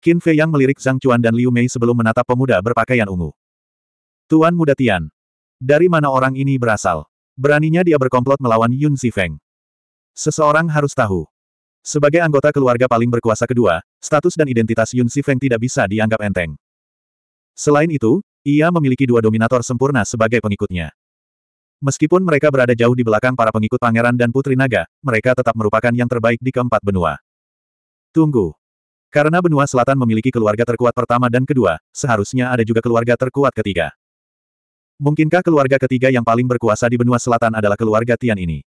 Qin Fei Yang melirik Zhang Chuan dan Liu Mei sebelum menatap pemuda berpakaian ungu. Tuan Muda Tian. Dari mana orang ini berasal? Beraninya dia berkomplot melawan Yun Zifeng. Seseorang harus tahu. Sebagai anggota keluarga paling berkuasa kedua, status dan identitas Yun Zifeng tidak bisa dianggap enteng. Selain itu, ia memiliki dua dominator sempurna sebagai pengikutnya. Meskipun mereka berada jauh di belakang para pengikut pangeran dan putri naga, mereka tetap merupakan yang terbaik di keempat benua. Tunggu, karena benua selatan memiliki keluarga terkuat pertama dan kedua, seharusnya ada juga keluarga terkuat ketiga. Mungkinkah keluarga ketiga yang paling berkuasa di benua selatan adalah keluarga Tian ini?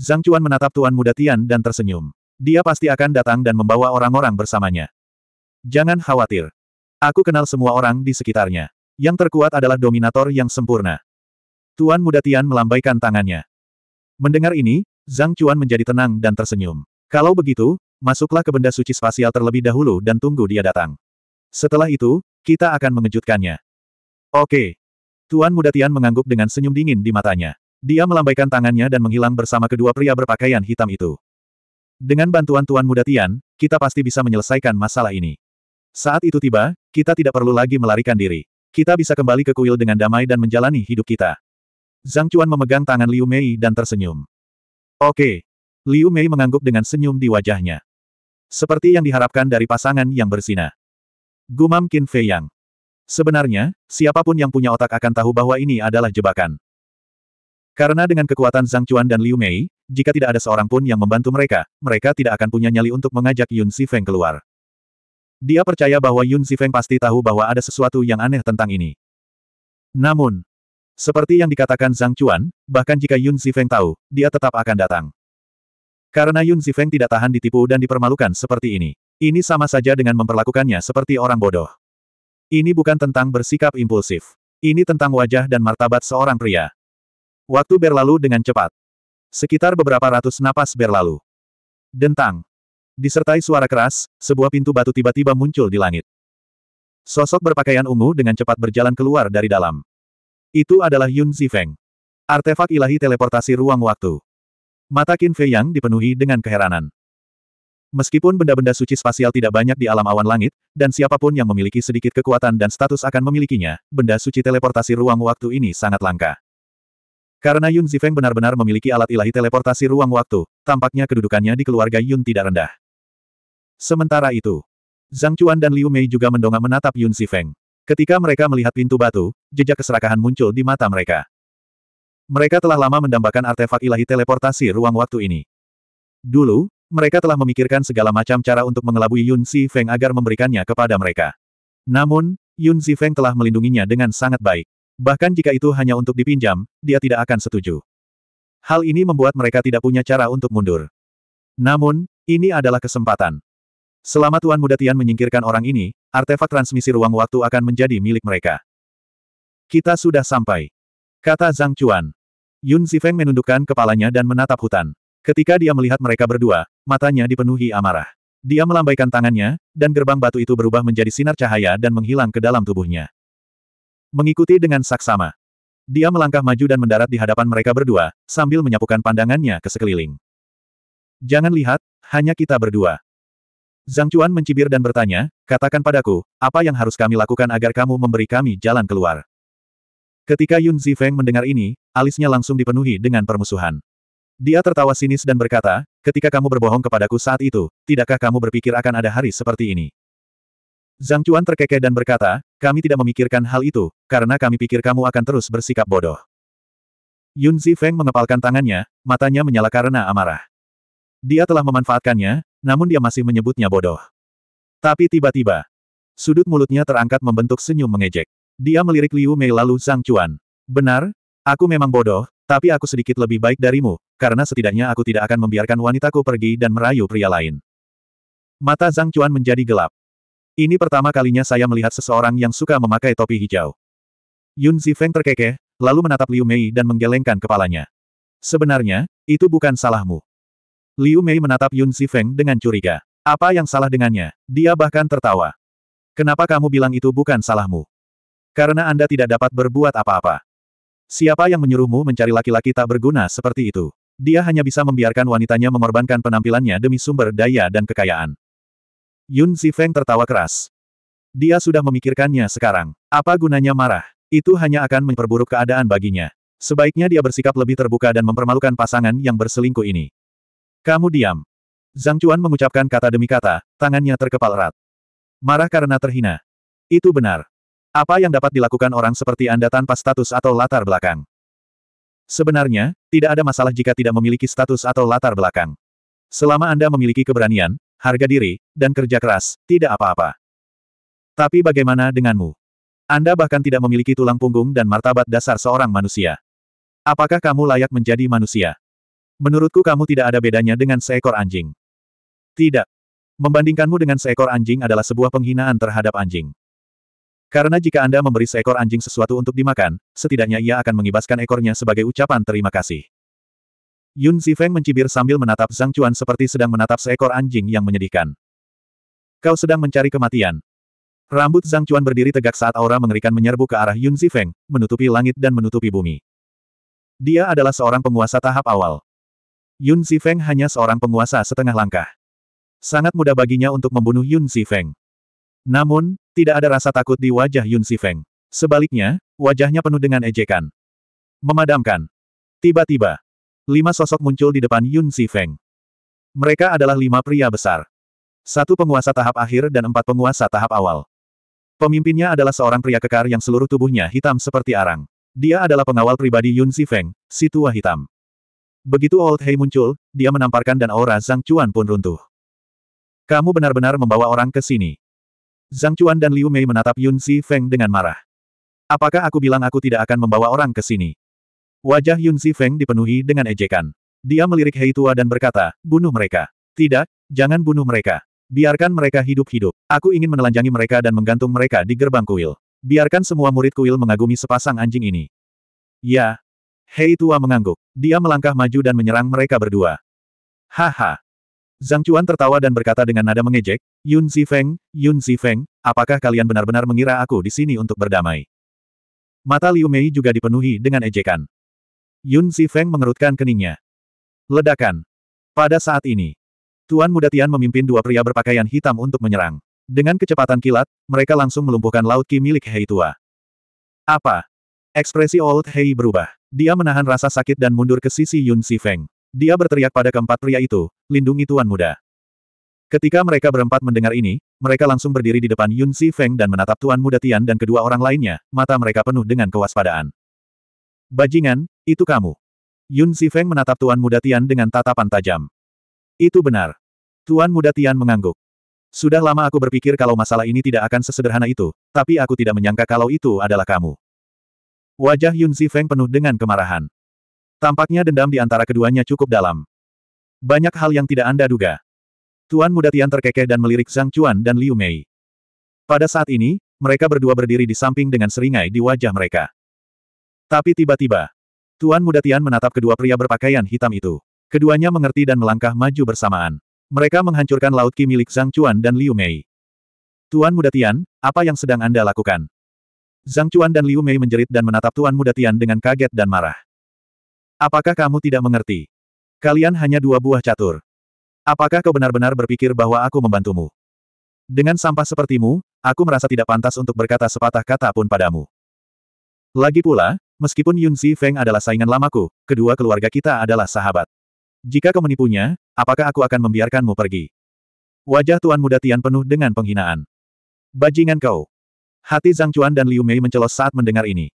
Zhang Chuan menatap tuan muda Tian dan tersenyum. Dia pasti akan datang dan membawa orang-orang bersamanya. Jangan khawatir. Aku kenal semua orang di sekitarnya. Yang terkuat adalah dominator yang sempurna. Tuan muda Tian melambaikan tangannya. Mendengar ini, Zhang Chuan menjadi tenang dan tersenyum. Kalau begitu, Masuklah ke benda suci spasial terlebih dahulu dan tunggu dia datang. Setelah itu, kita akan mengejutkannya. Oke. Tuan Muda Tian mengangguk dengan senyum dingin di matanya. Dia melambaikan tangannya dan menghilang bersama kedua pria berpakaian hitam itu. Dengan bantuan Tuan Muda Tian, kita pasti bisa menyelesaikan masalah ini. Saat itu tiba, kita tidak perlu lagi melarikan diri. Kita bisa kembali ke kuil dengan damai dan menjalani hidup kita. Zhang Chuan memegang tangan Liu Mei dan tersenyum. Oke. Liu Mei mengangguk dengan senyum di wajahnya. Seperti yang diharapkan dari pasangan yang bersinar. Gumam Qin Fei Yang. Sebenarnya, siapapun yang punya otak akan tahu bahwa ini adalah jebakan. Karena dengan kekuatan Zhang Chuan dan Liu Mei, jika tidak ada seorang pun yang membantu mereka, mereka tidak akan punya nyali untuk mengajak Yun Sifeng keluar. Dia percaya bahwa Yun Sifeng pasti tahu bahwa ada sesuatu yang aneh tentang ini. Namun, seperti yang dikatakan Zhang Chuan, bahkan jika Yun Sifeng tahu, dia tetap akan datang. Karena Yun Zifeng tidak tahan ditipu dan dipermalukan seperti ini. Ini sama saja dengan memperlakukannya seperti orang bodoh. Ini bukan tentang bersikap impulsif. Ini tentang wajah dan martabat seorang pria. Waktu berlalu dengan cepat. Sekitar beberapa ratus napas berlalu. Dentang. Disertai suara keras, sebuah pintu batu tiba-tiba muncul di langit. Sosok berpakaian ungu dengan cepat berjalan keluar dari dalam. Itu adalah Yun Zifeng. Artefak ilahi teleportasi ruang waktu. Mata Qin Fei Yang dipenuhi dengan keheranan. Meskipun benda-benda suci spasial tidak banyak di alam awan langit, dan siapapun yang memiliki sedikit kekuatan dan status akan memilikinya, benda suci teleportasi ruang waktu ini sangat langka. Karena Yun Zifeng benar-benar memiliki alat ilahi teleportasi ruang waktu, tampaknya kedudukannya di keluarga Yun tidak rendah. Sementara itu, Zhang Chuan dan Liu Mei juga mendongak menatap Yun Zifeng. Ketika mereka melihat pintu batu, jejak keserakahan muncul di mata mereka. Mereka telah lama mendambakan artefak ilahi teleportasi ruang waktu ini. Dulu, mereka telah memikirkan segala macam cara untuk mengelabui Yun Si Feng agar memberikannya kepada mereka. Namun, Yun Si Feng telah melindunginya dengan sangat baik. Bahkan jika itu hanya untuk dipinjam, dia tidak akan setuju. Hal ini membuat mereka tidak punya cara untuk mundur. Namun, ini adalah kesempatan. Selama Tuan Muda Tian menyingkirkan orang ini, artefak transmisi ruang waktu akan menjadi milik mereka. Kita sudah sampai. Kata Zhang Chuan. Yun Zifeng menundukkan kepalanya dan menatap hutan. Ketika dia melihat mereka berdua, matanya dipenuhi amarah. Dia melambaikan tangannya, dan gerbang batu itu berubah menjadi sinar cahaya dan menghilang ke dalam tubuhnya. Mengikuti dengan saksama. Dia melangkah maju dan mendarat di hadapan mereka berdua, sambil menyapukan pandangannya ke sekeliling. Jangan lihat, hanya kita berdua. Zhang Chuan mencibir dan bertanya, katakan padaku, apa yang harus kami lakukan agar kamu memberi kami jalan keluar? Ketika Yun Zifeng mendengar ini, alisnya langsung dipenuhi dengan permusuhan. Dia tertawa sinis dan berkata, ketika kamu berbohong kepadaku saat itu, tidakkah kamu berpikir akan ada hari seperti ini? Zhang Chuan terkekeh dan berkata, kami tidak memikirkan hal itu, karena kami pikir kamu akan terus bersikap bodoh. Yun Zifeng mengepalkan tangannya, matanya menyala karena amarah. Dia telah memanfaatkannya, namun dia masih menyebutnya bodoh. Tapi tiba-tiba, sudut mulutnya terangkat membentuk senyum mengejek. Dia melirik Liu Mei lalu Zhang Chuan. Benar, aku memang bodoh, tapi aku sedikit lebih baik darimu, karena setidaknya aku tidak akan membiarkan wanitaku pergi dan merayu pria lain. Mata Zhang Chuan menjadi gelap. Ini pertama kalinya saya melihat seseorang yang suka memakai topi hijau. Yun Zifeng terkekeh, lalu menatap Liu Mei dan menggelengkan kepalanya. Sebenarnya, itu bukan salahmu. Liu Mei menatap Yun Zifeng dengan curiga. Apa yang salah dengannya? Dia bahkan tertawa. Kenapa kamu bilang itu bukan salahmu? Karena Anda tidak dapat berbuat apa-apa. Siapa yang menyuruhmu mencari laki-laki tak berguna seperti itu? Dia hanya bisa membiarkan wanitanya mengorbankan penampilannya demi sumber daya dan kekayaan. Yun Zifeng tertawa keras. Dia sudah memikirkannya sekarang. Apa gunanya marah? Itu hanya akan memperburuk keadaan baginya. Sebaiknya dia bersikap lebih terbuka dan mempermalukan pasangan yang berselingkuh ini. Kamu diam. Zhang Chuan mengucapkan kata demi kata, tangannya terkepal erat. Marah karena terhina. Itu benar. Apa yang dapat dilakukan orang seperti Anda tanpa status atau latar belakang? Sebenarnya, tidak ada masalah jika tidak memiliki status atau latar belakang. Selama Anda memiliki keberanian, harga diri, dan kerja keras, tidak apa-apa. Tapi bagaimana denganmu? Anda bahkan tidak memiliki tulang punggung dan martabat dasar seorang manusia. Apakah kamu layak menjadi manusia? Menurutku kamu tidak ada bedanya dengan seekor anjing. Tidak. Membandingkanmu dengan seekor anjing adalah sebuah penghinaan terhadap anjing. Karena jika Anda memberi seekor anjing sesuatu untuk dimakan, setidaknya ia akan mengibaskan ekornya sebagai ucapan terima kasih. Yun Zifeng mencibir sambil menatap Zhang Chuan seperti sedang menatap seekor anjing yang menyedihkan. Kau sedang mencari kematian. Rambut Zhang Chuan berdiri tegak saat aura mengerikan menyerbu ke arah Yun Zifeng, menutupi langit dan menutupi bumi. Dia adalah seorang penguasa tahap awal. Yun Zifeng hanya seorang penguasa setengah langkah. Sangat mudah baginya untuk membunuh Yun Zifeng. Namun, tidak ada rasa takut di wajah Yun Sifeng. Sebaliknya, wajahnya penuh dengan ejekan. Memadamkan. Tiba-tiba, lima sosok muncul di depan Yun Sifeng. Mereka adalah lima pria besar. Satu penguasa tahap akhir dan empat penguasa tahap awal. Pemimpinnya adalah seorang pria kekar yang seluruh tubuhnya hitam seperti arang. Dia adalah pengawal pribadi Yun Sifeng, si tua hitam. Begitu Old Hei muncul, dia menamparkan dan aura Zhang Chuan pun runtuh. Kamu benar-benar membawa orang ke sini. Zhang Chuan dan Liu Mei menatap Yun Si Feng dengan marah. Apakah aku bilang aku tidak akan membawa orang ke sini? Wajah Yun Si Feng dipenuhi dengan ejekan. Dia melirik Hei Tua dan berkata, bunuh mereka. Tidak, jangan bunuh mereka. Biarkan mereka hidup-hidup. Aku ingin menelanjangi mereka dan menggantung mereka di gerbang kuil. Biarkan semua murid kuil mengagumi sepasang anjing ini. Ya. Hei Tua mengangguk. Dia melangkah maju dan menyerang mereka berdua. Haha. Zhang Chuan tertawa dan berkata dengan nada mengejek, Yun Zifeng, Yun Zifeng, apakah kalian benar-benar mengira aku di sini untuk berdamai? Mata Liu Mei juga dipenuhi dengan ejekan. Yun Zifeng mengerutkan keningnya. Ledakan. Pada saat ini, Tuan Muda Tian memimpin dua pria berpakaian hitam untuk menyerang. Dengan kecepatan kilat, mereka langsung melumpuhkan laut Ki milik Hei Tua. Apa? Ekspresi Old Hei berubah. Dia menahan rasa sakit dan mundur ke sisi Yun Zifeng. Dia berteriak pada keempat pria itu, lindungi tuan muda. Ketika mereka berempat mendengar ini, mereka langsung berdiri di depan Yun Si Feng dan menatap Tuan Muda Tian dan kedua orang lainnya, mata mereka penuh dengan kewaspadaan. Bajingan, itu kamu. Yun Si Feng menatap Tuan Muda Tian dengan tatapan tajam. Itu benar. Tuan Muda Tian mengangguk. Sudah lama aku berpikir kalau masalah ini tidak akan sesederhana itu, tapi aku tidak menyangka kalau itu adalah kamu. Wajah Yun Si Feng penuh dengan kemarahan. Tampaknya dendam di antara keduanya cukup dalam. Banyak hal yang tidak Anda duga. Tuan muda Tian terkekeh dan melirik Zhang Chuan dan Liu Mei. Pada saat ini, mereka berdua berdiri di samping dengan seringai di wajah mereka. Tapi tiba-tiba, Tuan muda Tian menatap kedua pria berpakaian hitam itu. Keduanya mengerti dan melangkah maju bersamaan. Mereka menghancurkan laut ki milik Zhang Chuan dan Liu Mei. Tuan muda Tian, apa yang sedang Anda lakukan? Zhang Chuan dan Liu Mei menjerit dan menatap Tuan muda Tian dengan kaget dan marah. Apakah kamu tidak mengerti? Kalian hanya dua buah catur. Apakah kau benar-benar berpikir bahwa aku membantumu? Dengan sampah sepertimu, aku merasa tidak pantas untuk berkata sepatah kata pun padamu. Lagi pula, meskipun Yun Si Feng adalah saingan lamaku, kedua keluarga kita adalah sahabat. Jika kau menipunya, apakah aku akan membiarkanmu pergi? Wajah Tuan Muda Tian penuh dengan penghinaan. Bajingan kau! Hati Zhang Chuan dan Liu Mei mencelos saat mendengar ini.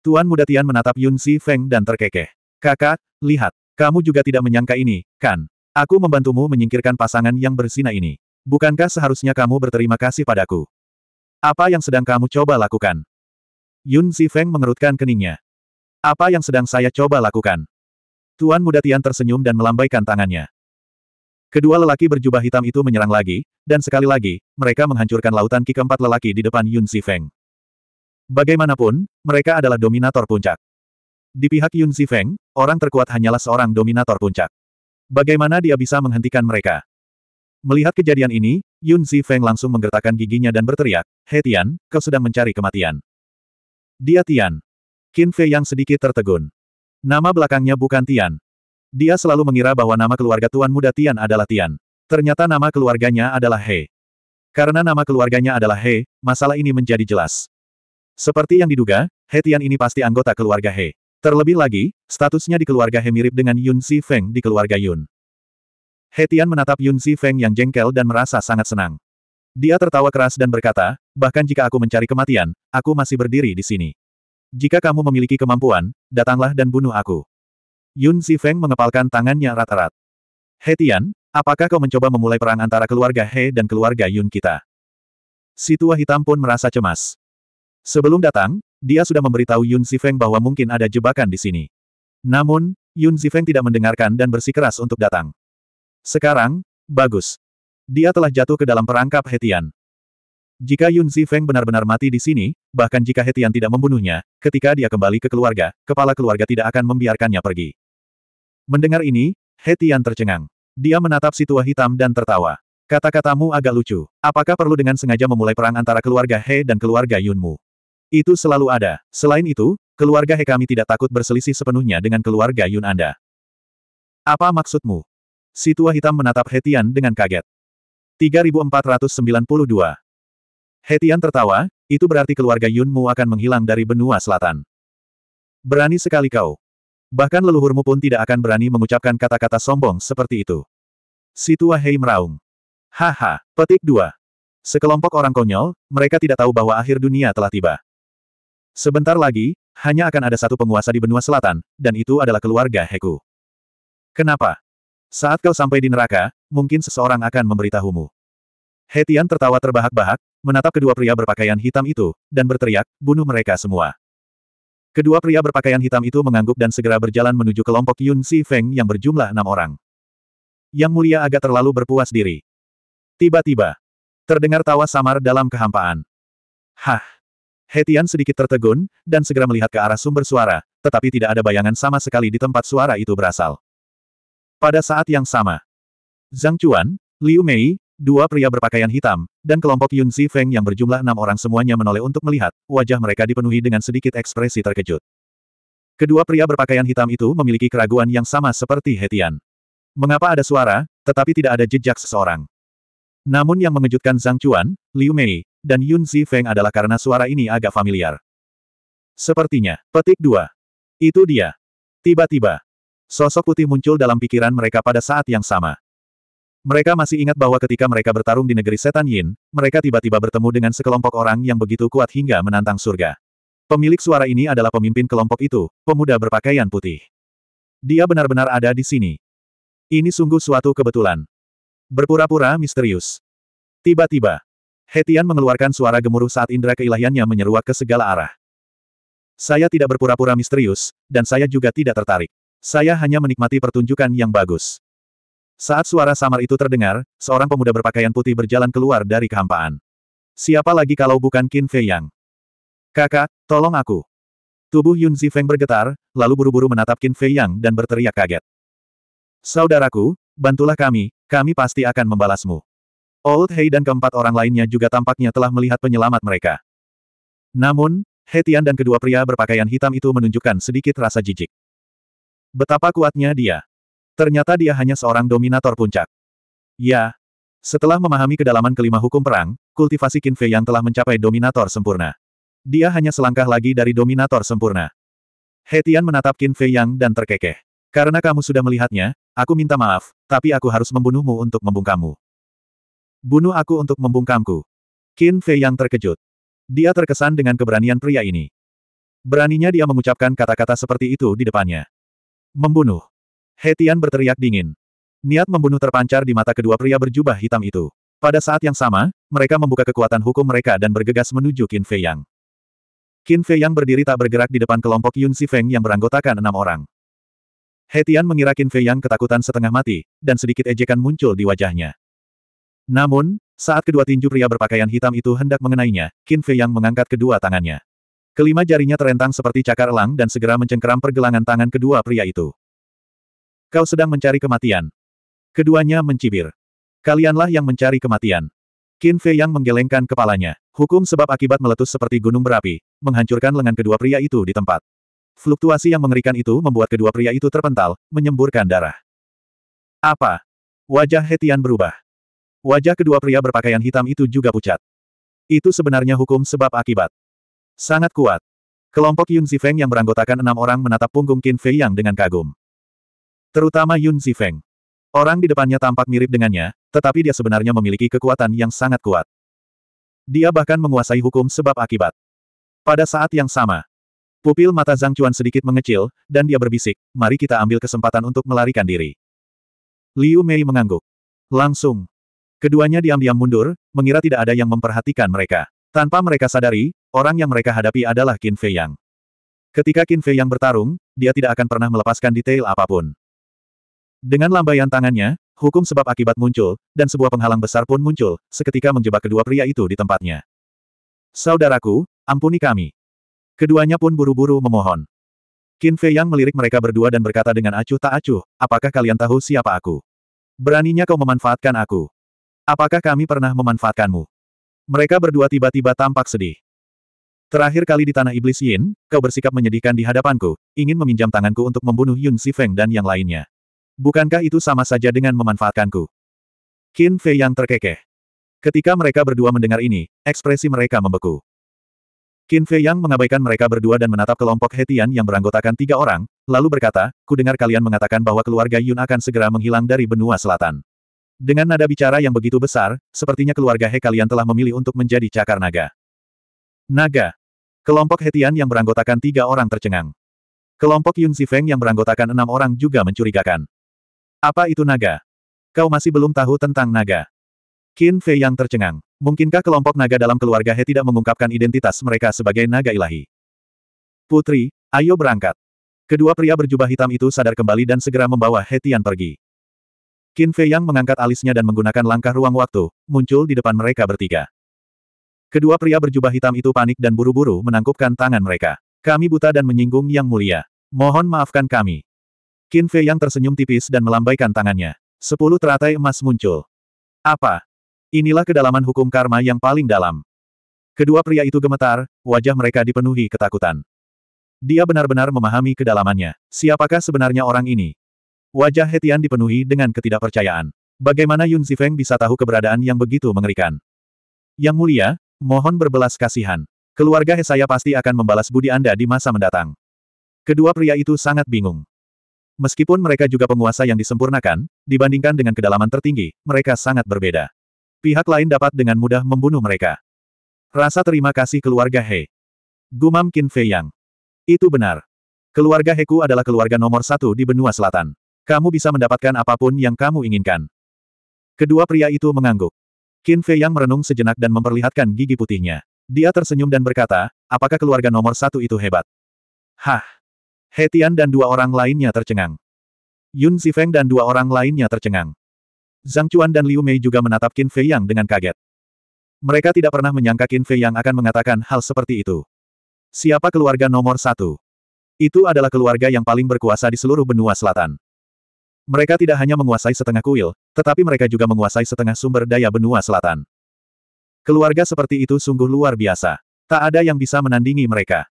Tuan Muda Tian menatap Yun Si Feng dan terkekeh. Kakak, lihat. Kamu juga tidak menyangka ini, kan? Aku membantumu menyingkirkan pasangan yang bersina ini. Bukankah seharusnya kamu berterima kasih padaku? Apa yang sedang kamu coba lakukan? Yun Zifeng mengerutkan keningnya. Apa yang sedang saya coba lakukan? Tuan Muda Tian tersenyum dan melambaikan tangannya. Kedua lelaki berjubah hitam itu menyerang lagi, dan sekali lagi, mereka menghancurkan lautan ki keempat lelaki di depan Yun Zifeng. Bagaimanapun, mereka adalah dominator puncak. Di pihak Yun Zifeng, orang terkuat hanyalah seorang dominator puncak. Bagaimana dia bisa menghentikan mereka? Melihat kejadian ini, Yun Zifeng langsung menggertakkan giginya dan berteriak, Hei Tian, kau sedang mencari kematian. Dia Tian. Qin Fei yang sedikit tertegun. Nama belakangnya bukan Tian. Dia selalu mengira bahwa nama keluarga Tuan Muda Tian adalah Tian. Ternyata nama keluarganya adalah He. Karena nama keluarganya adalah He, masalah ini menjadi jelas. Seperti yang diduga, He Tian ini pasti anggota keluarga He. Terlebih lagi, statusnya di keluarga He mirip dengan Yun Si Feng di keluarga Yun. Hetian menatap Yun Si Feng yang jengkel dan merasa sangat senang. Dia tertawa keras dan berkata, bahkan jika aku mencari kematian, aku masih berdiri di sini. Jika kamu memiliki kemampuan, datanglah dan bunuh aku. Yun Si Feng mengepalkan tangannya rata rat Hetian, apakah kau mencoba memulai perang antara keluarga He dan keluarga Yun kita? Si tua hitam pun merasa cemas. Sebelum datang, dia sudah memberitahu Yun Zifeng bahwa mungkin ada jebakan di sini. Namun, Yun Zifeng tidak mendengarkan dan bersikeras untuk datang. Sekarang, bagus. Dia telah jatuh ke dalam perangkap Hetian. Jika Yun Zifeng benar-benar mati di sini, bahkan jika Hetian tidak membunuhnya, ketika dia kembali ke keluarga, kepala keluarga tidak akan membiarkannya pergi. Mendengar ini, Hetian tercengang. Dia menatap si tua hitam dan tertawa. Kata-katamu agak lucu. Apakah perlu dengan sengaja memulai perang antara keluarga He dan keluarga Yunmu? Itu selalu ada. Selain itu, keluarga Hekami tidak takut berselisih sepenuhnya dengan keluarga Yun Anda. Apa maksudmu? Si tua hitam menatap Hetian dengan kaget. 3492. Hetian tertawa, itu berarti keluarga Yunmu akan menghilang dari benua selatan. Berani sekali kau. Bahkan leluhurmu pun tidak akan berani mengucapkan kata-kata sombong seperti itu. Si tua Hei meraung. Haha, petik dua. Sekelompok orang konyol, mereka tidak tahu bahwa akhir dunia telah tiba. Sebentar lagi, hanya akan ada satu penguasa di benua selatan, dan itu adalah keluarga Heku. Kenapa? Saat kau sampai di neraka, mungkin seseorang akan memberitahumu. Hetian tertawa terbahak-bahak, menatap kedua pria berpakaian hitam itu, dan berteriak, bunuh mereka semua. Kedua pria berpakaian hitam itu mengangguk dan segera berjalan menuju kelompok Yun Si Feng yang berjumlah enam orang. Yang mulia agak terlalu berpuas diri. Tiba-tiba, terdengar tawa samar dalam kehampaan. Hah, Hetian sedikit tertegun, dan segera melihat ke arah sumber suara, tetapi tidak ada bayangan sama sekali di tempat suara itu berasal. Pada saat yang sama, Zhang Chuan, Liu Mei, dua pria berpakaian hitam, dan kelompok Yun Zi Feng yang berjumlah enam orang semuanya menoleh untuk melihat, wajah mereka dipenuhi dengan sedikit ekspresi terkejut. Kedua pria berpakaian hitam itu memiliki keraguan yang sama seperti Hetian. Mengapa ada suara, tetapi tidak ada jejak seseorang? Namun yang mengejutkan Zhang Chuan, Liu Mei, dan Yun Zifeng adalah karena suara ini agak familiar. Sepertinya, petik dua. Itu dia. Tiba-tiba, sosok putih muncul dalam pikiran mereka pada saat yang sama. Mereka masih ingat bahwa ketika mereka bertarung di negeri setan Yin, mereka tiba-tiba bertemu dengan sekelompok orang yang begitu kuat hingga menantang surga. Pemilik suara ini adalah pemimpin kelompok itu, pemuda berpakaian putih. Dia benar-benar ada di sini. Ini sungguh suatu kebetulan. Berpura-pura misterius. Tiba-tiba, Hetian mengeluarkan suara gemuruh saat indera keilahiannya menyeruak ke segala arah. Saya tidak berpura-pura misterius, dan saya juga tidak tertarik. Saya hanya menikmati pertunjukan yang bagus. Saat suara samar itu terdengar, seorang pemuda berpakaian putih berjalan keluar dari kehampaan. Siapa lagi kalau bukan Qin Fei Yang? Kakak, tolong aku. Tubuh Yun Zifeng bergetar, lalu buru-buru menatap Qin Fei Yang dan berteriak kaget. Saudaraku, bantulah kami, kami pasti akan membalasmu. Old Hei dan keempat orang lainnya juga tampaknya telah melihat penyelamat mereka. Namun, Hetian dan kedua pria berpakaian hitam itu menunjukkan sedikit rasa jijik. Betapa kuatnya dia. Ternyata dia hanya seorang dominator puncak. Ya. Setelah memahami kedalaman kelima hukum perang, kultivasi Qin Fei yang telah mencapai dominator sempurna. Dia hanya selangkah lagi dari dominator sempurna. Hetian menatap Qin Fei Yang dan terkekeh. Karena kamu sudah melihatnya, aku minta maaf, tapi aku harus membunuhmu untuk membungkamu. Bunuh aku untuk membungkamku. Qin Fei yang terkejut. Dia terkesan dengan keberanian pria ini. Beraninya dia mengucapkan kata-kata seperti itu di depannya. Membunuh. Hetian berteriak dingin. Niat membunuh terpancar di mata kedua pria berjubah hitam itu. Pada saat yang sama, mereka membuka kekuatan hukum mereka dan bergegas menuju Qin Fei Yang. Qin Fei Yang berdiri tak bergerak di depan kelompok Yun Si Feng yang beranggotakan enam orang. Hetian mengira Qin Fei Yang ketakutan setengah mati, dan sedikit ejekan muncul di wajahnya. Namun, saat kedua tinju pria berpakaian hitam itu hendak mengenainya, Qin Fei yang mengangkat kedua tangannya. Kelima jarinya terentang seperti cakar elang dan segera mencengkeram pergelangan tangan kedua pria itu. Kau sedang mencari kematian. Keduanya mencibir. Kalianlah yang mencari kematian. Qin Fei yang menggelengkan kepalanya. Hukum sebab akibat meletus seperti gunung berapi, menghancurkan lengan kedua pria itu di tempat. Fluktuasi yang mengerikan itu membuat kedua pria itu terpental, menyemburkan darah. Apa? Wajah Hetian berubah. Wajah kedua pria berpakaian hitam itu juga pucat. Itu sebenarnya hukum sebab akibat. Sangat kuat. Kelompok Yun Zifeng yang beranggotakan enam orang menatap punggung Qin Fei Yang dengan kagum. Terutama Yun Zifeng. Orang di depannya tampak mirip dengannya, tetapi dia sebenarnya memiliki kekuatan yang sangat kuat. Dia bahkan menguasai hukum sebab akibat. Pada saat yang sama, pupil mata Zhang Chuan sedikit mengecil, dan dia berbisik, mari kita ambil kesempatan untuk melarikan diri. Liu Mei mengangguk. Langsung, Keduanya diam-diam mundur, mengira tidak ada yang memperhatikan mereka. Tanpa mereka sadari, orang yang mereka hadapi adalah Qin Fei Yang. Ketika Qin Fei Yang bertarung, dia tidak akan pernah melepaskan detail apapun. Dengan lambaian tangannya, hukum sebab akibat muncul, dan sebuah penghalang besar pun muncul, seketika menjebak kedua pria itu di tempatnya. Saudaraku, ampuni kami. Keduanya pun buru-buru memohon. Qin Fei Yang melirik mereka berdua dan berkata dengan acuh tak acuh, apakah kalian tahu siapa aku? Beraninya kau memanfaatkan aku. Apakah kami pernah memanfaatkanmu? Mereka berdua tiba-tiba tampak sedih. Terakhir kali di Tanah Iblis Yin, kau bersikap menyedihkan di hadapanku, ingin meminjam tanganku untuk membunuh Yun Sifeng dan yang lainnya. Bukankah itu sama saja dengan memanfaatkanku? Qin Fei yang terkekeh. Ketika mereka berdua mendengar ini, ekspresi mereka membeku. Qin Fei Yang mengabaikan mereka berdua dan menatap kelompok Hetian yang beranggotakan tiga orang, lalu berkata, ku dengar kalian mengatakan bahwa keluarga Yun akan segera menghilang dari benua selatan. Dengan nada bicara yang begitu besar, sepertinya keluarga He kalian telah memilih untuk menjadi cakar naga. Naga. Kelompok Hetian yang beranggotakan tiga orang tercengang. Kelompok Yun Zifeng yang beranggotakan enam orang juga mencurigakan. Apa itu naga? Kau masih belum tahu tentang naga. Qin Fei yang tercengang. Mungkinkah kelompok naga dalam keluarga He tidak mengungkapkan identitas mereka sebagai naga ilahi? Putri, ayo berangkat. Kedua pria berjubah hitam itu sadar kembali dan segera membawa Hetian pergi. Qin Fei Yang mengangkat alisnya dan menggunakan langkah ruang waktu, muncul di depan mereka bertiga. Kedua pria berjubah hitam itu panik dan buru-buru menangkupkan tangan mereka. Kami buta dan menyinggung Yang Mulia. Mohon maafkan kami. Qin Fei Yang tersenyum tipis dan melambaikan tangannya. Sepuluh teratai emas muncul. Apa? Inilah kedalaman hukum karma yang paling dalam. Kedua pria itu gemetar, wajah mereka dipenuhi ketakutan. Dia benar-benar memahami kedalamannya. Siapakah sebenarnya orang ini? Wajah Hetian dipenuhi dengan ketidakpercayaan. Bagaimana Yun Zifeng bisa tahu keberadaan yang begitu mengerikan? Yang mulia, mohon berbelas kasihan. Keluarga He saya pasti akan membalas budi Anda di masa mendatang. Kedua pria itu sangat bingung. Meskipun mereka juga penguasa yang disempurnakan, dibandingkan dengan kedalaman tertinggi, mereka sangat berbeda. Pihak lain dapat dengan mudah membunuh mereka. Rasa terima kasih keluarga He. Gumam Qin Fei Yang. Itu benar. Keluarga Heku adalah keluarga nomor satu di benua selatan. Kamu bisa mendapatkan apapun yang kamu inginkan. Kedua pria itu mengangguk. Qin Fei yang merenung sejenak dan memperlihatkan gigi putihnya. Dia tersenyum dan berkata, apakah keluarga nomor satu itu hebat? Hah! He Tian dan dua orang lainnya tercengang. Yun Zifeng dan dua orang lainnya tercengang. Zhang Chuan dan Liu Mei juga menatap Qin Fei Yang dengan kaget. Mereka tidak pernah menyangka Qin Fei Yang akan mengatakan hal seperti itu. Siapa keluarga nomor satu? Itu adalah keluarga yang paling berkuasa di seluruh benua selatan. Mereka tidak hanya menguasai setengah kuil, tetapi mereka juga menguasai setengah sumber daya benua selatan. Keluarga seperti itu sungguh luar biasa. Tak ada yang bisa menandingi mereka.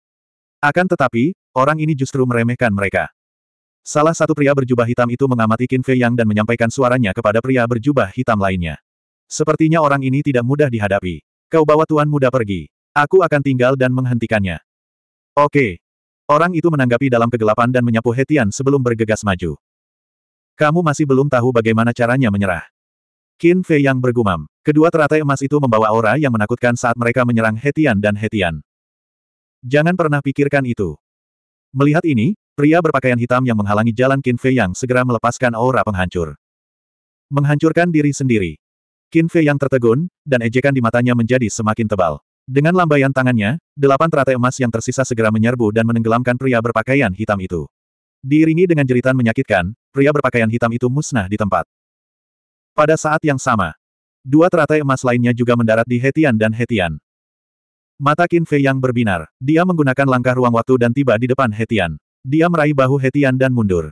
Akan tetapi, orang ini justru meremehkan mereka. Salah satu pria berjubah hitam itu mengamati Qin Fei Yang dan menyampaikan suaranya kepada pria berjubah hitam lainnya. Sepertinya orang ini tidak mudah dihadapi. Kau bawa tuan muda pergi. Aku akan tinggal dan menghentikannya. Oke. Orang itu menanggapi dalam kegelapan dan menyapu Hetian sebelum bergegas maju. Kamu masih belum tahu bagaimana caranya menyerah. Qin Fei yang bergumam. Kedua teratai emas itu membawa aura yang menakutkan saat mereka menyerang Hetian dan Hetian. Jangan pernah pikirkan itu. Melihat ini, pria berpakaian hitam yang menghalangi jalan Qin Fei yang segera melepaskan aura penghancur. Menghancurkan diri sendiri. Qin Fei yang tertegun, dan ejekan di matanya menjadi semakin tebal. Dengan lambaian tangannya, delapan teratai emas yang tersisa segera menyerbu dan menenggelamkan pria berpakaian hitam itu. Diiringi dengan jeritan menyakitkan, pria berpakaian hitam itu musnah di tempat. Pada saat yang sama, dua teratai emas lainnya juga mendarat di Hetian dan Hetian. Mata Qin Fei yang berbinar, dia menggunakan langkah ruang waktu dan tiba di depan Hetian. Dia meraih bahu Hetian dan mundur.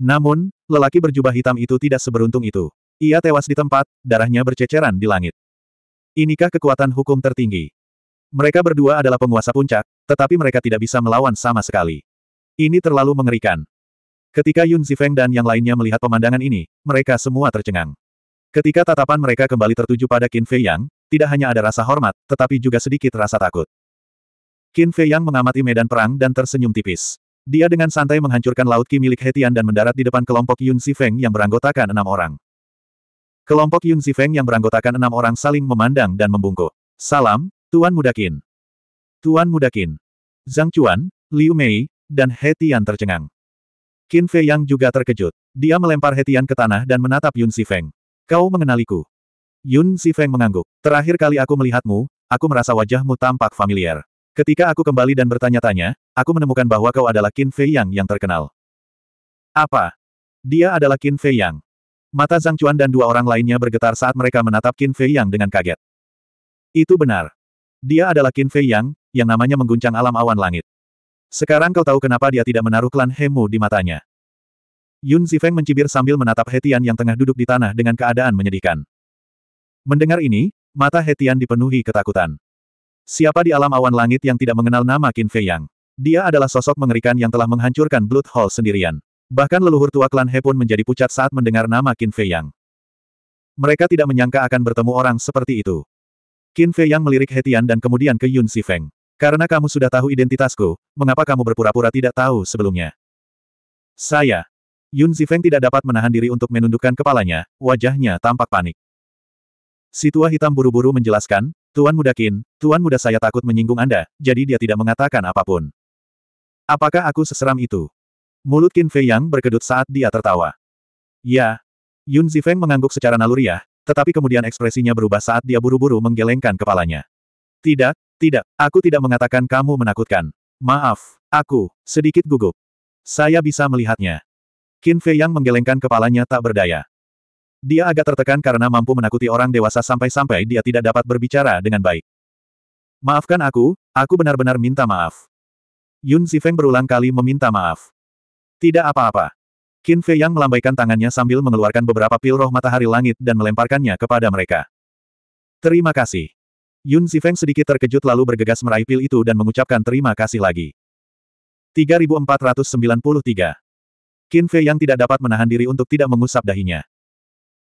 Namun, lelaki berjubah hitam itu tidak seberuntung itu. Ia tewas di tempat, darahnya berceceran di langit. Inikah kekuatan hukum tertinggi? Mereka berdua adalah penguasa puncak, tetapi mereka tidak bisa melawan sama sekali. Ini terlalu mengerikan. Ketika Yun Zifeng dan yang lainnya melihat pemandangan ini, mereka semua tercengang. Ketika tatapan mereka kembali tertuju pada Qin Fei Yang, tidak hanya ada rasa hormat, tetapi juga sedikit rasa takut. Qin Fei Yang mengamati medan perang dan tersenyum tipis. Dia dengan santai menghancurkan laut Qi milik Hetian dan mendarat di depan kelompok Yun Zifeng yang beranggotakan enam orang. Kelompok Yun Zifeng yang beranggotakan enam orang saling memandang dan membungkuk. Salam, Tuan Muda Qin. Tuan Muda Qin. Zhang Chuan, Liu Mei, dan Hetian tercengang. Qin Fei Yang juga terkejut. Dia melempar Hetian ke tanah dan menatap Yun Si Feng. Kau mengenaliku. Yun Si Feng mengangguk. Terakhir kali aku melihatmu, aku merasa wajahmu tampak familiar. Ketika aku kembali dan bertanya-tanya, aku menemukan bahwa kau adalah Qin Fei Yang yang terkenal. Apa? Dia adalah Qin Fei Yang. Mata Zhang Chuan dan dua orang lainnya bergetar saat mereka menatap Qin Fei Yang dengan kaget. Itu benar. Dia adalah Qin Fei Yang, yang namanya mengguncang alam awan langit. Sekarang kau tahu kenapa dia tidak menaruh klan Hemu di matanya. Yun Zifeng mencibir sambil menatap Hetian yang tengah duduk di tanah dengan keadaan menyedihkan. Mendengar ini, mata Hetian dipenuhi ketakutan. Siapa di alam awan langit yang tidak mengenal nama Qin Fei Yang? Dia adalah sosok mengerikan yang telah menghancurkan Blood Hall sendirian. Bahkan leluhur tua klan He pun menjadi pucat saat mendengar nama Qin Fei Yang. Mereka tidak menyangka akan bertemu orang seperti itu. Qin Fei Yang melirik Hetian dan kemudian ke Yun Zifeng. Karena kamu sudah tahu identitasku, mengapa kamu berpura-pura tidak tahu sebelumnya? Saya. Yun Zifeng tidak dapat menahan diri untuk menundukkan kepalanya, wajahnya tampak panik. Si tua hitam buru-buru menjelaskan, Tuan Muda Qin, Tuan Muda saya takut menyinggung Anda, jadi dia tidak mengatakan apapun. Apakah aku seseram itu? Mulut Qin Fei Yang berkedut saat dia tertawa. Ya. Yun Zifeng mengangguk secara naluriah, tetapi kemudian ekspresinya berubah saat dia buru-buru menggelengkan kepalanya. Tidak, tidak, aku tidak mengatakan kamu menakutkan. Maaf, aku, sedikit gugup. Saya bisa melihatnya. Qin Fei yang menggelengkan kepalanya tak berdaya. Dia agak tertekan karena mampu menakuti orang dewasa sampai-sampai dia tidak dapat berbicara dengan baik. Maafkan aku, aku benar-benar minta maaf. Yun Zifeng berulang kali meminta maaf. Tidak apa-apa. Qin Fei yang melambaikan tangannya sambil mengeluarkan beberapa pil roh matahari langit dan melemparkannya kepada mereka. Terima kasih. Yun Zifeng sedikit terkejut lalu bergegas meraih pil itu dan mengucapkan terima kasih lagi. 3493. Qin Fei yang tidak dapat menahan diri untuk tidak mengusap dahinya.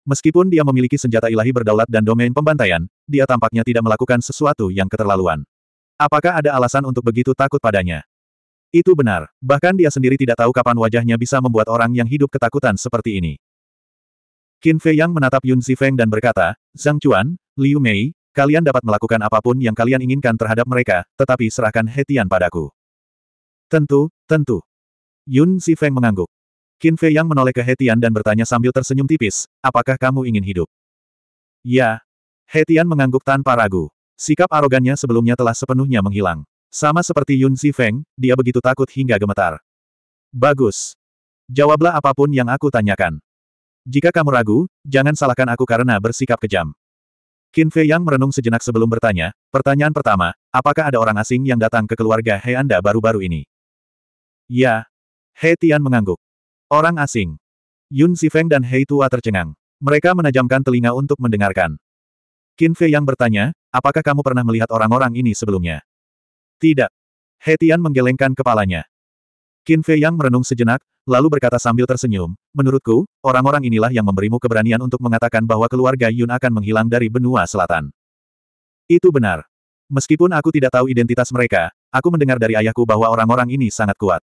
Meskipun dia memiliki senjata ilahi berdaulat dan domain pembantaian, dia tampaknya tidak melakukan sesuatu yang keterlaluan. Apakah ada alasan untuk begitu takut padanya? Itu benar, bahkan dia sendiri tidak tahu kapan wajahnya bisa membuat orang yang hidup ketakutan seperti ini. Qin Fei Yang menatap Yun Zifeng dan berkata, Zhang Chuan, Liu Mei, Kalian dapat melakukan apapun yang kalian inginkan terhadap mereka, tetapi serahkan Hetian padaku. Tentu, tentu. Yun Si Feng mengangguk. Qin Fei Yang menoleh ke Hetian dan bertanya sambil tersenyum tipis, apakah kamu ingin hidup? Ya. Hetian mengangguk tanpa ragu. Sikap arogannya sebelumnya telah sepenuhnya menghilang. Sama seperti Yun Si Feng, dia begitu takut hingga gemetar. Bagus. Jawablah apapun yang aku tanyakan. Jika kamu ragu, jangan salahkan aku karena bersikap kejam. Qin Fei Yang merenung sejenak sebelum bertanya, pertanyaan pertama, apakah ada orang asing yang datang ke keluarga He Anda baru-baru ini? Ya. He Tian mengangguk. Orang asing. Yun Sifeng dan Hei Tua tercengang. Mereka menajamkan telinga untuk mendengarkan. Qin Fei Yang bertanya, apakah kamu pernah melihat orang-orang ini sebelumnya? Tidak. He Tian menggelengkan kepalanya. Qin Fei Yang merenung sejenak, lalu berkata sambil tersenyum, menurutku, orang-orang inilah yang memberimu keberanian untuk mengatakan bahwa keluarga Yun akan menghilang dari benua selatan. Itu benar. Meskipun aku tidak tahu identitas mereka, aku mendengar dari ayahku bahwa orang-orang ini sangat kuat.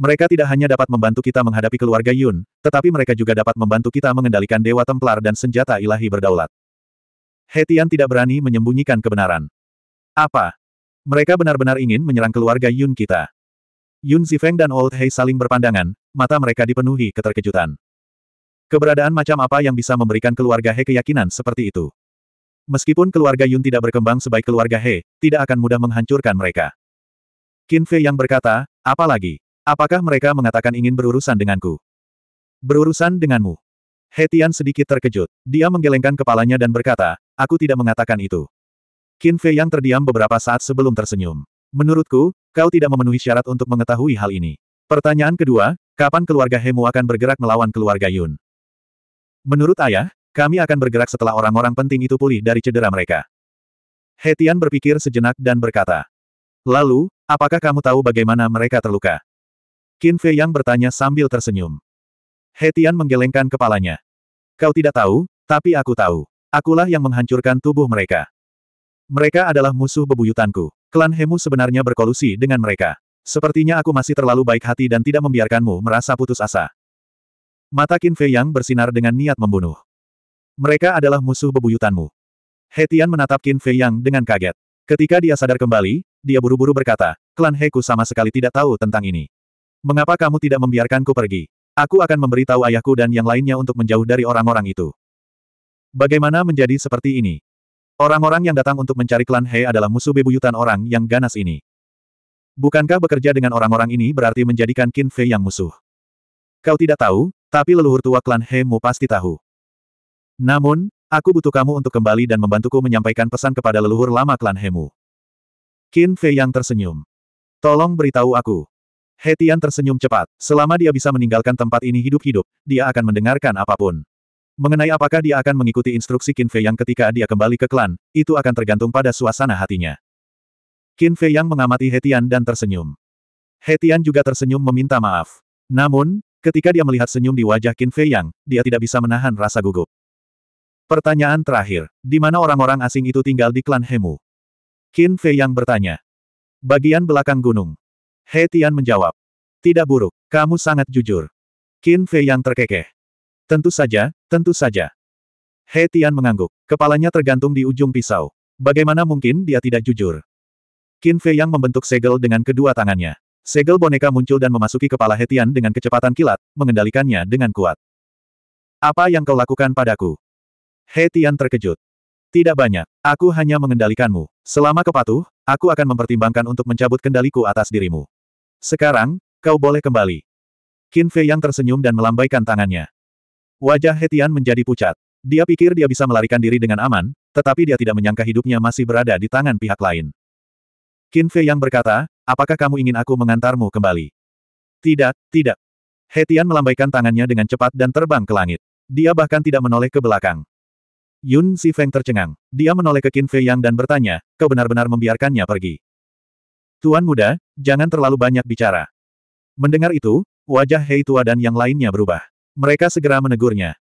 Mereka tidak hanya dapat membantu kita menghadapi keluarga Yun, tetapi mereka juga dapat membantu kita mengendalikan Dewa Templar dan senjata ilahi berdaulat. Hetian tidak berani menyembunyikan kebenaran. Apa? Mereka benar-benar ingin menyerang keluarga Yun kita. Yun Zifeng dan Old Hei saling berpandangan, mata mereka dipenuhi keterkejutan. Keberadaan macam apa yang bisa memberikan keluarga He keyakinan seperti itu? Meskipun keluarga Yun tidak berkembang sebaik keluarga He, tidak akan mudah menghancurkan mereka. Qin Fei yang berkata, apalagi, apakah mereka mengatakan ingin berurusan denganku? Berurusan denganmu? He Tian sedikit terkejut. Dia menggelengkan kepalanya dan berkata, aku tidak mengatakan itu. Qin Fei yang terdiam beberapa saat sebelum tersenyum. Menurutku, kau tidak memenuhi syarat untuk mengetahui hal ini. Pertanyaan kedua, kapan keluarga Hemu akan bergerak melawan keluarga Yun? Menurut ayah, kami akan bergerak setelah orang-orang penting itu pulih dari cedera mereka. Hetian berpikir sejenak dan berkata. Lalu, apakah kamu tahu bagaimana mereka terluka? Qin Fei Yang bertanya sambil tersenyum. Hetian menggelengkan kepalanya. Kau tidak tahu, tapi aku tahu. Akulah yang menghancurkan tubuh mereka. Mereka adalah musuh bebuyutanku. Klan Hemu sebenarnya berkolusi dengan mereka. Sepertinya aku masih terlalu baik hati dan tidak membiarkanmu merasa putus asa. Mata Qin Fei Yang bersinar dengan niat membunuh. Mereka adalah musuh bebuyutanmu. Hetian menatap Qin Fei Yang dengan kaget. Ketika dia sadar kembali, dia buru-buru berkata, klan Heku sama sekali tidak tahu tentang ini. Mengapa kamu tidak membiarkanku pergi? Aku akan memberitahu ayahku dan yang lainnya untuk menjauh dari orang-orang itu. Bagaimana menjadi seperti ini? Orang-orang yang datang untuk mencari klan He adalah musuh bebuyutan orang yang ganas ini. Bukankah bekerja dengan orang-orang ini berarti menjadikan Qin Fei yang musuh? Kau tidak tahu, tapi leluhur tua klan He mu pasti tahu. Namun, aku butuh kamu untuk kembali dan membantuku menyampaikan pesan kepada leluhur lama klan He mu. Qin Fei yang tersenyum. Tolong beritahu aku. Hetian tersenyum cepat. Selama dia bisa meninggalkan tempat ini hidup-hidup, dia akan mendengarkan apapun. Mengenai apakah dia akan mengikuti instruksi Qin Fei Yang ketika dia kembali ke klan, itu akan tergantung pada suasana hatinya. Qin Fei Yang mengamati Hetian dan tersenyum. Hetian juga tersenyum meminta maaf. Namun, ketika dia melihat senyum di wajah Qin Fei Yang, dia tidak bisa menahan rasa gugup. Pertanyaan terakhir, di mana orang-orang asing itu tinggal di klan Hemu? Qin Fei Yang bertanya. Bagian belakang gunung. Hetian menjawab. Tidak buruk, kamu sangat jujur. Qin Fei Yang terkekeh. Tentu saja, tentu saja. He Tian mengangguk. Kepalanya tergantung di ujung pisau. Bagaimana mungkin dia tidak jujur? Qin Fei Yang membentuk segel dengan kedua tangannya. Segel boneka muncul dan memasuki kepala He Tian dengan kecepatan kilat, mengendalikannya dengan kuat. Apa yang kau lakukan padaku? He Tian terkejut. Tidak banyak, aku hanya mengendalikanmu. Selama kepatuh, aku akan mempertimbangkan untuk mencabut kendaliku atas dirimu. Sekarang, kau boleh kembali. Qin Fei Yang tersenyum dan melambaikan tangannya. Wajah Hetian menjadi pucat. Dia pikir dia bisa melarikan diri dengan aman, tetapi dia tidak menyangka hidupnya masih berada di tangan pihak lain. Qin Fei yang berkata, apakah kamu ingin aku mengantarmu kembali? Tidak, tidak. Hetian melambaikan tangannya dengan cepat dan terbang ke langit. Dia bahkan tidak menoleh ke belakang. Yun Si Feng tercengang. Dia menoleh ke Qin Fei Yang dan bertanya, kau benar-benar membiarkannya pergi. Tuan muda, jangan terlalu banyak bicara. Mendengar itu, wajah Hei Tua dan yang lainnya berubah. Mereka segera menegurnya.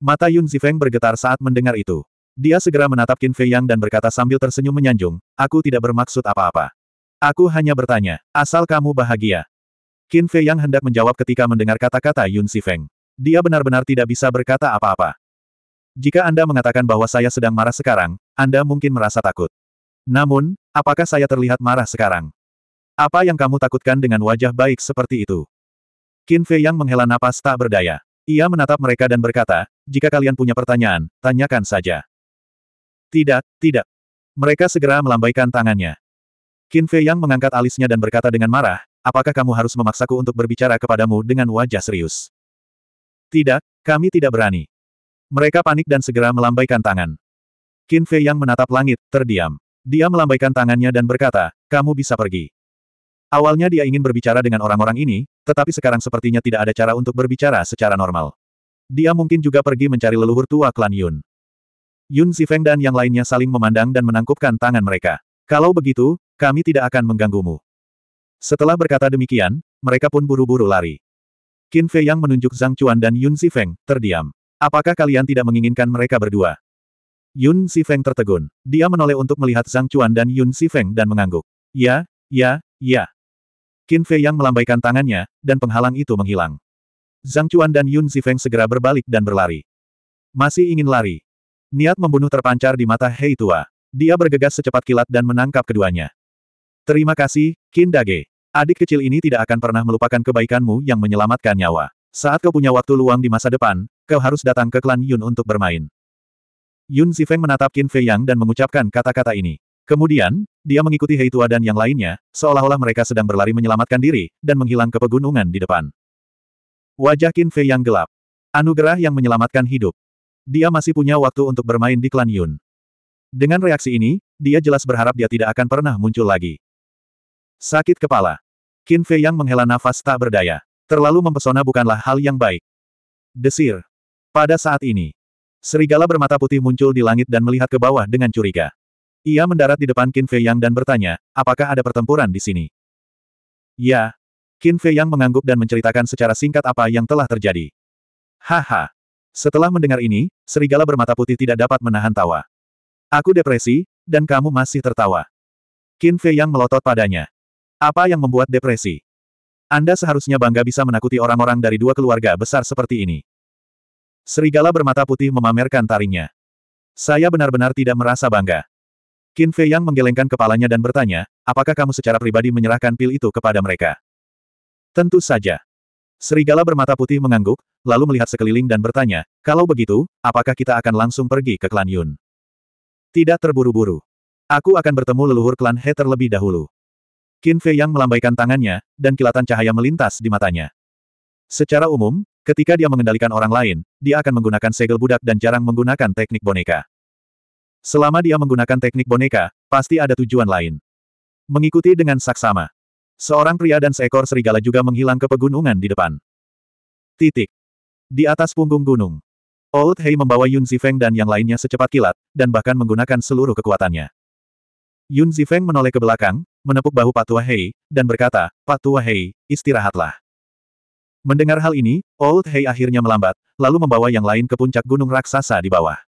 Mata Yun Zifeng bergetar saat mendengar itu. Dia segera menatap Qin Fei Yang dan berkata sambil tersenyum menyanjung, aku tidak bermaksud apa-apa. Aku hanya bertanya, asal kamu bahagia. Qin Fei Yang hendak menjawab ketika mendengar kata-kata Yun Zifeng. Dia benar-benar tidak bisa berkata apa-apa. Jika Anda mengatakan bahwa saya sedang marah sekarang, Anda mungkin merasa takut. Namun, apakah saya terlihat marah sekarang? Apa yang kamu takutkan dengan wajah baik seperti itu? Qin Fei Yang menghela napas tak berdaya. Ia menatap mereka dan berkata, jika kalian punya pertanyaan, tanyakan saja. Tidak, tidak. Mereka segera melambaikan tangannya. Qin Fei Yang mengangkat alisnya dan berkata dengan marah, apakah kamu harus memaksaku untuk berbicara kepadamu dengan wajah serius? Tidak, kami tidak berani. Mereka panik dan segera melambaikan tangan. Qin Fei Yang menatap langit, terdiam. Dia melambaikan tangannya dan berkata, kamu bisa pergi. Awalnya dia ingin berbicara dengan orang-orang ini, tetapi sekarang sepertinya tidak ada cara untuk berbicara secara normal. Dia mungkin juga pergi mencari leluhur tua klan Yun. Yun Zifeng dan yang lainnya saling memandang dan menangkupkan tangan mereka. Kalau begitu, kami tidak akan mengganggumu. Setelah berkata demikian, mereka pun buru-buru lari. Qin Fei yang menunjuk Zhang Chuan dan Yun Zifeng, terdiam. Apakah kalian tidak menginginkan mereka berdua? Yun Zifeng tertegun. Dia menoleh untuk melihat Zhang Chuan dan Yun Zifeng dan mengangguk. Ya, ya, ya. Qin Fei Yang melambaikan tangannya, dan penghalang itu menghilang. Zhang Chuan dan Yun Zifeng segera berbalik dan berlari. Masih ingin lari. Niat membunuh terpancar di mata Hei Tua. Dia bergegas secepat kilat dan menangkap keduanya. Terima kasih, Qin Dage. Adik kecil ini tidak akan pernah melupakan kebaikanmu yang menyelamatkan nyawa. Saat kau punya waktu luang di masa depan, kau harus datang ke klan Yun untuk bermain. Yun Zifeng menatap Qin Fei Yang dan mengucapkan kata-kata ini. Kemudian, dia mengikuti Heitua dan yang lainnya, seolah-olah mereka sedang berlari menyelamatkan diri, dan menghilang ke pegunungan di depan. Wajah Qin Fei yang gelap. Anugerah yang menyelamatkan hidup. Dia masih punya waktu untuk bermain di klan Yun. Dengan reaksi ini, dia jelas berharap dia tidak akan pernah muncul lagi. Sakit kepala. Qin Fei yang menghela nafas tak berdaya. Terlalu mempesona bukanlah hal yang baik. Desir. Pada saat ini, serigala bermata putih muncul di langit dan melihat ke bawah dengan curiga. Ia mendarat di depan Qin Fei Yang dan bertanya, apakah ada pertempuran di sini? Ya. Qin Fei Yang mengangguk dan menceritakan secara singkat apa yang telah terjadi. Haha. Setelah mendengar ini, serigala bermata putih tidak dapat menahan tawa. Aku depresi, dan kamu masih tertawa. Qin Fei Yang melotot padanya. Apa yang membuat depresi? Anda seharusnya bangga bisa menakuti orang-orang dari dua keluarga besar seperti ini. Serigala bermata putih memamerkan taringnya. Saya benar-benar tidak merasa bangga. Qin Fei Yang menggelengkan kepalanya dan bertanya, apakah kamu secara pribadi menyerahkan pil itu kepada mereka? Tentu saja. Serigala bermata putih mengangguk, lalu melihat sekeliling dan bertanya, kalau begitu, apakah kita akan langsung pergi ke klan Yun? Tidak terburu-buru. Aku akan bertemu leluhur klan He terlebih dahulu. Qin Fei Yang melambaikan tangannya, dan kilatan cahaya melintas di matanya. Secara umum, ketika dia mengendalikan orang lain, dia akan menggunakan segel budak dan jarang menggunakan teknik boneka. Selama dia menggunakan teknik boneka, pasti ada tujuan lain. Mengikuti dengan saksama. Seorang pria dan seekor serigala juga menghilang ke pegunungan di depan. Titik. Di atas punggung gunung. Old Hei membawa Yun Zifeng dan yang lainnya secepat kilat, dan bahkan menggunakan seluruh kekuatannya. Yun Zifeng menoleh ke belakang, menepuk bahu Patua Hei, dan berkata, Patua Hei, istirahatlah. Mendengar hal ini, Old Hei akhirnya melambat, lalu membawa yang lain ke puncak gunung raksasa di bawah.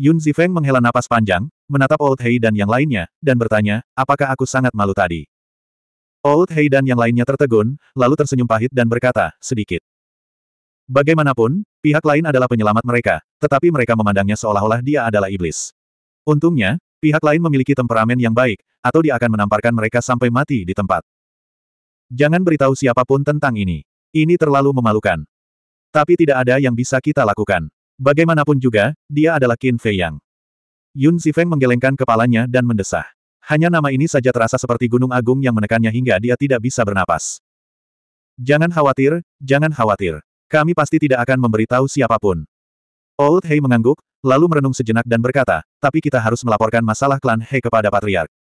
Yun Zifeng menghela napas panjang, menatap Old Hei dan yang lainnya, dan bertanya, apakah aku sangat malu tadi? Old Hei dan yang lainnya tertegun, lalu tersenyum pahit dan berkata, sedikit. Bagaimanapun, pihak lain adalah penyelamat mereka, tetapi mereka memandangnya seolah-olah dia adalah iblis. Untungnya, pihak lain memiliki temperamen yang baik, atau dia akan menamparkan mereka sampai mati di tempat. Jangan beritahu siapapun tentang ini. Ini terlalu memalukan. Tapi tidak ada yang bisa kita lakukan. Bagaimanapun juga, dia adalah Qin Fei Yang. Yun Zifeng menggelengkan kepalanya dan mendesah. Hanya nama ini saja terasa seperti gunung agung yang menekannya hingga dia tidak bisa bernapas. Jangan khawatir, jangan khawatir. Kami pasti tidak akan memberitahu siapapun. Old Hei mengangguk, lalu merenung sejenak dan berkata, tapi kita harus melaporkan masalah klan Hei kepada Patriark.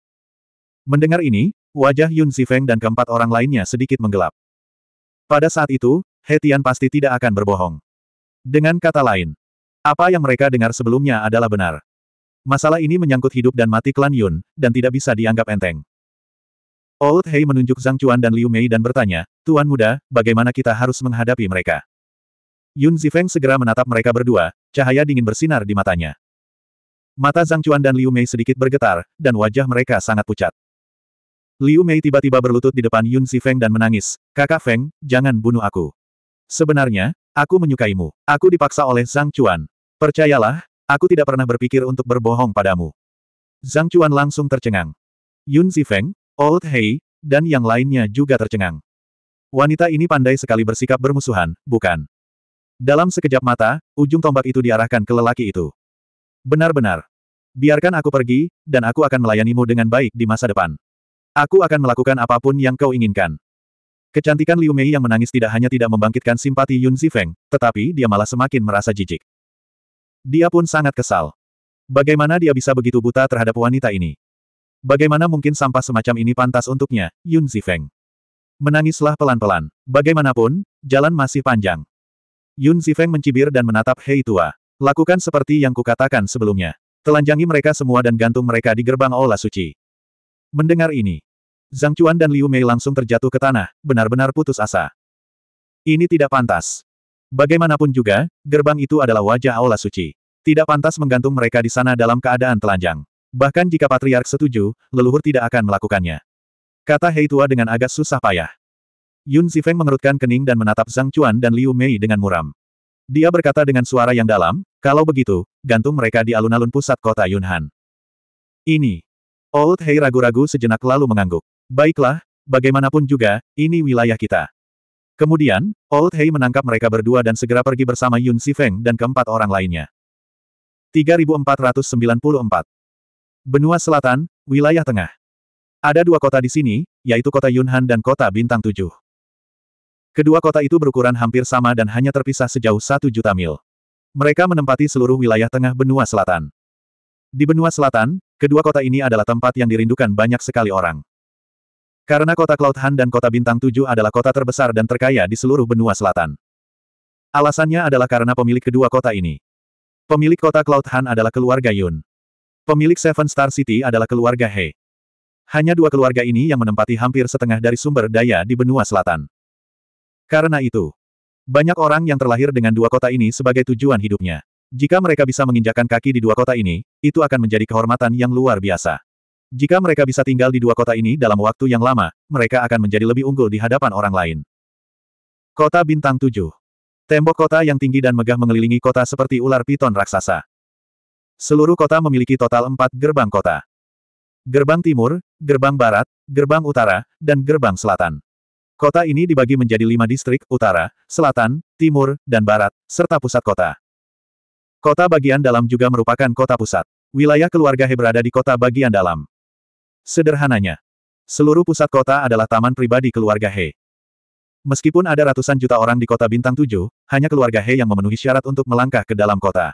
Mendengar ini, wajah Yun Zifeng dan keempat orang lainnya sedikit menggelap. Pada saat itu, Hetian pasti tidak akan berbohong. Dengan kata lain, apa yang mereka dengar sebelumnya adalah benar. Masalah ini menyangkut hidup dan mati klan Yun, dan tidak bisa dianggap enteng. Old Hei menunjuk Zhang Chuan dan Liu Mei dan bertanya, Tuan muda, bagaimana kita harus menghadapi mereka? Yun Zifeng segera menatap mereka berdua, cahaya dingin bersinar di matanya. Mata Zhang Chuan dan Liu Mei sedikit bergetar, dan wajah mereka sangat pucat. Liu Mei tiba-tiba berlutut di depan Yun Zifeng dan menangis, Kakak Feng, jangan bunuh aku. Sebenarnya, aku menyukaimu. Aku dipaksa oleh Zhang Chuan. Percayalah, aku tidak pernah berpikir untuk berbohong padamu. Zhang Chuan langsung tercengang. Yun Zifeng, Old Hei, dan yang lainnya juga tercengang. Wanita ini pandai sekali bersikap bermusuhan, bukan? Dalam sekejap mata, ujung tombak itu diarahkan ke lelaki itu. Benar-benar. Biarkan aku pergi, dan aku akan melayanimu dengan baik di masa depan. Aku akan melakukan apapun yang kau inginkan. Kecantikan Liu Mei yang menangis tidak hanya tidak membangkitkan simpati Yun Zifeng, tetapi dia malah semakin merasa jijik. Dia pun sangat kesal. Bagaimana dia bisa begitu buta terhadap wanita ini? Bagaimana mungkin sampah semacam ini pantas untuknya, Yun Zifeng? Menangislah pelan-pelan. Bagaimanapun, jalan masih panjang. Yun Zifeng mencibir dan menatap Hei Tua. Lakukan seperti yang kukatakan sebelumnya. Telanjangi mereka semua dan gantung mereka di gerbang Aula Suci. Mendengar ini, Zhang Chuan dan Liu Mei langsung terjatuh ke tanah, benar-benar putus asa. Ini tidak pantas. Bagaimanapun juga, gerbang itu adalah wajah aula suci. Tidak pantas menggantung mereka di sana dalam keadaan telanjang. Bahkan jika patriark setuju, leluhur tidak akan melakukannya. Kata Hei Tua dengan agak susah payah. Yun Zifeng mengerutkan kening dan menatap Zhang Chuan dan Liu Mei dengan muram. Dia berkata dengan suara yang dalam, kalau begitu, gantung mereka di alun-alun pusat kota Yunhan. Ini. Old Hei ragu-ragu sejenak lalu mengangguk. Baiklah, bagaimanapun juga, ini wilayah kita. Kemudian, Old Hei menangkap mereka berdua dan segera pergi bersama Yun Sifeng dan keempat orang lainnya. 3494 Benua Selatan, Wilayah Tengah Ada dua kota di sini, yaitu kota Yunhan dan kota Bintang Tujuh. Kedua kota itu berukuran hampir sama dan hanya terpisah sejauh satu juta mil. Mereka menempati seluruh wilayah tengah benua selatan. Di benua selatan, kedua kota ini adalah tempat yang dirindukan banyak sekali orang. Karena kota Cloud Han dan kota Bintang Tujuh adalah kota terbesar dan terkaya di seluruh benua selatan. Alasannya adalah karena pemilik kedua kota ini. Pemilik kota Cloud Han adalah keluarga Yun. Pemilik Seven Star City adalah keluarga He. Hanya dua keluarga ini yang menempati hampir setengah dari sumber daya di benua selatan. Karena itu, banyak orang yang terlahir dengan dua kota ini sebagai tujuan hidupnya. Jika mereka bisa menginjakan kaki di dua kota ini, itu akan menjadi kehormatan yang luar biasa. Jika mereka bisa tinggal di dua kota ini dalam waktu yang lama, mereka akan menjadi lebih unggul di hadapan orang lain. Kota Bintang 7 Tembok kota yang tinggi dan megah mengelilingi kota seperti ular piton raksasa. Seluruh kota memiliki total empat gerbang kota. Gerbang timur, gerbang barat, gerbang utara, dan gerbang selatan. Kota ini dibagi menjadi lima distrik, utara, selatan, timur, dan barat, serta pusat kota. Kota bagian dalam juga merupakan kota pusat. Wilayah keluarga He berada di kota bagian dalam. Sederhananya, seluruh pusat kota adalah taman pribadi keluarga He. Meskipun ada ratusan juta orang di kota Bintang tujuh, hanya keluarga He yang memenuhi syarat untuk melangkah ke dalam kota.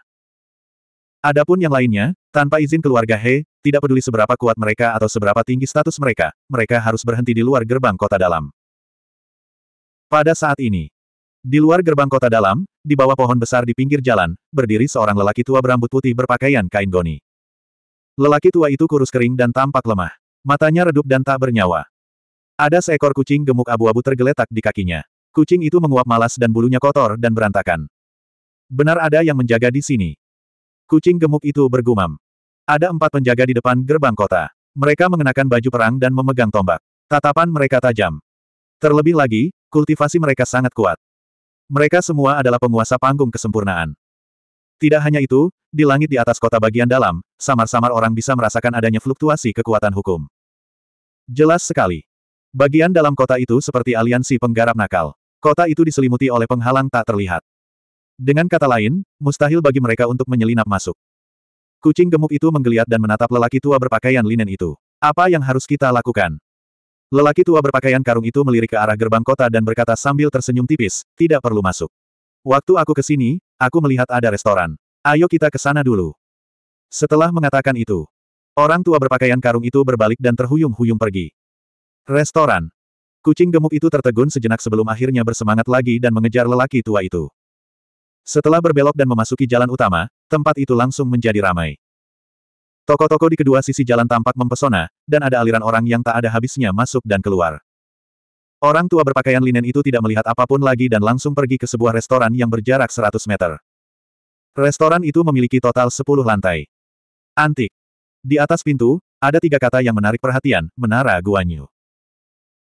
Adapun yang lainnya, tanpa izin keluarga He, tidak peduli seberapa kuat mereka atau seberapa tinggi status mereka, mereka harus berhenti di luar gerbang kota dalam. Pada saat ini, di luar gerbang kota dalam, di bawah pohon besar di pinggir jalan, berdiri seorang lelaki tua berambut putih berpakaian kain goni. Lelaki tua itu kurus kering dan tampak lemah. Matanya redup dan tak bernyawa. Ada seekor kucing gemuk abu-abu tergeletak di kakinya. Kucing itu menguap malas dan bulunya kotor dan berantakan. Benar ada yang menjaga di sini. Kucing gemuk itu bergumam. Ada empat penjaga di depan gerbang kota. Mereka mengenakan baju perang dan memegang tombak. Tatapan mereka tajam. Terlebih lagi, kultivasi mereka sangat kuat. Mereka semua adalah penguasa panggung kesempurnaan. Tidak hanya itu, di langit di atas kota bagian dalam, samar-samar orang bisa merasakan adanya fluktuasi kekuatan hukum. Jelas sekali. Bagian dalam kota itu seperti aliansi penggarap nakal. Kota itu diselimuti oleh penghalang tak terlihat. Dengan kata lain, mustahil bagi mereka untuk menyelinap masuk. Kucing gemuk itu menggeliat dan menatap lelaki tua berpakaian linen itu. Apa yang harus kita lakukan? Lelaki tua berpakaian karung itu melirik ke arah gerbang kota dan berkata sambil tersenyum tipis, tidak perlu masuk. Waktu aku kesini, aku melihat ada restoran. Ayo kita ke sana dulu. Setelah mengatakan itu, orang tua berpakaian karung itu berbalik dan terhuyung-huyung pergi. Restoran. Kucing gemuk itu tertegun sejenak sebelum akhirnya bersemangat lagi dan mengejar lelaki tua itu. Setelah berbelok dan memasuki jalan utama, tempat itu langsung menjadi ramai. Toko-toko di kedua sisi jalan tampak mempesona, dan ada aliran orang yang tak ada habisnya masuk dan keluar. Orang tua berpakaian linen itu tidak melihat apapun lagi dan langsung pergi ke sebuah restoran yang berjarak 100 meter. Restoran itu memiliki total 10 lantai. Antik. Di atas pintu, ada tiga kata yang menarik perhatian, Menara Guanyu.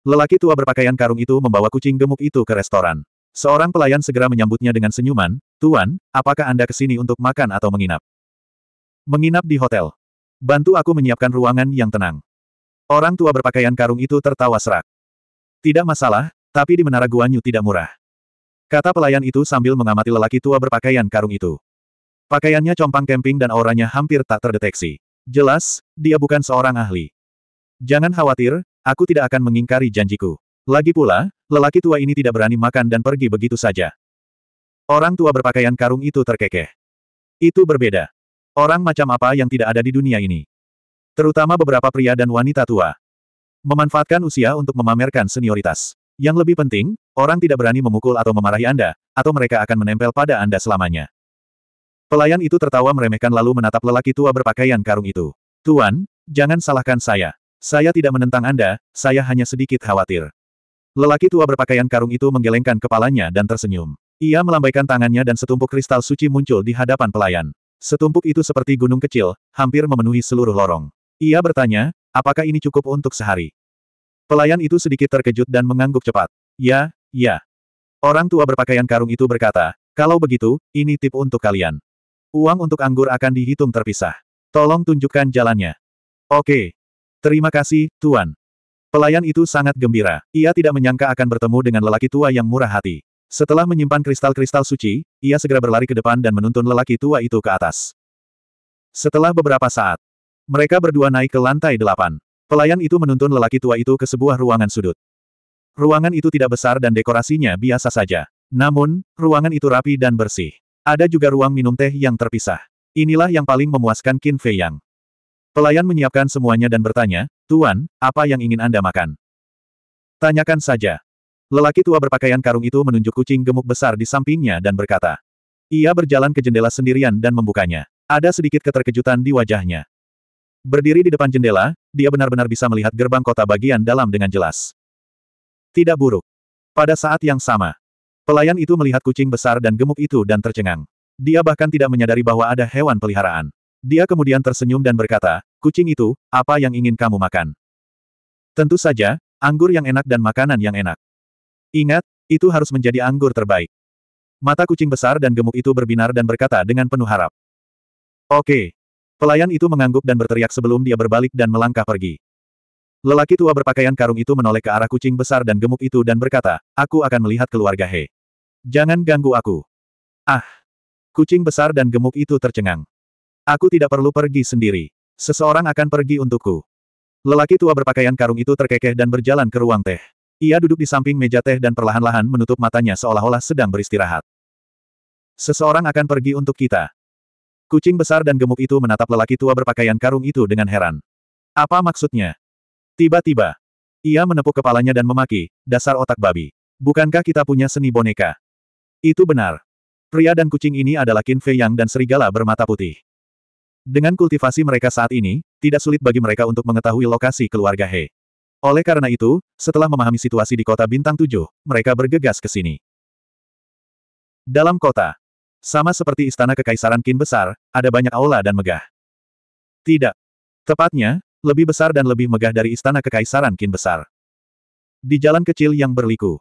Lelaki tua berpakaian karung itu membawa kucing gemuk itu ke restoran. Seorang pelayan segera menyambutnya dengan senyuman, Tuan, apakah Anda ke sini untuk makan atau menginap? Menginap di hotel. Bantu aku menyiapkan ruangan yang tenang. Orang tua berpakaian karung itu tertawa serak. Tidak masalah, tapi di menara Guanyu tidak murah. Kata pelayan itu sambil mengamati lelaki tua berpakaian karung itu. Pakaiannya compang camping dan auranya hampir tak terdeteksi. Jelas, dia bukan seorang ahli. Jangan khawatir, aku tidak akan mengingkari janjiku. Lagi pula, lelaki tua ini tidak berani makan dan pergi begitu saja. Orang tua berpakaian karung itu terkekeh. Itu berbeda. Orang macam apa yang tidak ada di dunia ini? Terutama beberapa pria dan wanita tua. Memanfaatkan usia untuk memamerkan senioritas. Yang lebih penting, orang tidak berani memukul atau memarahi Anda, atau mereka akan menempel pada Anda selamanya. Pelayan itu tertawa meremehkan lalu menatap lelaki tua berpakaian karung itu. Tuan, jangan salahkan saya. Saya tidak menentang Anda, saya hanya sedikit khawatir. Lelaki tua berpakaian karung itu menggelengkan kepalanya dan tersenyum. Ia melambaikan tangannya dan setumpuk kristal suci muncul di hadapan pelayan. Setumpuk itu seperti gunung kecil, hampir memenuhi seluruh lorong. Ia bertanya, Apakah ini cukup untuk sehari? Pelayan itu sedikit terkejut dan mengangguk cepat. Ya, ya. Orang tua berpakaian karung itu berkata, kalau begitu, ini tip untuk kalian. Uang untuk anggur akan dihitung terpisah. Tolong tunjukkan jalannya. Oke. Terima kasih, Tuan. Pelayan itu sangat gembira. Ia tidak menyangka akan bertemu dengan lelaki tua yang murah hati. Setelah menyimpan kristal-kristal suci, ia segera berlari ke depan dan menuntun lelaki tua itu ke atas. Setelah beberapa saat, mereka berdua naik ke lantai delapan. Pelayan itu menuntun lelaki tua itu ke sebuah ruangan sudut. Ruangan itu tidak besar dan dekorasinya biasa saja. Namun, ruangan itu rapi dan bersih. Ada juga ruang minum teh yang terpisah. Inilah yang paling memuaskan Qin Fei Yang. Pelayan menyiapkan semuanya dan bertanya, Tuan, apa yang ingin Anda makan? Tanyakan saja. Lelaki tua berpakaian karung itu menunjuk kucing gemuk besar di sampingnya dan berkata. Ia berjalan ke jendela sendirian dan membukanya. Ada sedikit keterkejutan di wajahnya. Berdiri di depan jendela, dia benar-benar bisa melihat gerbang kota bagian dalam dengan jelas. Tidak buruk. Pada saat yang sama, pelayan itu melihat kucing besar dan gemuk itu dan tercengang. Dia bahkan tidak menyadari bahwa ada hewan peliharaan. Dia kemudian tersenyum dan berkata, kucing itu, apa yang ingin kamu makan? Tentu saja, anggur yang enak dan makanan yang enak. Ingat, itu harus menjadi anggur terbaik. Mata kucing besar dan gemuk itu berbinar dan berkata dengan penuh harap. Oke, Pelayan itu mengangguk dan berteriak sebelum dia berbalik dan melangkah pergi. Lelaki tua berpakaian karung itu menoleh ke arah kucing besar dan gemuk itu dan berkata, aku akan melihat keluarga He. Jangan ganggu aku. Ah! Kucing besar dan gemuk itu tercengang. Aku tidak perlu pergi sendiri. Seseorang akan pergi untukku. Lelaki tua berpakaian karung itu terkekeh dan berjalan ke ruang teh. Ia duduk di samping meja teh dan perlahan-lahan menutup matanya seolah-olah sedang beristirahat. Seseorang akan pergi untuk kita. Kucing besar dan gemuk itu menatap lelaki tua berpakaian karung itu dengan heran. Apa maksudnya? Tiba-tiba, ia menepuk kepalanya dan memaki, dasar otak babi. Bukankah kita punya seni boneka? Itu benar. Pria dan kucing ini adalah Qin Fei Yang dan serigala bermata putih. Dengan kultivasi mereka saat ini, tidak sulit bagi mereka untuk mengetahui lokasi keluarga He. Oleh karena itu, setelah memahami situasi di kota Bintang 7, mereka bergegas ke sini. Dalam kota, sama seperti istana kekaisaran Qin besar, ada banyak aula dan megah. Tidak. Tepatnya, lebih besar dan lebih megah dari istana kekaisaran Qin besar. Di jalan kecil yang berliku,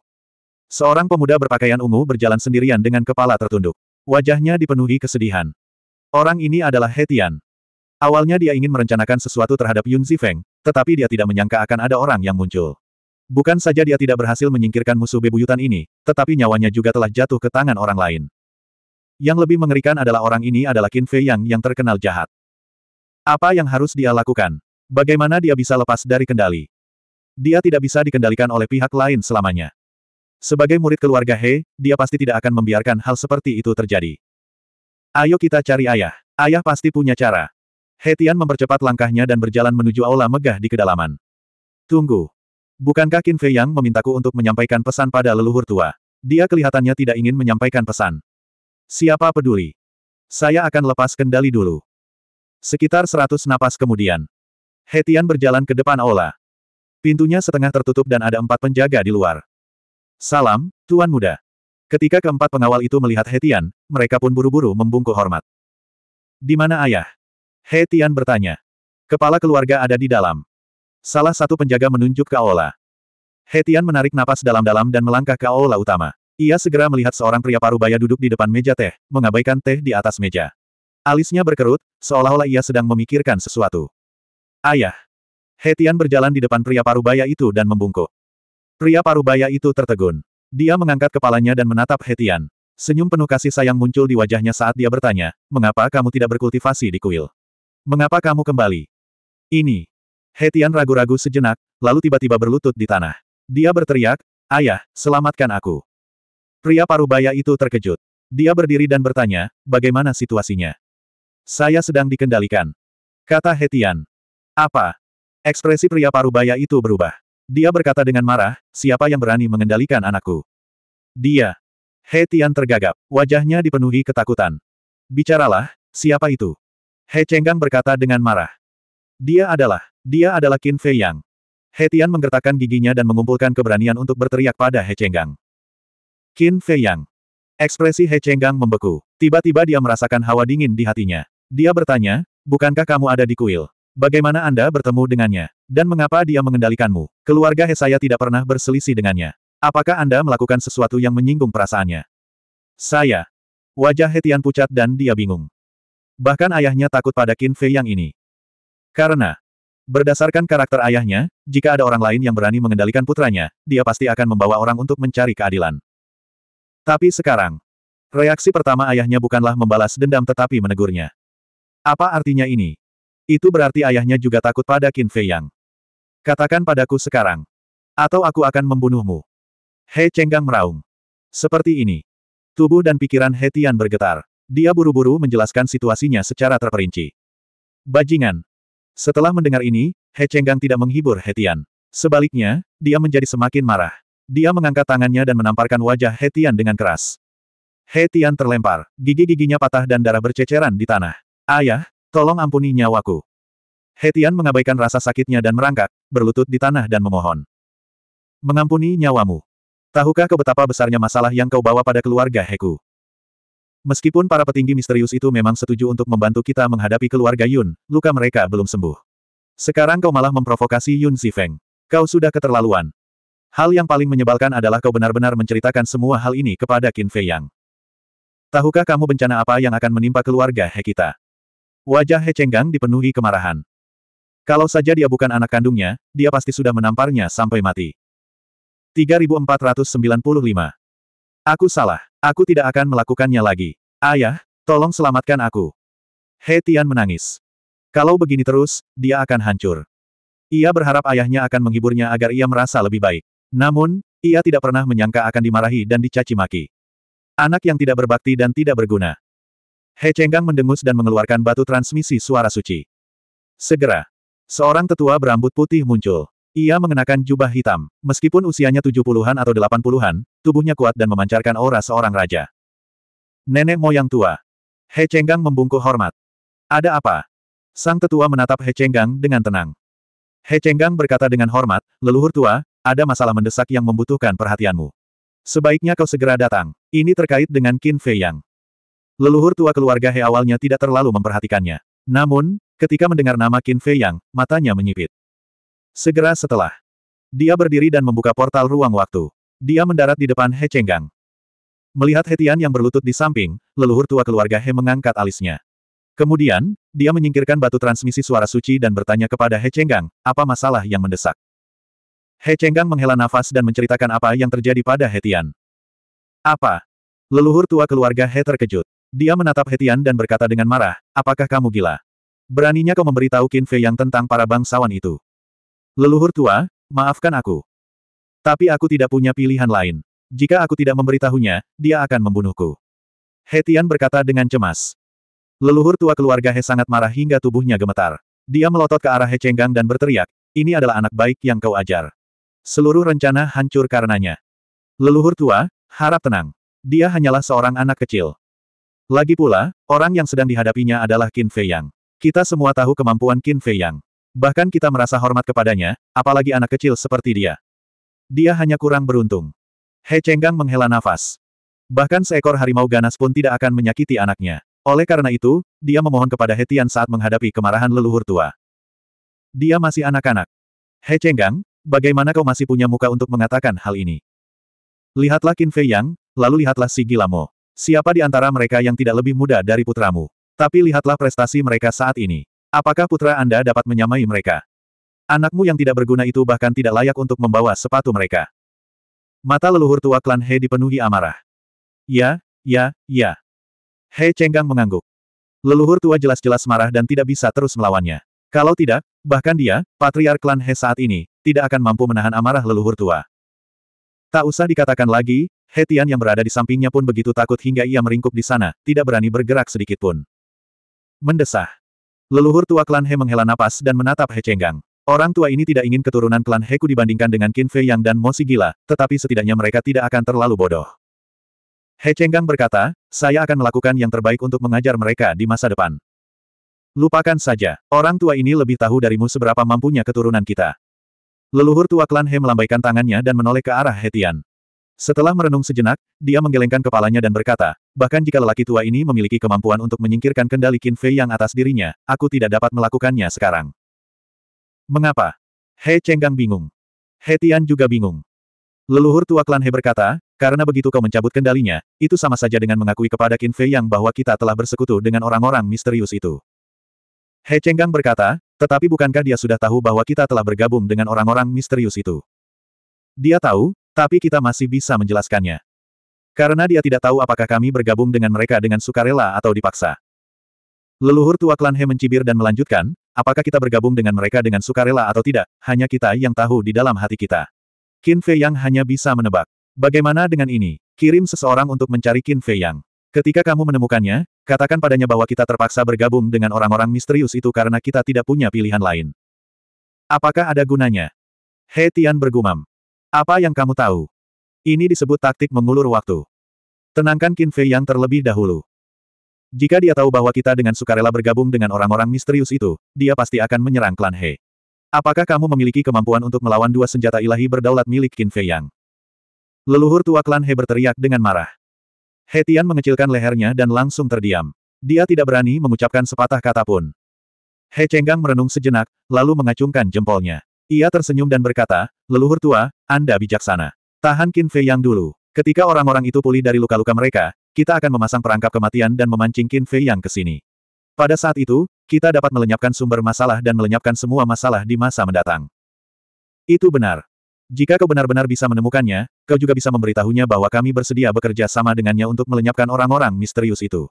seorang pemuda berpakaian ungu berjalan sendirian dengan kepala tertunduk. Wajahnya dipenuhi kesedihan. Orang ini adalah Hetian. Awalnya dia ingin merencanakan sesuatu terhadap Yun Zifeng, tetapi dia tidak menyangka akan ada orang yang muncul. Bukan saja dia tidak berhasil menyingkirkan musuh bebuyutan ini, tetapi nyawanya juga telah jatuh ke tangan orang lain. Yang lebih mengerikan adalah orang ini adalah Qin Fei Yang yang terkenal jahat. Apa yang harus dia lakukan? Bagaimana dia bisa lepas dari kendali? Dia tidak bisa dikendalikan oleh pihak lain selamanya. Sebagai murid keluarga He, dia pasti tidak akan membiarkan hal seperti itu terjadi. Ayo kita cari ayah. Ayah pasti punya cara. He Tian mempercepat langkahnya dan berjalan menuju aula megah di kedalaman. Tunggu. Bukankah Qin Fei Yang memintaku untuk menyampaikan pesan pada leluhur tua? Dia kelihatannya tidak ingin menyampaikan pesan. Siapa peduli? Saya akan lepas kendali dulu. Sekitar seratus napas kemudian. Hetian berjalan ke depan Ola. Pintunya setengah tertutup dan ada empat penjaga di luar. Salam, Tuan Muda. Ketika keempat pengawal itu melihat Hetian, mereka pun buru-buru membungkuk hormat. Di mana ayah? Hetian bertanya. Kepala keluarga ada di dalam. Salah satu penjaga menunjuk ke Ola. Hetian menarik napas dalam-dalam dan melangkah ke Aula utama. Ia segera melihat seorang pria parubaya duduk di depan meja teh, mengabaikan teh di atas meja. Alisnya berkerut, seolah-olah ia sedang memikirkan sesuatu. Ayah! Hetian berjalan di depan pria parubaya itu dan membungkuk. Pria parubaya itu tertegun. Dia mengangkat kepalanya dan menatap Hetian. Senyum penuh kasih sayang muncul di wajahnya saat dia bertanya, mengapa kamu tidak berkultivasi di kuil? Mengapa kamu kembali? Ini. Hetian ragu-ragu sejenak, lalu tiba-tiba berlutut di tanah. Dia berteriak, Ayah, selamatkan aku. Pria parubaya itu terkejut. Dia berdiri dan bertanya, bagaimana situasinya? Saya sedang dikendalikan. Kata Hetian. Apa? Ekspresi pria parubaya itu berubah. Dia berkata dengan marah, siapa yang berani mengendalikan anakku? Dia. Hetian tergagap, wajahnya dipenuhi ketakutan. Bicaralah, siapa itu? He Chenggang berkata dengan marah. Dia adalah, dia adalah Qin Fei Yang. Hetian menggertakkan giginya dan mengumpulkan keberanian untuk berteriak pada He Chenggang. Qin Yang, Ekspresi He Chenggang membeku. Tiba-tiba dia merasakan hawa dingin di hatinya. Dia bertanya, bukankah kamu ada di kuil? Bagaimana Anda bertemu dengannya? Dan mengapa dia mengendalikanmu? Keluarga He saya tidak pernah berselisih dengannya. Apakah Anda melakukan sesuatu yang menyinggung perasaannya? Saya. Wajah He Tian pucat dan dia bingung. Bahkan ayahnya takut pada Qin Fei yang ini. Karena, berdasarkan karakter ayahnya, jika ada orang lain yang berani mengendalikan putranya, dia pasti akan membawa orang untuk mencari keadilan. Tapi sekarang, reaksi pertama ayahnya bukanlah membalas dendam tetapi menegurnya. Apa artinya ini? Itu berarti ayahnya juga takut pada Qin Fei Yang. Katakan padaku sekarang. Atau aku akan membunuhmu. He Chenggang meraung. Seperti ini. Tubuh dan pikiran He Tian bergetar. Dia buru-buru menjelaskan situasinya secara terperinci. Bajingan. Setelah mendengar ini, He Chenggang tidak menghibur He Tian. Sebaliknya, dia menjadi semakin marah. Dia mengangkat tangannya dan menamparkan wajah Hetian dengan keras. Hetian terlempar, gigi-giginya patah dan darah berceceran di tanah. Ayah, tolong ampuni nyawaku. Hetian mengabaikan rasa sakitnya dan merangkak, berlutut di tanah dan memohon. Mengampuni nyawamu. Tahukah kau betapa besarnya masalah yang kau bawa pada keluarga Heku? Meskipun para petinggi misterius itu memang setuju untuk membantu kita menghadapi keluarga Yun, luka mereka belum sembuh. Sekarang kau malah memprovokasi Yun Zifeng. Kau sudah keterlaluan. Hal yang paling menyebalkan adalah kau benar-benar menceritakan semua hal ini kepada Qin Fei Yang. Tahukah kamu bencana apa yang akan menimpa keluarga He kita? Wajah He Chenggang dipenuhi kemarahan. Kalau saja dia bukan anak kandungnya, dia pasti sudah menamparnya sampai mati. 3495. Aku salah. Aku tidak akan melakukannya lagi. Ayah, tolong selamatkan aku. He Tian menangis. Kalau begini terus, dia akan hancur. Ia berharap ayahnya akan menghiburnya agar ia merasa lebih baik. Namun, ia tidak pernah menyangka akan dimarahi dan dicaci maki. Anak yang tidak berbakti dan tidak berguna. He Chenggang mendengus dan mengeluarkan batu transmisi suara suci. Segera, seorang tetua berambut putih muncul. Ia mengenakan jubah hitam. Meskipun usianya 70-an atau 80-an, tubuhnya kuat dan memancarkan aura seorang raja. Nenek moyang tua. He Chenggang membungkuk hormat. Ada apa? Sang tetua menatap He Chenggang dengan tenang. He Chenggang berkata dengan hormat, leluhur tua, ada masalah mendesak yang membutuhkan perhatianmu. Sebaiknya kau segera datang. Ini terkait dengan Qin Fei Yang. Leluhur tua keluarga He awalnya tidak terlalu memperhatikannya. Namun, ketika mendengar nama Qin Fei Yang, matanya menyipit. Segera setelah, dia berdiri dan membuka portal ruang waktu. Dia mendarat di depan He Chenggang. Melihat Hetian yang berlutut di samping, leluhur tua keluarga He mengangkat alisnya. Kemudian, dia menyingkirkan batu transmisi suara suci dan bertanya kepada He Chenggang, apa masalah yang mendesak. He Chenggang menghela nafas dan menceritakan apa yang terjadi pada Hetian. Apa? Leluhur tua keluarga He terkejut. Dia menatap Hetian dan berkata dengan marah, apakah kamu gila? Beraninya kau memberitahu Qin Fei yang tentang para bangsawan itu. Leluhur tua, maafkan aku. Tapi aku tidak punya pilihan lain. Jika aku tidak memberitahunya, dia akan membunuhku. Hetian berkata dengan cemas. Leluhur tua keluarga He sangat marah hingga tubuhnya gemetar. Dia melotot ke arah He Chenggang dan berteriak, ini adalah anak baik yang kau ajar. Seluruh rencana hancur karenanya. Leluhur tua, harap tenang. Dia hanyalah seorang anak kecil. Lagi pula, orang yang sedang dihadapinya adalah Qin Fei Yang. Kita semua tahu kemampuan Qin Fei Yang. Bahkan kita merasa hormat kepadanya, apalagi anak kecil seperti dia. Dia hanya kurang beruntung. He Chenggang menghela nafas. Bahkan seekor harimau ganas pun tidak akan menyakiti anaknya. Oleh karena itu, dia memohon kepada Hetian saat menghadapi kemarahan leluhur tua. Dia masih anak-anak. He Chenggang, Bagaimana kau masih punya muka untuk mengatakan hal ini? Lihatlah Qin Fei Yang, lalu lihatlah si Gilamo. Siapa di antara mereka yang tidak lebih muda dari putramu? Tapi lihatlah prestasi mereka saat ini. Apakah putra Anda dapat menyamai mereka? Anakmu yang tidak berguna itu bahkan tidak layak untuk membawa sepatu mereka. Mata leluhur tua klan He dipenuhi amarah. Ya, ya, ya. He Cenggang mengangguk. Leluhur tua jelas-jelas marah dan tidak bisa terus melawannya. Kalau tidak, bahkan dia, Patriark Klan He saat ini, tidak akan mampu menahan amarah leluhur tua. Tak usah dikatakan lagi, Hetian yang berada di sampingnya pun begitu takut hingga ia meringkuk di sana, tidak berani bergerak sedikitpun. Mendesah. Leluhur tua klan He menghela napas dan menatap He Cenggang. Orang tua ini tidak ingin keturunan klan Heku dibandingkan dengan Qin Fei Yang dan Mo Si Gila, tetapi setidaknya mereka tidak akan terlalu bodoh. He Cenggang berkata, saya akan melakukan yang terbaik untuk mengajar mereka di masa depan. Lupakan saja, orang tua ini lebih tahu darimu seberapa mampunya keturunan kita. Leluhur tua klan He melambaikan tangannya dan menoleh ke arah Hetian. Setelah merenung sejenak, dia menggelengkan kepalanya dan berkata, bahkan jika lelaki tua ini memiliki kemampuan untuk menyingkirkan kendali Qin Fei yang atas dirinya, aku tidak dapat melakukannya sekarang. Mengapa? He Chenggang bingung. Hetian juga bingung. Leluhur tua klan He berkata, karena begitu kau mencabut kendalinya, itu sama saja dengan mengakui kepada Qin Fei yang bahwa kita telah bersekutu dengan orang-orang misterius itu. He Chenggang berkata, tetapi bukankah dia sudah tahu bahwa kita telah bergabung dengan orang-orang misterius itu? Dia tahu, tapi kita masih bisa menjelaskannya. Karena dia tidak tahu apakah kami bergabung dengan mereka dengan sukarela atau dipaksa. Leluhur tua klan He mencibir dan melanjutkan, apakah kita bergabung dengan mereka dengan sukarela atau tidak, hanya kita yang tahu di dalam hati kita. Qin Fei Yang hanya bisa menebak. Bagaimana dengan ini? Kirim seseorang untuk mencari Qin Fei Yang. Ketika kamu menemukannya, katakan padanya bahwa kita terpaksa bergabung dengan orang-orang misterius itu karena kita tidak punya pilihan lain. Apakah ada gunanya? He Tian bergumam. Apa yang kamu tahu? Ini disebut taktik mengulur waktu. Tenangkan Qin Fei yang terlebih dahulu. Jika dia tahu bahwa kita dengan sukarela bergabung dengan orang-orang misterius itu, dia pasti akan menyerang klan He. Apakah kamu memiliki kemampuan untuk melawan dua senjata ilahi berdaulat milik Qin Fei Yang? Leluhur tua klan He berteriak dengan marah. Hetian mengecilkan lehernya dan langsung terdiam. Dia tidak berani mengucapkan sepatah kata pun. He Chenggang merenung sejenak, lalu mengacungkan jempolnya. Ia tersenyum dan berkata, leluhur tua, Anda bijaksana. Tahan Qin Fei Yang dulu. Ketika orang-orang itu pulih dari luka-luka mereka, kita akan memasang perangkap kematian dan memancing Qin Fei Yang ke sini. Pada saat itu, kita dapat melenyapkan sumber masalah dan melenyapkan semua masalah di masa mendatang. Itu benar. Jika kau benar-benar bisa menemukannya, kau juga bisa memberitahunya bahwa kami bersedia bekerja sama dengannya untuk melenyapkan orang-orang misterius itu.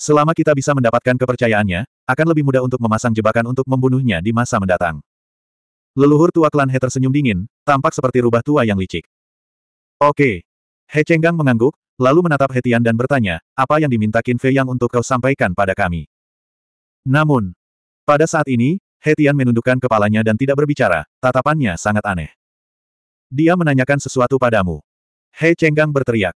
Selama kita bisa mendapatkan kepercayaannya, akan lebih mudah untuk memasang jebakan untuk membunuhnya di masa mendatang. Leluhur tua klan He tersenyum dingin, tampak seperti rubah tua yang licik. Oke. He Chenggang mengangguk, lalu menatap He Tian dan bertanya, apa yang diminta Qin Fei Yang untuk kau sampaikan pada kami? Namun, pada saat ini, He Tian menundukkan kepalanya dan tidak berbicara, tatapannya sangat aneh. Dia menanyakan sesuatu padamu. He Chenggang berteriak.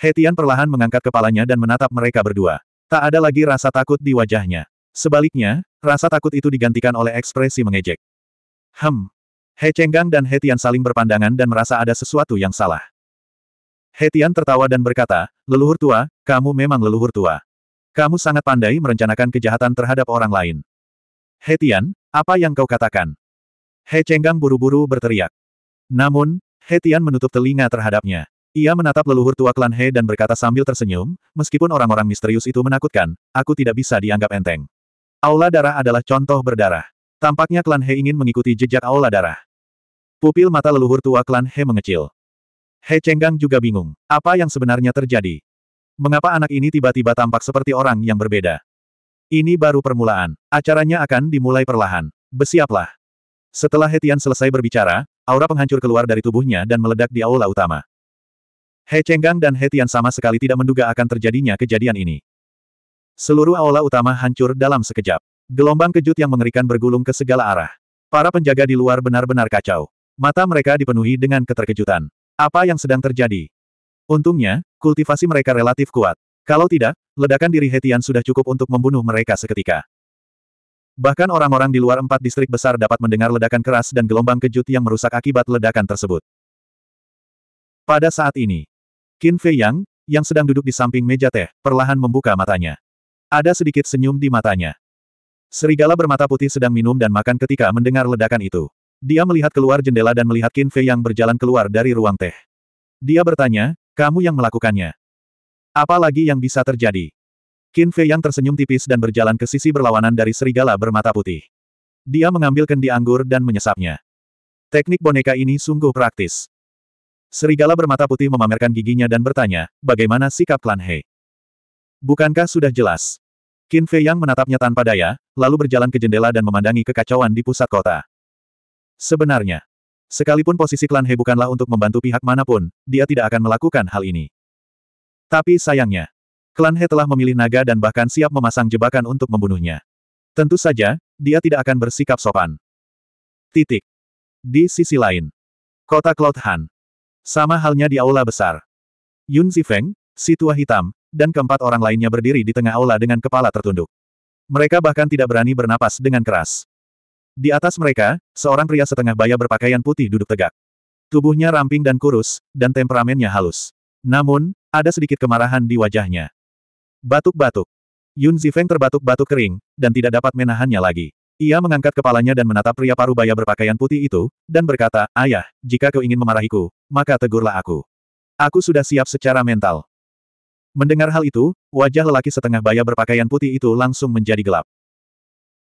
He Tian perlahan mengangkat kepalanya dan menatap mereka berdua. Tak ada lagi rasa takut di wajahnya. Sebaliknya, rasa takut itu digantikan oleh ekspresi mengejek. Hem. He Chenggang dan He Tian saling berpandangan dan merasa ada sesuatu yang salah. He Tian tertawa dan berkata, leluhur tua, kamu memang leluhur tua. Kamu sangat pandai merencanakan kejahatan terhadap orang lain. He Tian, apa yang kau katakan? He Chenggang buru-buru berteriak. Namun, Hetian menutup telinga terhadapnya. Ia menatap leluhur tua klan He dan berkata sambil tersenyum, meskipun orang-orang misterius itu menakutkan, aku tidak bisa dianggap enteng. Aula darah adalah contoh berdarah. Tampaknya klan He ingin mengikuti jejak aula darah. Pupil mata leluhur tua klan He mengecil. He Chenggang juga bingung. Apa yang sebenarnya terjadi? Mengapa anak ini tiba-tiba tampak seperti orang yang berbeda? Ini baru permulaan. Acaranya akan dimulai perlahan. Besiaplah. Setelah Hetian selesai berbicara, Aura penghancur keluar dari tubuhnya dan meledak di aula utama. He Chenggang dan He Tian sama sekali tidak menduga akan terjadinya kejadian ini. Seluruh aula utama hancur dalam sekejap. Gelombang kejut yang mengerikan bergulung ke segala arah. Para penjaga di luar benar-benar kacau. Mata mereka dipenuhi dengan keterkejutan. Apa yang sedang terjadi? Untungnya, kultivasi mereka relatif kuat. Kalau tidak, ledakan diri Hetian sudah cukup untuk membunuh mereka seketika. Bahkan orang-orang di luar empat distrik besar dapat mendengar ledakan keras dan gelombang kejut yang merusak akibat ledakan tersebut. Pada saat ini, Qin Fei Yang, yang sedang duduk di samping meja teh, perlahan membuka matanya. Ada sedikit senyum di matanya. Serigala bermata putih sedang minum dan makan ketika mendengar ledakan itu. Dia melihat keluar jendela dan melihat Qin Fei yang berjalan keluar dari ruang teh. Dia bertanya, kamu yang melakukannya. Apa lagi yang bisa terjadi? Qin Fei yang tersenyum tipis dan berjalan ke sisi berlawanan dari serigala bermata putih. Dia mengambil kendi anggur dan menyesapnya. Teknik boneka ini sungguh praktis. Serigala bermata putih memamerkan giginya dan bertanya, bagaimana sikap klan He? Bukankah sudah jelas? Qin Fei yang menatapnya tanpa daya, lalu berjalan ke jendela dan memandangi kekacauan di pusat kota. Sebenarnya, sekalipun posisi klan He bukanlah untuk membantu pihak manapun, dia tidak akan melakukan hal ini. Tapi sayangnya, Klan He telah memilih naga dan bahkan siap memasang jebakan untuk membunuhnya. Tentu saja, dia tidak akan bersikap sopan. Titik. Di sisi lain. Kota Cloud Han. Sama halnya di aula besar. Yun Zifeng, si tua hitam, dan keempat orang lainnya berdiri di tengah aula dengan kepala tertunduk. Mereka bahkan tidak berani bernapas dengan keras. Di atas mereka, seorang pria setengah baya berpakaian putih duduk tegak. Tubuhnya ramping dan kurus, dan temperamennya halus. Namun, ada sedikit kemarahan di wajahnya. Batuk-batuk. Yun Zifeng terbatuk-batuk kering, dan tidak dapat menahannya lagi. Ia mengangkat kepalanya dan menatap pria parubaya berpakaian putih itu, dan berkata, Ayah, jika kau ingin memarahiku, maka tegurlah aku. Aku sudah siap secara mental. Mendengar hal itu, wajah lelaki setengah baya berpakaian putih itu langsung menjadi gelap.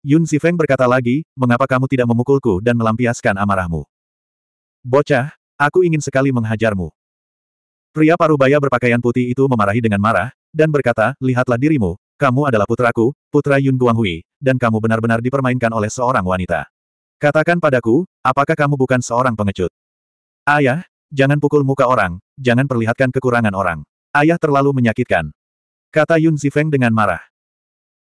Yun Zifeng berkata lagi, mengapa kamu tidak memukulku dan melampiaskan amarahmu? Bocah, aku ingin sekali menghajarmu. Pria parubaya berpakaian putih itu memarahi dengan marah, dan berkata, lihatlah dirimu, kamu adalah putraku, putra Yun Guanghui, dan kamu benar-benar dipermainkan oleh seorang wanita. Katakan padaku, apakah kamu bukan seorang pengecut? Ayah, jangan pukul muka orang, jangan perlihatkan kekurangan orang. Ayah terlalu menyakitkan. Kata Yun Zifeng dengan marah.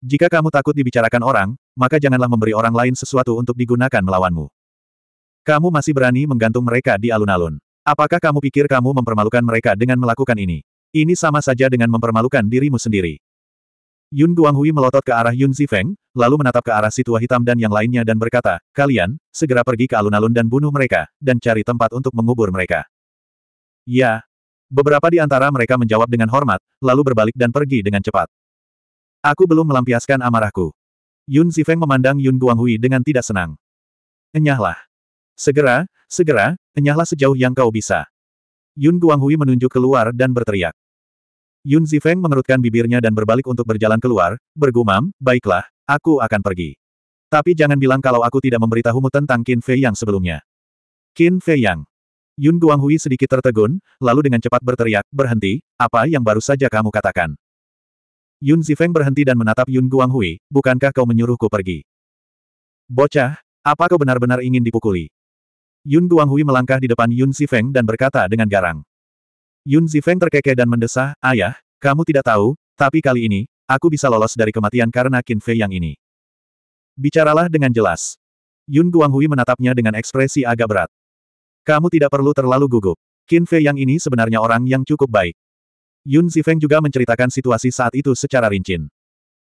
Jika kamu takut dibicarakan orang, maka janganlah memberi orang lain sesuatu untuk digunakan melawanmu. Kamu masih berani menggantung mereka di alun-alun. Apakah kamu pikir kamu mempermalukan mereka dengan melakukan ini? Ini sama saja dengan mempermalukan dirimu sendiri. Yun Guanghui melotot ke arah Yun Zifeng, lalu menatap ke arah si tua hitam dan yang lainnya dan berkata, kalian, segera pergi ke alun-alun dan bunuh mereka, dan cari tempat untuk mengubur mereka. Ya. Beberapa di antara mereka menjawab dengan hormat, lalu berbalik dan pergi dengan cepat. Aku belum melampiaskan amarahku. Yun Zifeng memandang Yun Guanghui dengan tidak senang. Enyahlah. Segera, segera, enyahlah sejauh yang kau bisa. Yun Guanghui menunjuk keluar dan berteriak. Yun Zifeng mengerutkan bibirnya dan berbalik untuk berjalan keluar, bergumam, baiklah, aku akan pergi. Tapi jangan bilang kalau aku tidak memberitahumu tentang Qin Fei Yang sebelumnya. Qin Fei Yang. Yun Guanghui sedikit tertegun, lalu dengan cepat berteriak, berhenti, apa yang baru saja kamu katakan. Yun Zifeng berhenti dan menatap Yun Guanghui, bukankah kau menyuruhku pergi? Bocah, apa kau benar-benar ingin dipukuli? Yun Guanghui melangkah di depan Yun Zifeng dan berkata dengan garang. Yun Zifeng terkekeh dan mendesah, Ayah, kamu tidak tahu, tapi kali ini, aku bisa lolos dari kematian karena Qin Fei yang ini. Bicaralah dengan jelas. Yun Guanghui menatapnya dengan ekspresi agak berat. Kamu tidak perlu terlalu gugup. Qin Fei yang ini sebenarnya orang yang cukup baik. Yun Zifeng juga menceritakan situasi saat itu secara rinci.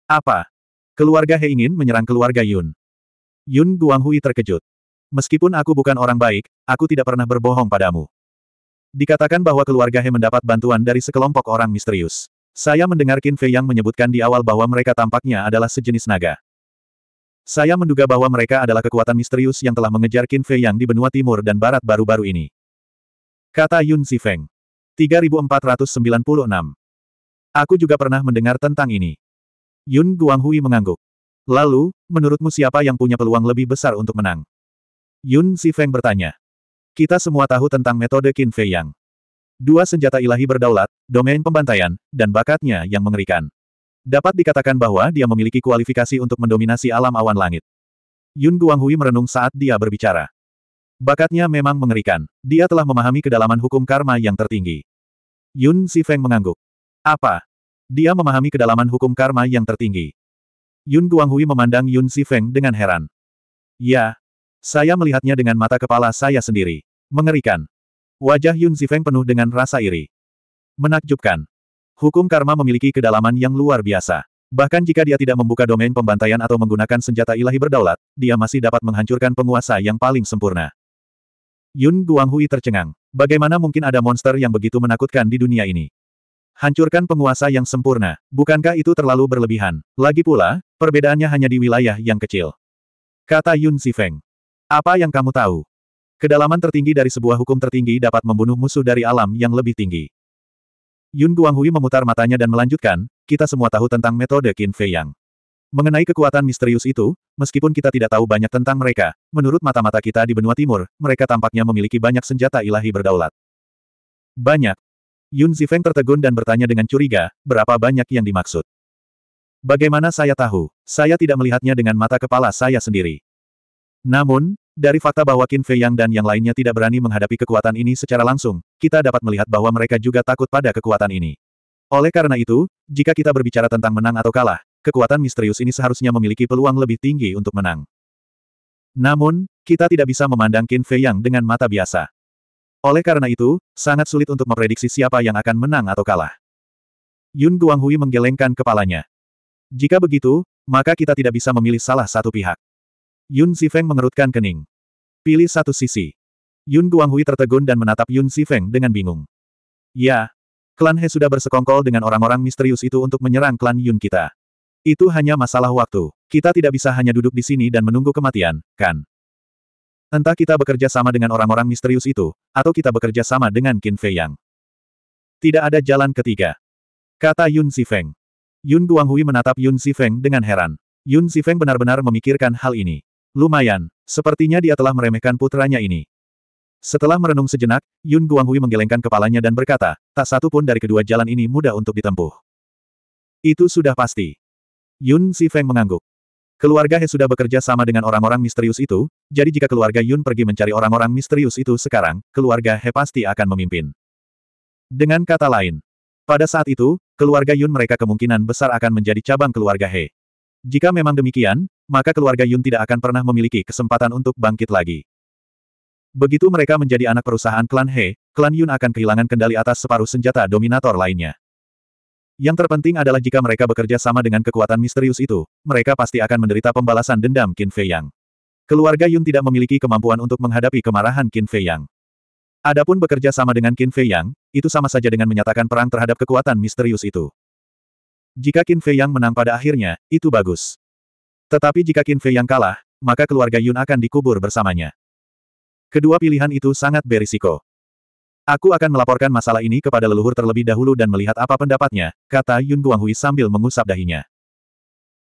Apa? Keluarga He ingin menyerang keluarga Yun. Yun Guanghui terkejut. Meskipun aku bukan orang baik, aku tidak pernah berbohong padamu. Dikatakan bahwa keluarga He mendapat bantuan dari sekelompok orang misterius. Saya mendengar Qin Fei yang menyebutkan di awal bahwa mereka tampaknya adalah sejenis naga. Saya menduga bahwa mereka adalah kekuatan misterius yang telah mengejar Qin Fei yang di benua timur dan barat baru-baru ini. Kata Yun Zifeng. 3496. Aku juga pernah mendengar tentang ini. Yun Guanghui mengangguk. Lalu, menurutmu siapa yang punya peluang lebih besar untuk menang? Yun Zifeng bertanya. Kita semua tahu tentang metode Qin Fei Yang. Dua senjata ilahi berdaulat, domain pembantaian, dan bakatnya yang mengerikan. Dapat dikatakan bahwa dia memiliki kualifikasi untuk mendominasi alam awan langit. Yun Guanghui merenung saat dia berbicara. Bakatnya memang mengerikan. Dia telah memahami kedalaman hukum karma yang tertinggi. Yun Sifeng mengangguk. Apa? Dia memahami kedalaman hukum karma yang tertinggi. Yun Guanghui memandang Yun Sifeng dengan heran. Ya, saya melihatnya dengan mata kepala saya sendiri. Mengerikan. Wajah Yun Zifeng penuh dengan rasa iri. Menakjubkan. Hukum karma memiliki kedalaman yang luar biasa. Bahkan jika dia tidak membuka domain pembantaian atau menggunakan senjata ilahi berdaulat, dia masih dapat menghancurkan penguasa yang paling sempurna. Yun Guanghui tercengang. Bagaimana mungkin ada monster yang begitu menakutkan di dunia ini? Hancurkan penguasa yang sempurna, bukankah itu terlalu berlebihan? Lagi pula, perbedaannya hanya di wilayah yang kecil. Kata Yun Zifeng. Apa yang kamu tahu? Kedalaman tertinggi dari sebuah hukum tertinggi dapat membunuh musuh dari alam yang lebih tinggi. Yun Guanghui memutar matanya dan melanjutkan, kita semua tahu tentang metode Qin Fei Yang. Mengenai kekuatan misterius itu, meskipun kita tidak tahu banyak tentang mereka, menurut mata-mata kita di benua timur, mereka tampaknya memiliki banyak senjata ilahi berdaulat. Banyak. Yun Zifeng tertegun dan bertanya dengan curiga, berapa banyak yang dimaksud? Bagaimana saya tahu? Saya tidak melihatnya dengan mata kepala saya sendiri. Namun, dari fakta bahwa Qin Fei Yang dan yang lainnya tidak berani menghadapi kekuatan ini secara langsung, kita dapat melihat bahwa mereka juga takut pada kekuatan ini. Oleh karena itu, jika kita berbicara tentang menang atau kalah, kekuatan misterius ini seharusnya memiliki peluang lebih tinggi untuk menang. Namun, kita tidak bisa memandang Qin Fei Yang dengan mata biasa. Oleh karena itu, sangat sulit untuk memprediksi siapa yang akan menang atau kalah. Yun Guanghui menggelengkan kepalanya. Jika begitu, maka kita tidak bisa memilih salah satu pihak. Yun Zifeng mengerutkan kening. Pilih satu sisi. Yun Guanghui tertegun dan menatap Yun Zifeng dengan bingung. Ya, klan He sudah bersekongkol dengan orang-orang misterius itu untuk menyerang klan Yun kita. Itu hanya masalah waktu. Kita tidak bisa hanya duduk di sini dan menunggu kematian, kan? Entah kita bekerja sama dengan orang-orang misterius itu, atau kita bekerja sama dengan Qin Fei Yang. Tidak ada jalan ketiga. Kata Yun Zifeng. Yun Guanghui menatap Yun Zifeng dengan heran. Yun Zifeng benar-benar memikirkan hal ini. Lumayan, sepertinya dia telah meremehkan putranya ini. Setelah merenung sejenak, Yun Guanghui menggelengkan kepalanya dan berkata, tak satu pun dari kedua jalan ini mudah untuk ditempuh. Itu sudah pasti. Yun Si Feng mengangguk. Keluarga He sudah bekerja sama dengan orang-orang misterius itu, jadi jika keluarga Yun pergi mencari orang-orang misterius itu sekarang, keluarga He pasti akan memimpin. Dengan kata lain, pada saat itu, keluarga Yun mereka kemungkinan besar akan menjadi cabang keluarga He. Jika memang demikian, maka keluarga Yun tidak akan pernah memiliki kesempatan untuk bangkit lagi. Begitu mereka menjadi anak perusahaan klan He, klan Yun akan kehilangan kendali atas separuh senjata dominator lainnya. Yang terpenting adalah jika mereka bekerja sama dengan kekuatan misterius itu, mereka pasti akan menderita pembalasan dendam Qin Fei Yang. Keluarga Yun tidak memiliki kemampuan untuk menghadapi kemarahan Qin Fei Yang. Adapun bekerja sama dengan Qin Fei Yang, itu sama saja dengan menyatakan perang terhadap kekuatan misterius itu. Jika Qin Fei Yang menang pada akhirnya, itu bagus. Tetapi jika Qin Fei yang kalah, maka keluarga Yun akan dikubur bersamanya. Kedua pilihan itu sangat berisiko. Aku akan melaporkan masalah ini kepada leluhur terlebih dahulu dan melihat apa pendapatnya, kata Yun Guanghui sambil mengusap dahinya.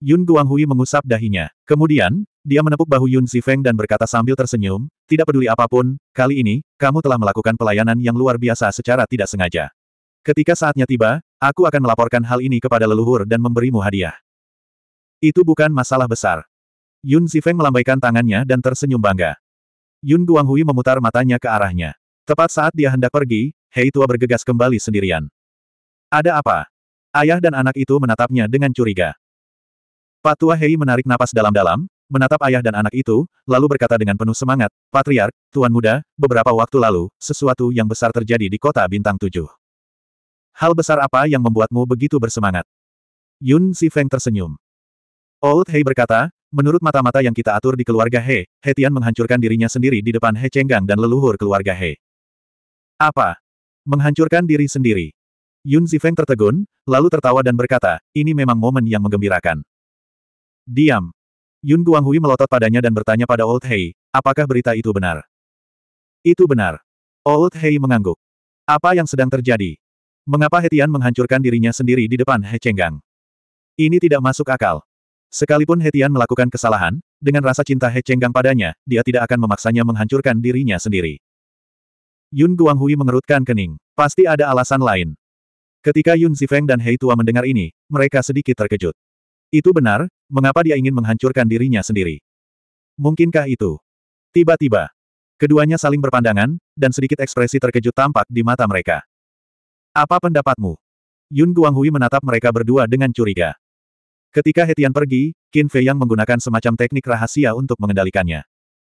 Yun Guanghui mengusap dahinya. Kemudian, dia menepuk bahu Yun Zifeng dan berkata sambil tersenyum, tidak peduli apapun, kali ini, kamu telah melakukan pelayanan yang luar biasa secara tidak sengaja. Ketika saatnya tiba, aku akan melaporkan hal ini kepada leluhur dan memberimu hadiah. Itu bukan masalah besar. Yun Zifeng melambaikan tangannya dan tersenyum bangga. Yun Guanghui memutar matanya ke arahnya. Tepat saat dia hendak pergi, Hei Tua bergegas kembali sendirian. Ada apa? Ayah dan anak itu menatapnya dengan curiga. Pak Tua Hei menarik napas dalam-dalam, menatap ayah dan anak itu, lalu berkata dengan penuh semangat, Patriark, Tuan Muda, beberapa waktu lalu, sesuatu yang besar terjadi di kota Bintang Tujuh. Hal besar apa yang membuatmu begitu bersemangat? Yun Sifeng tersenyum. Old Hei berkata, menurut mata-mata yang kita atur di keluarga He, He Tian menghancurkan dirinya sendiri di depan He Chenggang dan leluhur keluarga He. Apa? Menghancurkan diri sendiri. Yun Zifeng tertegun, lalu tertawa dan berkata, ini memang momen yang menggembirakan. Diam. Yun Guanghui melotot padanya dan bertanya pada Old Hei, apakah berita itu benar? Itu benar. Old Hei mengangguk. Apa yang sedang terjadi? Mengapa Hetian menghancurkan dirinya sendiri di depan He Chenggang? Ini tidak masuk akal. Sekalipun Hetian melakukan kesalahan, dengan rasa cinta He Chenggang padanya, dia tidak akan memaksanya menghancurkan dirinya sendiri. Yun Guanghui mengerutkan kening. Pasti ada alasan lain. Ketika Yun Zifeng dan Hei Tua mendengar ini, mereka sedikit terkejut. Itu benar, mengapa dia ingin menghancurkan dirinya sendiri? Mungkinkah itu? Tiba-tiba, keduanya saling berpandangan, dan sedikit ekspresi terkejut tampak di mata mereka. Apa pendapatmu? Yun Guanghui menatap mereka berdua dengan curiga. Ketika Hetian pergi, Qin Fei Yang menggunakan semacam teknik rahasia untuk mengendalikannya.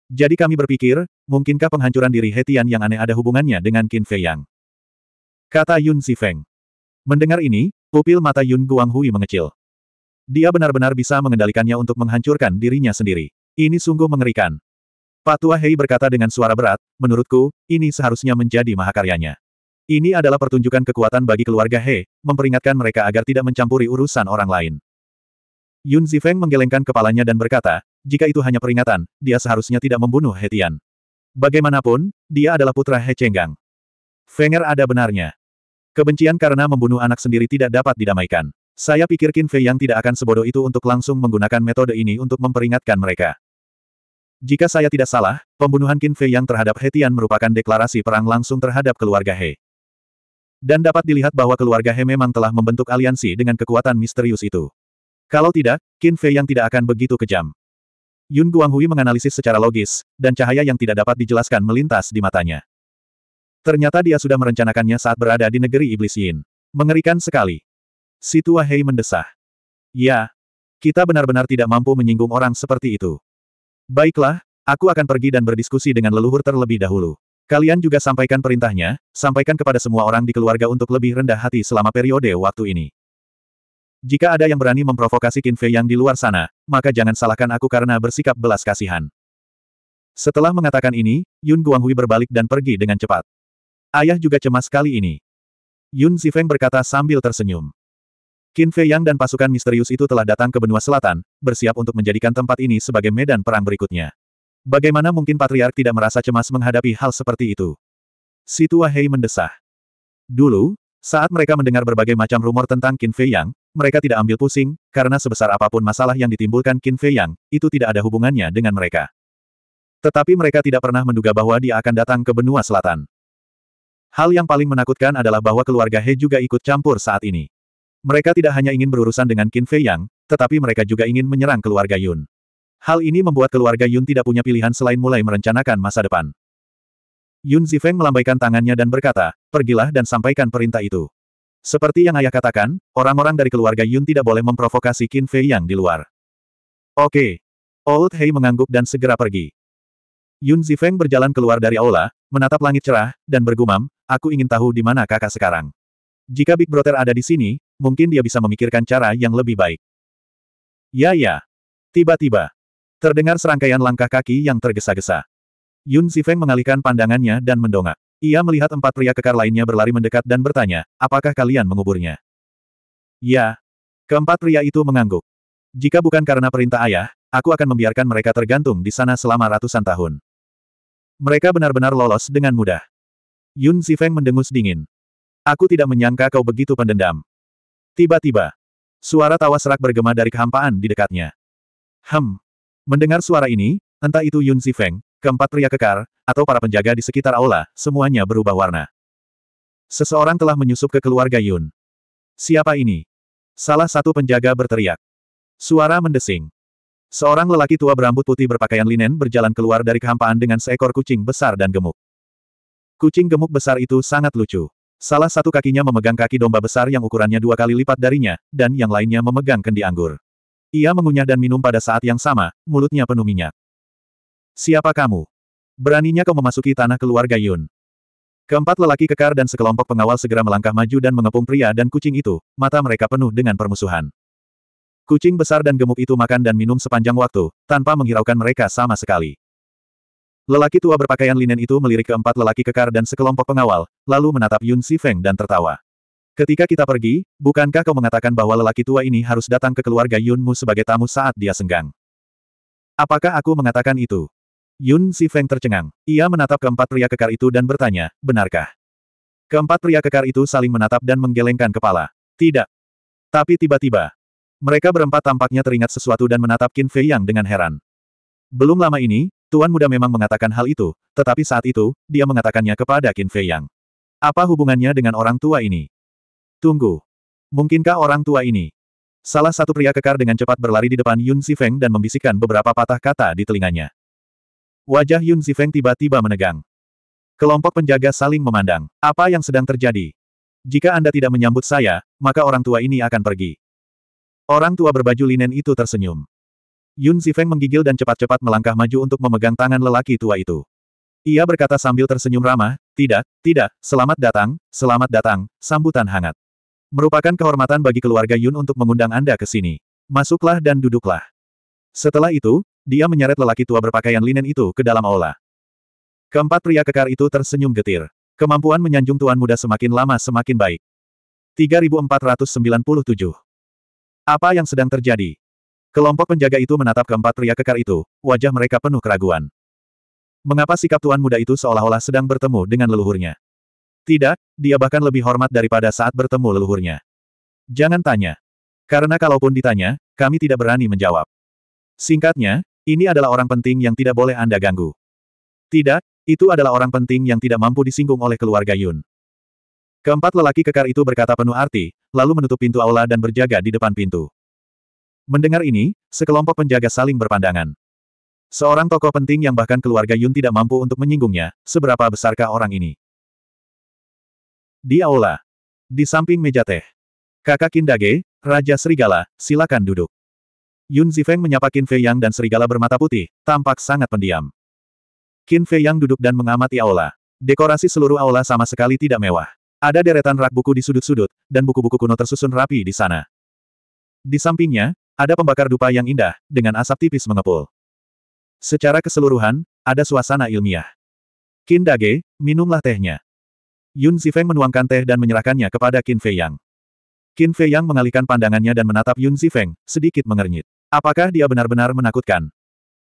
Jadi kami berpikir, mungkinkah penghancuran diri Hetian yang aneh ada hubungannya dengan Qin Fei Yang? Kata Yun Zifeng. Mendengar ini, pupil mata Yun Guanghui mengecil. Dia benar-benar bisa mengendalikannya untuk menghancurkan dirinya sendiri. Ini sungguh mengerikan. Patua Hei berkata dengan suara berat, menurutku, ini seharusnya menjadi mahakaryanya. Ini adalah pertunjukan kekuatan bagi keluarga He, memperingatkan mereka agar tidak mencampuri urusan orang lain. Yun Zifeng menggelengkan kepalanya dan berkata, jika itu hanya peringatan, dia seharusnya tidak membunuh Hetian. Bagaimanapun, dia adalah putra He Chenggang. Fenger ada benarnya. Kebencian karena membunuh anak sendiri tidak dapat didamaikan. Saya pikir Qin Fei yang tidak akan sebodoh itu untuk langsung menggunakan metode ini untuk memperingatkan mereka. Jika saya tidak salah, pembunuhan Qin Fei yang terhadap Hetian merupakan deklarasi perang langsung terhadap keluarga He. Dan dapat dilihat bahwa keluarga He memang telah membentuk aliansi dengan kekuatan misterius itu. Kalau tidak, Qin Fei yang tidak akan begitu kejam. Yun Guanghui menganalisis secara logis, dan cahaya yang tidak dapat dijelaskan melintas di matanya. Ternyata dia sudah merencanakannya saat berada di negeri Iblis Yin. Mengerikan sekali. Si Tua Hei mendesah. Ya, kita benar-benar tidak mampu menyinggung orang seperti itu. Baiklah, aku akan pergi dan berdiskusi dengan leluhur terlebih dahulu. Kalian juga sampaikan perintahnya, sampaikan kepada semua orang di keluarga untuk lebih rendah hati selama periode waktu ini. Jika ada yang berani memprovokasi Qin Fei yang di luar sana, maka jangan salahkan aku karena bersikap belas kasihan. Setelah mengatakan ini, Yun Guanghui berbalik dan pergi dengan cepat. Ayah juga cemas kali ini. Yun Zifeng berkata sambil tersenyum. Qin Fei Yang dan pasukan misterius itu telah datang ke benua selatan, bersiap untuk menjadikan tempat ini sebagai medan perang berikutnya. Bagaimana mungkin Patriark tidak merasa cemas menghadapi hal seperti itu? Si Hei mendesah. Dulu, saat mereka mendengar berbagai macam rumor tentang Qin Fei Yang, mereka tidak ambil pusing, karena sebesar apapun masalah yang ditimbulkan Qin Fei Yang, itu tidak ada hubungannya dengan mereka. Tetapi mereka tidak pernah menduga bahwa dia akan datang ke benua selatan. Hal yang paling menakutkan adalah bahwa keluarga He juga ikut campur saat ini. Mereka tidak hanya ingin berurusan dengan Qin Fei Yang, tetapi mereka juga ingin menyerang keluarga Yun. Hal ini membuat keluarga Yun tidak punya pilihan selain mulai merencanakan masa depan. Yun Zifeng melambaikan tangannya dan berkata, pergilah dan sampaikan perintah itu. Seperti yang ayah katakan, orang-orang dari keluarga Yun tidak boleh memprovokasi Qin Fei yang di luar. Oke. Old Hei mengangguk dan segera pergi. Yun Zifeng berjalan keluar dari aula, menatap langit cerah, dan bergumam, aku ingin tahu di mana kakak sekarang. Jika Big Brother ada di sini, mungkin dia bisa memikirkan cara yang lebih baik. Ya ya. Tiba-tiba. Terdengar serangkaian langkah kaki yang tergesa-gesa. Yun Zifeng mengalihkan pandangannya dan mendongak. Ia melihat empat pria kekar lainnya berlari mendekat dan bertanya, apakah kalian menguburnya? Ya. Keempat pria itu mengangguk. Jika bukan karena perintah ayah, aku akan membiarkan mereka tergantung di sana selama ratusan tahun. Mereka benar-benar lolos dengan mudah. Yun Zifeng mendengus dingin. Aku tidak menyangka kau begitu pendendam. Tiba-tiba, suara tawa serak bergema dari kehampaan di dekatnya. Hem. Mendengar suara ini, entah itu Yun Zifeng, keempat pria kekar, atau para penjaga di sekitar aula, semuanya berubah warna. Seseorang telah menyusup ke keluarga Yun. Siapa ini? Salah satu penjaga berteriak. Suara mendesing. Seorang lelaki tua berambut putih berpakaian linen berjalan keluar dari kehampaan dengan seekor kucing besar dan gemuk. Kucing gemuk besar itu sangat lucu. Salah satu kakinya memegang kaki domba besar yang ukurannya dua kali lipat darinya, dan yang lainnya memegang kendi anggur. Ia mengunyah dan minum pada saat yang sama, mulutnya penuh minyak. Siapa kamu? Beraninya kau memasuki tanah keluarga Yun. Keempat lelaki kekar dan sekelompok pengawal segera melangkah maju dan mengepung pria dan kucing itu, mata mereka penuh dengan permusuhan. Kucing besar dan gemuk itu makan dan minum sepanjang waktu, tanpa menghiraukan mereka sama sekali. Lelaki tua berpakaian linen itu melirik keempat lelaki kekar dan sekelompok pengawal, lalu menatap Yun Si Feng dan tertawa. Ketika kita pergi, bukankah kau mengatakan bahwa lelaki tua ini harus datang ke keluarga Yunmu sebagai tamu saat dia senggang? Apakah aku mengatakan itu? Yun Si Feng tercengang. Ia menatap keempat pria kekar itu dan bertanya, benarkah? Keempat pria kekar itu saling menatap dan menggelengkan kepala. Tidak. Tapi tiba-tiba, mereka berempat tampaknya teringat sesuatu dan menatap Qin Fei Yang dengan heran. Belum lama ini, Tuan Muda memang mengatakan hal itu, tetapi saat itu, dia mengatakannya kepada Qin Fei Yang. Apa hubungannya dengan orang tua ini? Tunggu. Mungkinkah orang tua ini? Salah satu pria kekar dengan cepat berlari di depan Yun Si Feng dan membisikkan beberapa patah kata di telinganya. Wajah Yun Zifeng tiba-tiba menegang. Kelompok penjaga saling memandang. Apa yang sedang terjadi? Jika Anda tidak menyambut saya, maka orang tua ini akan pergi. Orang tua berbaju linen itu tersenyum. Yun Zifeng menggigil dan cepat-cepat melangkah maju untuk memegang tangan lelaki tua itu. Ia berkata sambil tersenyum ramah, tidak, tidak, selamat datang, selamat datang, sambutan hangat. Merupakan kehormatan bagi keluarga Yun untuk mengundang Anda ke sini. Masuklah dan duduklah. Setelah itu, dia menyeret lelaki tua berpakaian linen itu ke dalam aula. Keempat pria kekar itu tersenyum getir. Kemampuan menyanjung tuan muda semakin lama semakin baik. 3497. Apa yang sedang terjadi? Kelompok penjaga itu menatap keempat pria kekar itu, wajah mereka penuh keraguan. Mengapa sikap tuan muda itu seolah-olah sedang bertemu dengan leluhurnya? Tidak, dia bahkan lebih hormat daripada saat bertemu leluhurnya. Jangan tanya. Karena kalaupun ditanya, kami tidak berani menjawab. Singkatnya, ini adalah orang penting yang tidak boleh Anda ganggu. Tidak, itu adalah orang penting yang tidak mampu disinggung oleh keluarga Yun. Keempat lelaki kekar itu berkata penuh arti, lalu menutup pintu aula dan berjaga di depan pintu. Mendengar ini, sekelompok penjaga saling berpandangan. Seorang tokoh penting yang bahkan keluarga Yun tidak mampu untuk menyinggungnya, seberapa besarkah orang ini? Di aula. Di samping meja teh. Kakak Kindage, Raja Serigala, silakan duduk. Yun Zifeng menyapa Qin Fei Yang dan serigala bermata putih, tampak sangat pendiam. Qin Fei Yang duduk dan mengamati aula. Dekorasi seluruh aula sama sekali tidak mewah. Ada deretan rak buku di sudut-sudut, dan buku-buku kuno tersusun rapi di sana. Di sampingnya, ada pembakar dupa yang indah, dengan asap tipis mengepul. Secara keseluruhan, ada suasana ilmiah. Qin Dage, minumlah tehnya. Yun Zifeng menuangkan teh dan menyerahkannya kepada Qin Fei Yang. Qin Fei Yang mengalihkan pandangannya dan menatap Yun Zifeng, sedikit mengernyit. Apakah dia benar-benar menakutkan?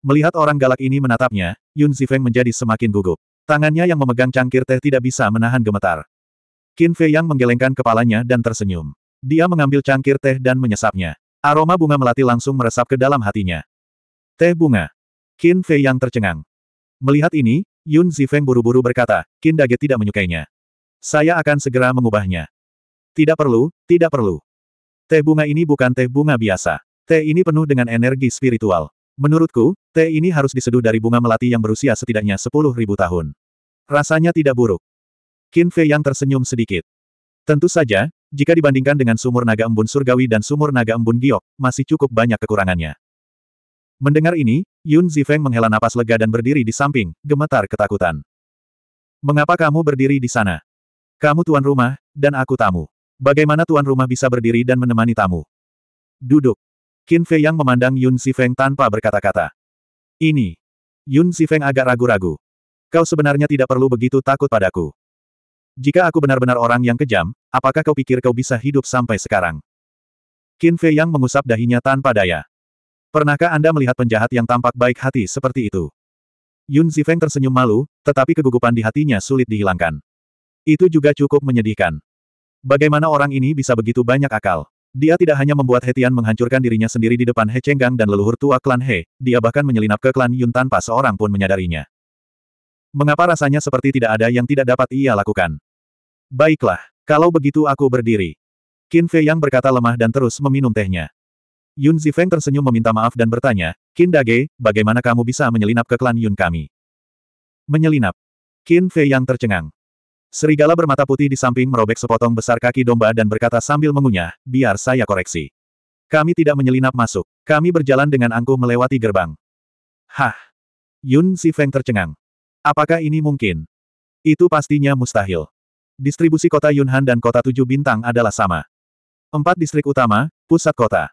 Melihat orang galak ini menatapnya, Yun Zifeng menjadi semakin gugup. Tangannya yang memegang cangkir teh tidak bisa menahan gemetar. Qin Fei Yang menggelengkan kepalanya dan tersenyum. Dia mengambil cangkir teh dan menyesapnya. Aroma bunga melati langsung meresap ke dalam hatinya. Teh bunga. Qin Fei Yang tercengang. Melihat ini, Yun Zifeng buru-buru berkata, Qin Dage tidak menyukainya. Saya akan segera mengubahnya. Tidak perlu, tidak perlu. Teh bunga ini bukan teh bunga biasa. Teh ini penuh dengan energi spiritual. Menurutku, teh ini harus diseduh dari bunga melati yang berusia setidaknya 10.000 tahun. Rasanya tidak buruk. Qin Fei yang tersenyum sedikit. Tentu saja, jika dibandingkan dengan sumur naga embun surgawi dan sumur naga embun giok, masih cukup banyak kekurangannya. Mendengar ini, Yun Zifeng menghela napas lega dan berdiri di samping, gemetar ketakutan. Mengapa kamu berdiri di sana? Kamu tuan rumah, dan aku tamu. Bagaimana tuan rumah bisa berdiri dan menemani tamu? Duduk. Qin Fei yang memandang Yun Sifeng tanpa berkata-kata. Ini. Yun Sifeng agak ragu-ragu. Kau sebenarnya tidak perlu begitu takut padaku. Jika aku benar-benar orang yang kejam, apakah kau pikir kau bisa hidup sampai sekarang? Qin Fei yang mengusap dahinya tanpa daya. Pernahkah Anda melihat penjahat yang tampak baik hati seperti itu? Yun Zifeng tersenyum malu, tetapi kegugupan di hatinya sulit dihilangkan. Itu juga cukup menyedihkan. Bagaimana orang ini bisa begitu banyak akal? Dia tidak hanya membuat Hetian menghancurkan dirinya sendiri di depan He Chenggang dan leluhur tua klan He, dia bahkan menyelinap ke klan Yun tanpa seorang pun menyadarinya. Mengapa rasanya seperti tidak ada yang tidak dapat ia lakukan? Baiklah, kalau begitu aku berdiri. Qin Fei yang berkata lemah dan terus meminum tehnya. Yun Zifeng tersenyum meminta maaf dan bertanya, Qin Dage, bagaimana kamu bisa menyelinap ke klan Yun kami? Menyelinap. Qin Fei yang tercengang. Serigala bermata putih di samping merobek sepotong besar kaki domba dan berkata sambil mengunyah, biar saya koreksi. Kami tidak menyelinap masuk. Kami berjalan dengan angkuh melewati gerbang. Hah! Yun Si Feng tercengang. Apakah ini mungkin? Itu pastinya mustahil. Distribusi kota Yunhan dan kota tujuh bintang adalah sama. Empat distrik utama, pusat kota.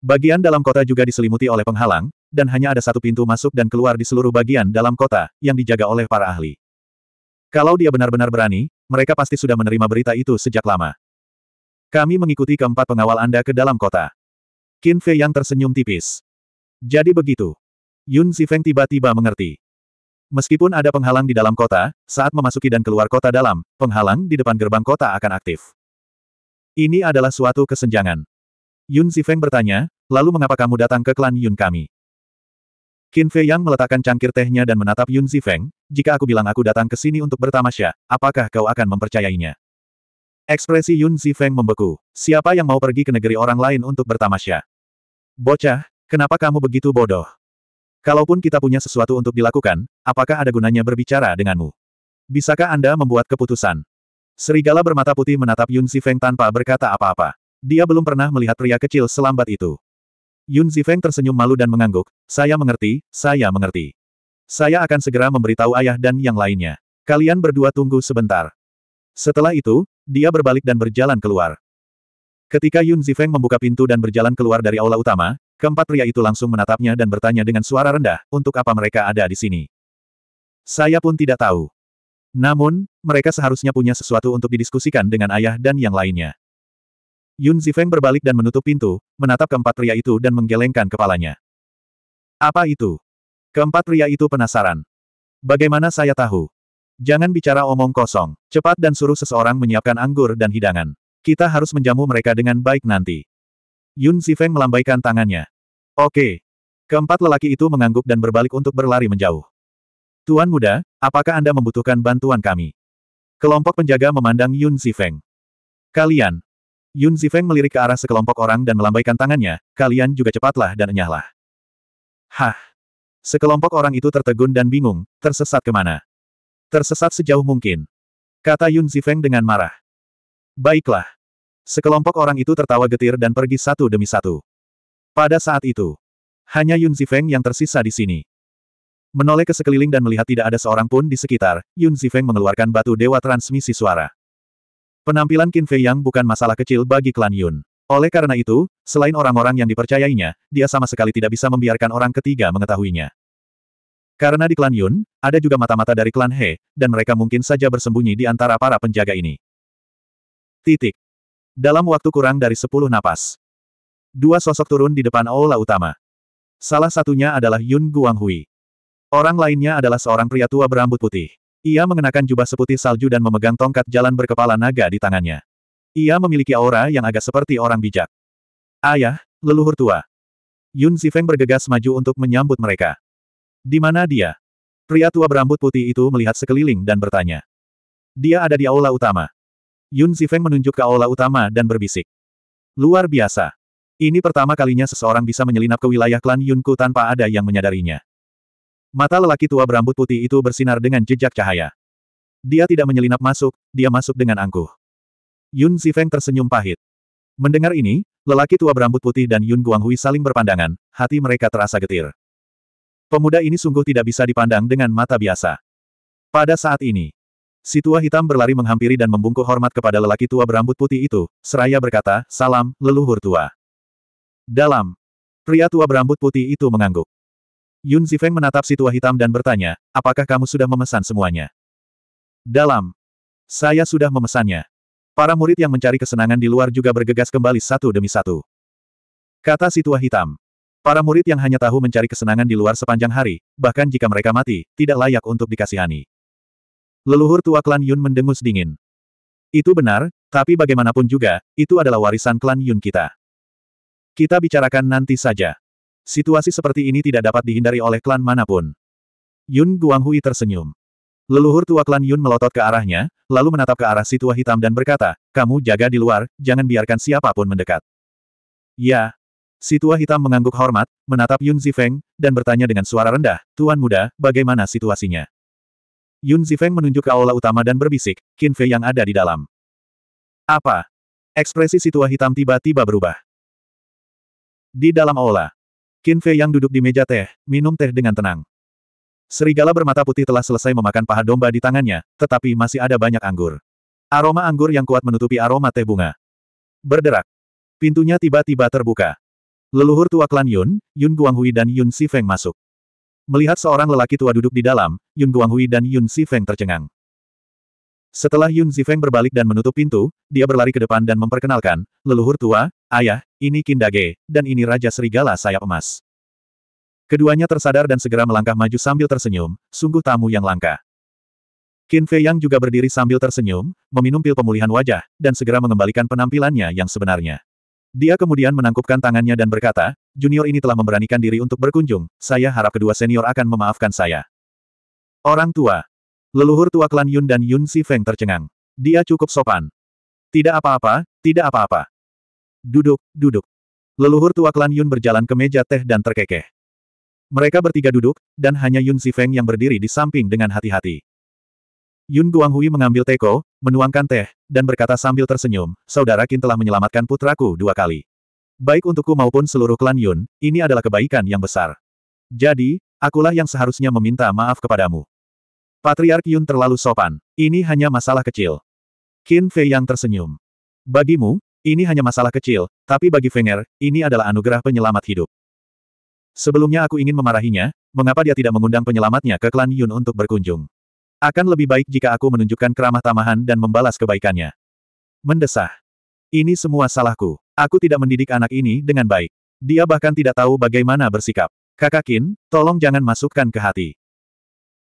Bagian dalam kota juga diselimuti oleh penghalang, dan hanya ada satu pintu masuk dan keluar di seluruh bagian dalam kota, yang dijaga oleh para ahli. Kalau dia benar-benar berani, mereka pasti sudah menerima berita itu sejak lama. Kami mengikuti keempat pengawal Anda ke dalam kota. Qin Fei yang tersenyum tipis. Jadi begitu. Yun Zifeng tiba-tiba mengerti. Meskipun ada penghalang di dalam kota, saat memasuki dan keluar kota dalam, penghalang di depan gerbang kota akan aktif. Ini adalah suatu kesenjangan. Yun Zifeng bertanya, lalu mengapa kamu datang ke klan Yun kami? Qin Fei Yang meletakkan cangkir tehnya dan menatap Yun Zifeng, jika aku bilang aku datang ke sini untuk bertamasya, apakah kau akan mempercayainya? Ekspresi Yun Zifeng membeku. Siapa yang mau pergi ke negeri orang lain untuk bertamasya? Bocah, kenapa kamu begitu bodoh? Kalaupun kita punya sesuatu untuk dilakukan, apakah ada gunanya berbicara denganmu? Bisakah Anda membuat keputusan? Serigala bermata putih menatap Yun Zifeng tanpa berkata apa-apa. Dia belum pernah melihat pria kecil selambat itu. Yun Zifeng tersenyum malu dan mengangguk, saya mengerti, saya mengerti. Saya akan segera memberitahu ayah dan yang lainnya. Kalian berdua tunggu sebentar. Setelah itu, dia berbalik dan berjalan keluar. Ketika Yun Zifeng membuka pintu dan berjalan keluar dari aula utama, keempat pria itu langsung menatapnya dan bertanya dengan suara rendah, untuk apa mereka ada di sini. Saya pun tidak tahu. Namun, mereka seharusnya punya sesuatu untuk didiskusikan dengan ayah dan yang lainnya. Yun Zifeng berbalik dan menutup pintu, menatap keempat pria itu dan menggelengkan kepalanya. Apa itu? Keempat pria itu penasaran. Bagaimana saya tahu? Jangan bicara omong kosong. Cepat dan suruh seseorang menyiapkan anggur dan hidangan. Kita harus menjamu mereka dengan baik nanti. Yun Zifeng melambaikan tangannya. Oke. Keempat lelaki itu mengangguk dan berbalik untuk berlari menjauh. Tuan muda, apakah Anda membutuhkan bantuan kami? Kelompok penjaga memandang Yun Zifeng. Kalian, Yun Zifeng melirik ke arah sekelompok orang dan melambaikan tangannya, kalian juga cepatlah dan enyahlah. Hah. Sekelompok orang itu tertegun dan bingung, tersesat kemana. Tersesat sejauh mungkin. Kata Yun Zifeng dengan marah. Baiklah. Sekelompok orang itu tertawa getir dan pergi satu demi satu. Pada saat itu, hanya Yun Zifeng yang tersisa di sini. Menoleh ke sekeliling dan melihat tidak ada seorang pun di sekitar, Yun Zifeng mengeluarkan batu dewa transmisi suara. Penampilan Qin Fei Yang bukan masalah kecil bagi klan Yun. Oleh karena itu, selain orang-orang yang dipercayainya, dia sama sekali tidak bisa membiarkan orang ketiga mengetahuinya. Karena di klan Yun, ada juga mata-mata dari klan He, dan mereka mungkin saja bersembunyi di antara para penjaga ini. Titik. Dalam waktu kurang dari sepuluh napas. Dua sosok turun di depan aula utama. Salah satunya adalah Yun Guanghui. Orang lainnya adalah seorang pria tua berambut putih. Ia mengenakan jubah seputih salju dan memegang tongkat jalan berkepala naga di tangannya. Ia memiliki aura yang agak seperti orang bijak. Ayah, leluhur tua. Yun Zifeng bergegas maju untuk menyambut mereka. Di mana dia? Pria tua berambut putih itu melihat sekeliling dan bertanya. Dia ada di aula utama. Yun Zifeng menunjuk ke aula utama dan berbisik. Luar biasa. Ini pertama kalinya seseorang bisa menyelinap ke wilayah klan Yunku tanpa ada yang menyadarinya. Mata lelaki tua berambut putih itu bersinar dengan jejak cahaya. Dia tidak menyelinap masuk, dia masuk dengan angkuh. Yun Zifeng tersenyum pahit. Mendengar ini, lelaki tua berambut putih dan Yun Guanghui saling berpandangan, hati mereka terasa getir. Pemuda ini sungguh tidak bisa dipandang dengan mata biasa. Pada saat ini, si tua hitam berlari menghampiri dan membungkuk hormat kepada lelaki tua berambut putih itu, seraya berkata, salam, leluhur tua. Dalam, pria tua berambut putih itu mengangguk. Yun Zifeng menatap si tua hitam dan bertanya, apakah kamu sudah memesan semuanya? Dalam. Saya sudah memesannya. Para murid yang mencari kesenangan di luar juga bergegas kembali satu demi satu. Kata si tua hitam. Para murid yang hanya tahu mencari kesenangan di luar sepanjang hari, bahkan jika mereka mati, tidak layak untuk dikasihani. Leluhur tua klan Yun mendengus dingin. Itu benar, tapi bagaimanapun juga, itu adalah warisan klan Yun kita. Kita bicarakan nanti saja. Situasi seperti ini tidak dapat dihindari oleh klan manapun. Yun Guanghui tersenyum. Leluhur tua klan Yun melotot ke arahnya, lalu menatap ke arah si tua hitam dan berkata, kamu jaga di luar, jangan biarkan siapapun mendekat. Ya. Si tua hitam mengangguk hormat, menatap Yun Zifeng, dan bertanya dengan suara rendah, Tuan muda, bagaimana situasinya? Yun Zifeng menunjuk ke aula utama dan berbisik, Qin Fei yang ada di dalam. Apa? Ekspresi si tua hitam tiba-tiba berubah. Di dalam aula, Qin Fei yang duduk di meja teh, minum teh dengan tenang. Serigala bermata putih telah selesai memakan paha domba di tangannya, tetapi masih ada banyak anggur. Aroma anggur yang kuat menutupi aroma teh bunga. Berderak. Pintunya tiba-tiba terbuka. Leluhur tua klan Yun, Yun Guanghui dan Yun Sifeng masuk. Melihat seorang lelaki tua duduk di dalam, Yun Guanghui dan Yun Sifeng tercengang. Setelah Yun Zifeng berbalik dan menutup pintu, dia berlari ke depan dan memperkenalkan, leluhur tua, ayah, ini Kindage, dan ini Raja Serigala Sayap Emas. Keduanya tersadar dan segera melangkah maju sambil tersenyum, sungguh tamu yang langka. Qin Fei Yang juga berdiri sambil tersenyum, meminum pil pemulihan wajah, dan segera mengembalikan penampilannya yang sebenarnya. Dia kemudian menangkupkan tangannya dan berkata, junior ini telah memberanikan diri untuk berkunjung, saya harap kedua senior akan memaafkan saya. Orang tua. Leluhur tua klan Yun dan Yun Si Feng tercengang. Dia cukup sopan. Tidak apa-apa, tidak apa-apa. Duduk, duduk. Leluhur tua klan Yun berjalan ke meja teh dan terkekeh. Mereka bertiga duduk, dan hanya Yun Zifeng yang berdiri di samping dengan hati-hati. Yun Guanghui mengambil teko, menuangkan teh, dan berkata sambil tersenyum, Saudara Qin telah menyelamatkan putraku dua kali. Baik untukku maupun seluruh klan Yun, ini adalah kebaikan yang besar. Jadi, akulah yang seharusnya meminta maaf kepadamu. Patriark Yun terlalu sopan. Ini hanya masalah kecil. Qin Fei yang tersenyum. Bagimu, ini hanya masalah kecil, tapi bagi Fenger, ini adalah anugerah penyelamat hidup. Sebelumnya aku ingin memarahinya, mengapa dia tidak mengundang penyelamatnya ke klan Yun untuk berkunjung. Akan lebih baik jika aku menunjukkan keramah tamahan dan membalas kebaikannya. Mendesah. Ini semua salahku. Aku tidak mendidik anak ini dengan baik. Dia bahkan tidak tahu bagaimana bersikap. Kakak Kin, tolong jangan masukkan ke hati.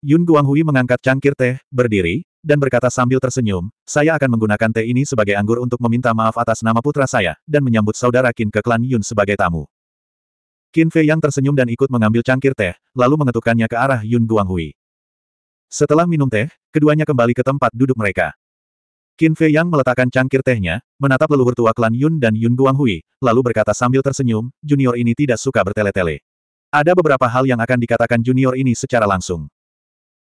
Yun Guanghui mengangkat cangkir teh, berdiri, dan berkata sambil tersenyum, saya akan menggunakan teh ini sebagai anggur untuk meminta maaf atas nama putra saya, dan menyambut saudara Kin ke klan Yun sebagai tamu. Qin Fei yang tersenyum dan ikut mengambil cangkir teh, lalu mengetukkannya ke arah Yun Guanghui. Setelah minum teh, keduanya kembali ke tempat duduk mereka. Qin Fei yang meletakkan cangkir tehnya, menatap leluhur tua klan Yun dan Yun Guanghui, lalu berkata sambil tersenyum, junior ini tidak suka bertele-tele. Ada beberapa hal yang akan dikatakan junior ini secara langsung.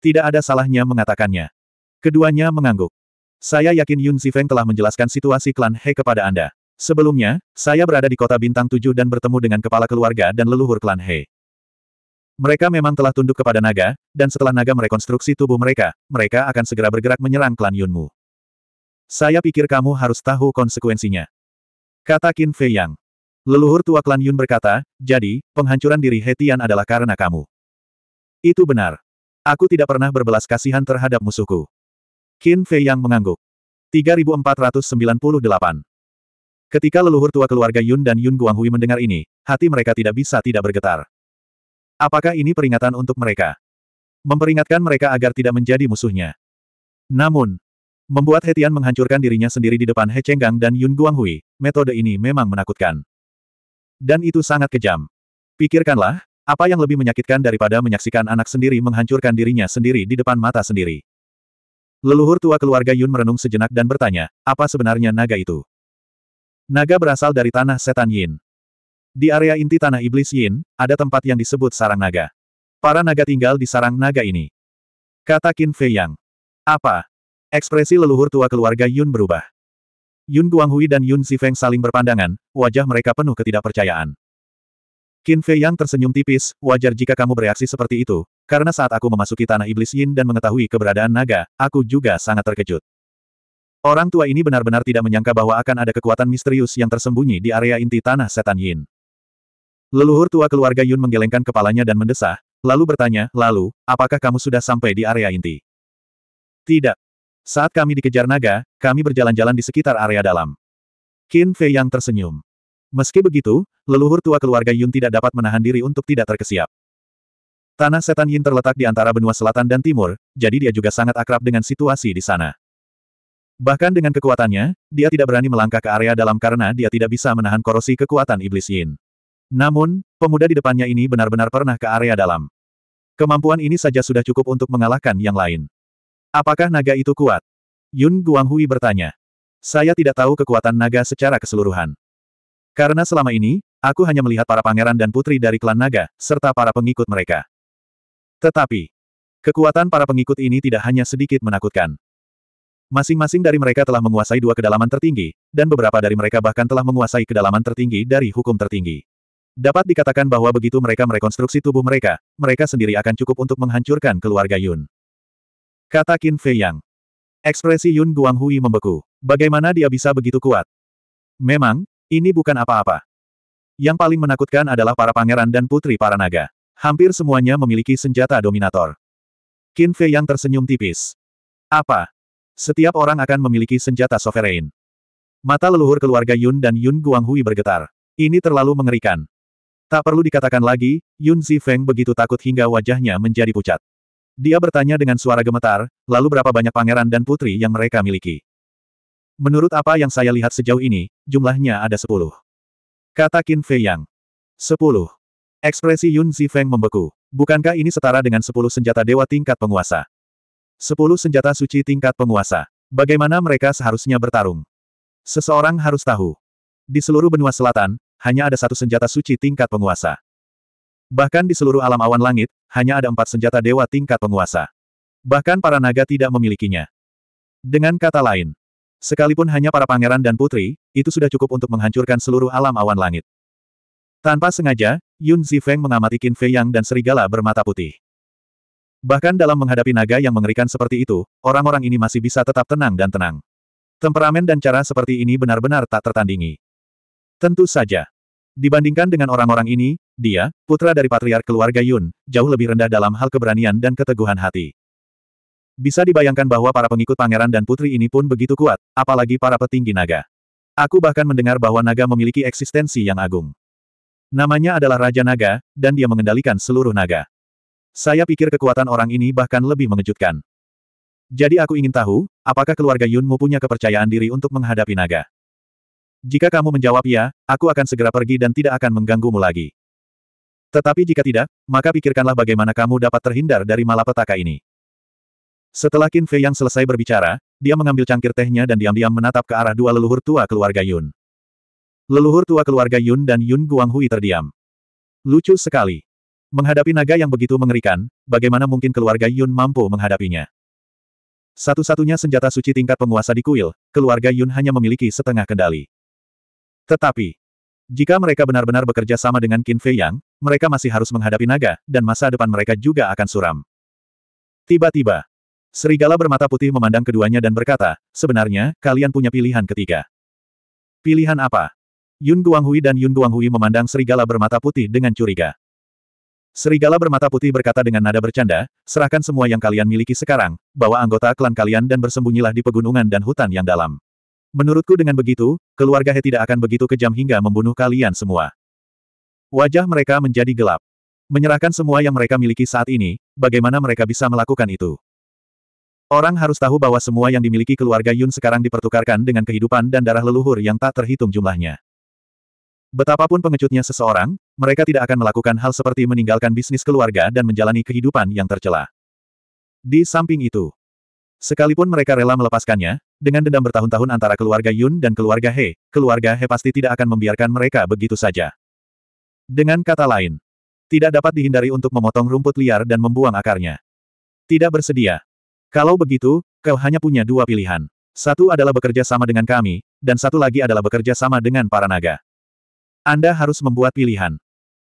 Tidak ada salahnya mengatakannya. Keduanya mengangguk. Saya yakin Yun Zifeng telah menjelaskan situasi klan He kepada Anda. Sebelumnya, saya berada di kota Bintang Tujuh dan bertemu dengan kepala keluarga dan leluhur klan He. Mereka memang telah tunduk kepada naga, dan setelah naga merekonstruksi tubuh mereka, mereka akan segera bergerak menyerang klan Yunmu. Saya pikir kamu harus tahu konsekuensinya. Kata Qin Fei Yang. Leluhur tua klan Yun berkata, jadi, penghancuran diri Hetian adalah karena kamu. Itu benar. Aku tidak pernah berbelas kasihan terhadap musuhku. Qin Fei Yang mengangguk. 3498 Ketika leluhur tua keluarga Yun dan Yun Guanghui mendengar ini, hati mereka tidak bisa tidak bergetar. Apakah ini peringatan untuk mereka? Memperingatkan mereka agar tidak menjadi musuhnya. Namun, membuat Hetian menghancurkan dirinya sendiri di depan He Chenggang dan Yun Guanghui, metode ini memang menakutkan. Dan itu sangat kejam. Pikirkanlah, apa yang lebih menyakitkan daripada menyaksikan anak sendiri menghancurkan dirinya sendiri di depan mata sendiri. Leluhur tua keluarga Yun merenung sejenak dan bertanya, apa sebenarnya naga itu? Naga berasal dari tanah setan Yin. Di area inti tanah iblis Yin, ada tempat yang disebut sarang naga. Para naga tinggal di sarang naga ini. Kata Qin Fei Yang. Apa? Ekspresi leluhur tua keluarga Yun berubah. Yun Guanghui dan Yun Zifeng saling berpandangan, wajah mereka penuh ketidakpercayaan. Qin Fei Yang tersenyum tipis, wajar jika kamu bereaksi seperti itu, karena saat aku memasuki tanah iblis Yin dan mengetahui keberadaan naga, aku juga sangat terkejut. Orang tua ini benar-benar tidak menyangka bahwa akan ada kekuatan misterius yang tersembunyi di area inti tanah setan Yin. Leluhur tua keluarga Yun menggelengkan kepalanya dan mendesah, lalu bertanya, lalu, apakah kamu sudah sampai di area inti? Tidak. Saat kami dikejar naga, kami berjalan-jalan di sekitar area dalam. Qin Fei yang tersenyum. Meski begitu, leluhur tua keluarga Yun tidak dapat menahan diri untuk tidak terkesiap. Tanah setan Yin terletak di antara benua selatan dan timur, jadi dia juga sangat akrab dengan situasi di sana. Bahkan dengan kekuatannya, dia tidak berani melangkah ke area dalam karena dia tidak bisa menahan korosi kekuatan iblis Yin. Namun, pemuda di depannya ini benar-benar pernah ke area dalam. Kemampuan ini saja sudah cukup untuk mengalahkan yang lain. Apakah naga itu kuat? Yun Guanghui bertanya. Saya tidak tahu kekuatan naga secara keseluruhan. Karena selama ini, aku hanya melihat para pangeran dan putri dari klan naga, serta para pengikut mereka. Tetapi, kekuatan para pengikut ini tidak hanya sedikit menakutkan. Masing-masing dari mereka telah menguasai dua kedalaman tertinggi, dan beberapa dari mereka bahkan telah menguasai kedalaman tertinggi dari hukum tertinggi. Dapat dikatakan bahwa begitu mereka merekonstruksi tubuh mereka, mereka sendiri akan cukup untuk menghancurkan keluarga Yun. Kata Qin Fei Yang. Ekspresi Yun Guanghui membeku. Bagaimana dia bisa begitu kuat? Memang, ini bukan apa-apa. Yang paling menakutkan adalah para pangeran dan putri para naga. Hampir semuanya memiliki senjata dominator. Qin Fei Yang tersenyum tipis. Apa, setiap orang akan memiliki senjata sovereign. Mata leluhur keluarga Yun dan Yun Guanghui bergetar. Ini terlalu mengerikan. Tak perlu dikatakan lagi, Yun Zifeng begitu takut hingga wajahnya menjadi pucat. Dia bertanya dengan suara gemetar, lalu berapa banyak pangeran dan putri yang mereka miliki? Menurut apa yang saya lihat sejauh ini, jumlahnya ada sepuluh. Kata Qin Fei Yang. Sepuluh. Ekspresi Yun Zifeng membeku. Bukankah ini setara dengan sepuluh senjata dewa tingkat penguasa? Sepuluh senjata suci tingkat penguasa. Bagaimana mereka seharusnya bertarung? Seseorang harus tahu. Di seluruh benua selatan, hanya ada satu senjata suci tingkat penguasa. Bahkan di seluruh alam awan langit, hanya ada empat senjata dewa tingkat penguasa. Bahkan para naga tidak memilikinya. Dengan kata lain, sekalipun hanya para pangeran dan putri, itu sudah cukup untuk menghancurkan seluruh alam awan langit. Tanpa sengaja, Yun Zifeng mengamati Qin Fei Yang dan serigala bermata putih. Bahkan dalam menghadapi naga yang mengerikan seperti itu, orang-orang ini masih bisa tetap tenang dan tenang. Temperamen dan cara seperti ini benar-benar tak tertandingi. Tentu saja. Dibandingkan dengan orang-orang ini, dia, putra dari patriark keluarga Yun, jauh lebih rendah dalam hal keberanian dan keteguhan hati. Bisa dibayangkan bahwa para pengikut pangeran dan putri ini pun begitu kuat, apalagi para petinggi naga. Aku bahkan mendengar bahwa naga memiliki eksistensi yang agung. Namanya adalah Raja Naga, dan dia mengendalikan seluruh naga. Saya pikir kekuatan orang ini bahkan lebih mengejutkan. Jadi aku ingin tahu, apakah keluarga Yunmu punya kepercayaan diri untuk menghadapi naga? Jika kamu menjawab ya, aku akan segera pergi dan tidak akan mengganggumu lagi. Tetapi jika tidak, maka pikirkanlah bagaimana kamu dapat terhindar dari malapetaka ini. Setelah Qin Fei yang selesai berbicara, dia mengambil cangkir tehnya dan diam-diam menatap ke arah dua leluhur tua keluarga Yun. Leluhur tua keluarga Yun dan Yun Guanghui terdiam. Lucu sekali. Menghadapi naga yang begitu mengerikan, bagaimana mungkin keluarga Yun mampu menghadapinya? Satu-satunya senjata suci tingkat penguasa di kuil, keluarga Yun hanya memiliki setengah kendali. Tetapi, jika mereka benar-benar bekerja sama dengan Qin Fei Yang, mereka masih harus menghadapi naga, dan masa depan mereka juga akan suram. Tiba-tiba, serigala bermata putih memandang keduanya dan berkata, sebenarnya, kalian punya pilihan ketiga. Pilihan apa? Yun Guanghui dan Yun Guanghui memandang serigala bermata putih dengan curiga. Serigala bermata putih berkata dengan nada bercanda, serahkan semua yang kalian miliki sekarang, bawa anggota klan kalian dan bersembunyilah di pegunungan dan hutan yang dalam. Menurutku dengan begitu, keluarga He tidak akan begitu kejam hingga membunuh kalian semua. Wajah mereka menjadi gelap. Menyerahkan semua yang mereka miliki saat ini, bagaimana mereka bisa melakukan itu? Orang harus tahu bahwa semua yang dimiliki keluarga Yun sekarang dipertukarkan dengan kehidupan dan darah leluhur yang tak terhitung jumlahnya. Betapapun pengecutnya seseorang, mereka tidak akan melakukan hal seperti meninggalkan bisnis keluarga dan menjalani kehidupan yang tercela. Di samping itu, sekalipun mereka rela melepaskannya, dengan dendam bertahun-tahun antara keluarga Yun dan keluarga He, keluarga He pasti tidak akan membiarkan mereka begitu saja. Dengan kata lain, tidak dapat dihindari untuk memotong rumput liar dan membuang akarnya. Tidak bersedia. Kalau begitu, kau hanya punya dua pilihan. Satu adalah bekerja sama dengan kami, dan satu lagi adalah bekerja sama dengan para naga. Anda harus membuat pilihan.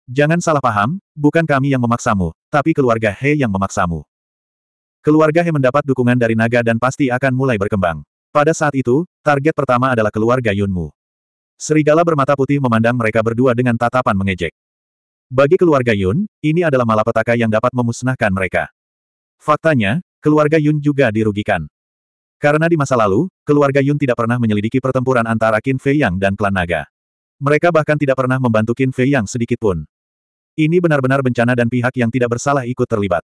Jangan salah paham, bukan kami yang memaksamu, tapi keluarga He yang memaksamu. Keluarga He mendapat dukungan dari naga dan pasti akan mulai berkembang. Pada saat itu, target pertama adalah keluarga Yunmu. Serigala bermata putih memandang mereka berdua dengan tatapan mengejek. Bagi keluarga Yun, ini adalah malapetaka yang dapat memusnahkan mereka. Faktanya, keluarga Yun juga dirugikan. Karena di masa lalu, keluarga Yun tidak pernah menyelidiki pertempuran antara Qin Fei Yang dan klan naga. Mereka bahkan tidak pernah membantu Qin Fei yang sedikitpun. Ini benar-benar bencana dan pihak yang tidak bersalah ikut terlibat.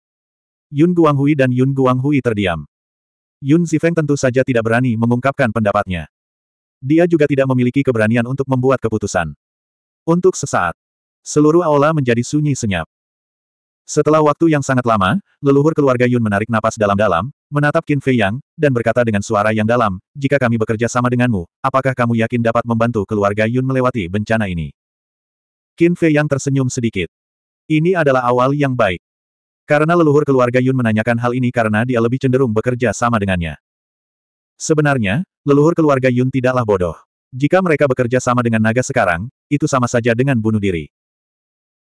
Yun Guanghui dan Yun Guanghui terdiam. Yun Zifeng tentu saja tidak berani mengungkapkan pendapatnya. Dia juga tidak memiliki keberanian untuk membuat keputusan. Untuk sesaat, seluruh aula menjadi sunyi senyap. Setelah waktu yang sangat lama, leluhur keluarga Yun menarik napas dalam-dalam, menatap Qin Fei Yang, dan berkata dengan suara yang dalam, jika kami bekerja sama denganmu, apakah kamu yakin dapat membantu keluarga Yun melewati bencana ini? Qin Fei Yang tersenyum sedikit. Ini adalah awal yang baik. Karena leluhur keluarga Yun menanyakan hal ini karena dia lebih cenderung bekerja sama dengannya. Sebenarnya, leluhur keluarga Yun tidaklah bodoh. Jika mereka bekerja sama dengan naga sekarang, itu sama saja dengan bunuh diri.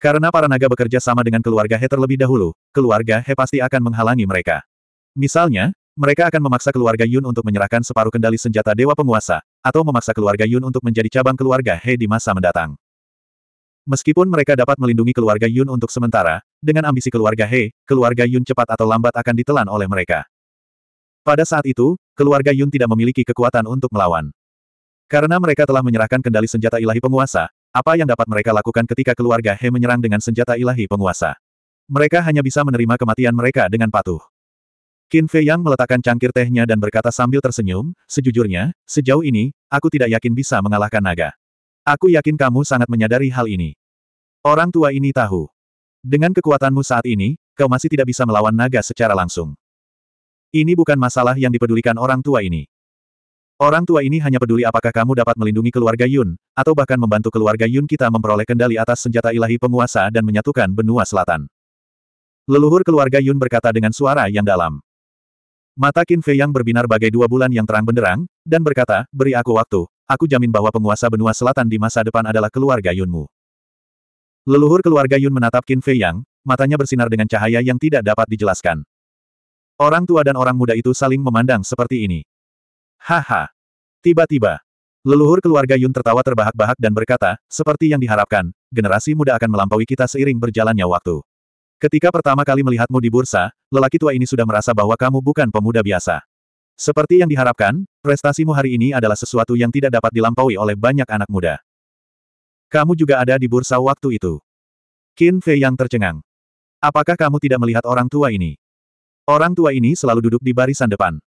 Karena para naga bekerja sama dengan keluarga He terlebih dahulu, keluarga He pasti akan menghalangi mereka. Misalnya, mereka akan memaksa keluarga Yun untuk menyerahkan separuh kendali senjata Dewa Penguasa, atau memaksa keluarga Yun untuk menjadi cabang keluarga He di masa mendatang. Meskipun mereka dapat melindungi keluarga Yun untuk sementara, dengan ambisi keluarga He, keluarga Yun cepat atau lambat akan ditelan oleh mereka. Pada saat itu, keluarga Yun tidak memiliki kekuatan untuk melawan. Karena mereka telah menyerahkan kendali senjata ilahi penguasa, apa yang dapat mereka lakukan ketika keluarga He menyerang dengan senjata ilahi penguasa? Mereka hanya bisa menerima kematian mereka dengan patuh. Qin Fei Yang meletakkan cangkir tehnya dan berkata sambil tersenyum, sejujurnya, sejauh ini, aku tidak yakin bisa mengalahkan naga. Aku yakin kamu sangat menyadari hal ini. Orang tua ini tahu. Dengan kekuatanmu saat ini, kau masih tidak bisa melawan naga secara langsung. Ini bukan masalah yang dipedulikan orang tua ini. Orang tua ini hanya peduli apakah kamu dapat melindungi keluarga Yun, atau bahkan membantu keluarga Yun kita memperoleh kendali atas senjata ilahi penguasa dan menyatukan benua selatan. Leluhur keluarga Yun berkata dengan suara yang dalam. Mata Qin Fei yang berbinar bagai dua bulan yang terang benderang, dan berkata, beri aku waktu, aku jamin bahwa penguasa benua selatan di masa depan adalah keluarga Yunmu. Leluhur keluarga Yun menatap Qin Fei yang, matanya bersinar dengan cahaya yang tidak dapat dijelaskan. Orang tua dan orang muda itu saling memandang seperti ini. Haha. Tiba-tiba, leluhur keluarga Yun tertawa terbahak-bahak dan berkata, seperti yang diharapkan, generasi muda akan melampaui kita seiring berjalannya waktu. Ketika pertama kali melihatmu di bursa, lelaki tua ini sudah merasa bahwa kamu bukan pemuda biasa. Seperti yang diharapkan, prestasimu hari ini adalah sesuatu yang tidak dapat dilampaui oleh banyak anak muda. Kamu juga ada di bursa waktu itu. Qin Fei yang tercengang. Apakah kamu tidak melihat orang tua ini? Orang tua ini selalu duduk di barisan depan.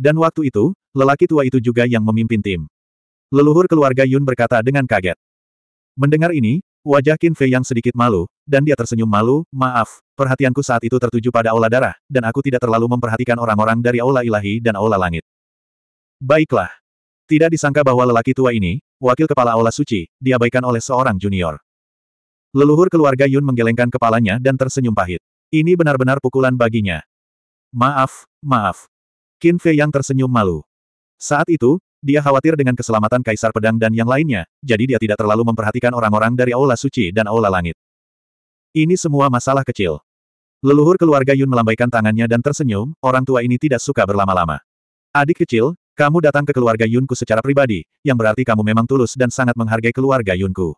Dan waktu itu, lelaki tua itu juga yang memimpin tim. Leluhur keluarga Yun berkata dengan kaget. Mendengar ini, wajah Qin Fei yang sedikit malu, dan dia tersenyum malu, maaf, perhatianku saat itu tertuju pada aula darah, dan aku tidak terlalu memperhatikan orang-orang dari aula ilahi dan aula langit. Baiklah. Tidak disangka bahwa lelaki tua ini, wakil kepala aula suci, diabaikan oleh seorang junior. Leluhur keluarga Yun menggelengkan kepalanya dan tersenyum pahit. Ini benar-benar pukulan baginya. Maaf, maaf, Qin Fei yang tersenyum malu. Saat itu, dia khawatir dengan keselamatan Kaisar Pedang dan yang lainnya, jadi dia tidak terlalu memperhatikan orang-orang dari Aula Suci dan Aula Langit. Ini semua masalah kecil. Leluhur keluarga Yun melambaikan tangannya dan tersenyum, orang tua ini tidak suka berlama-lama. Adik kecil, kamu datang ke keluarga Yunku secara pribadi, yang berarti kamu memang tulus dan sangat menghargai keluarga Yunku.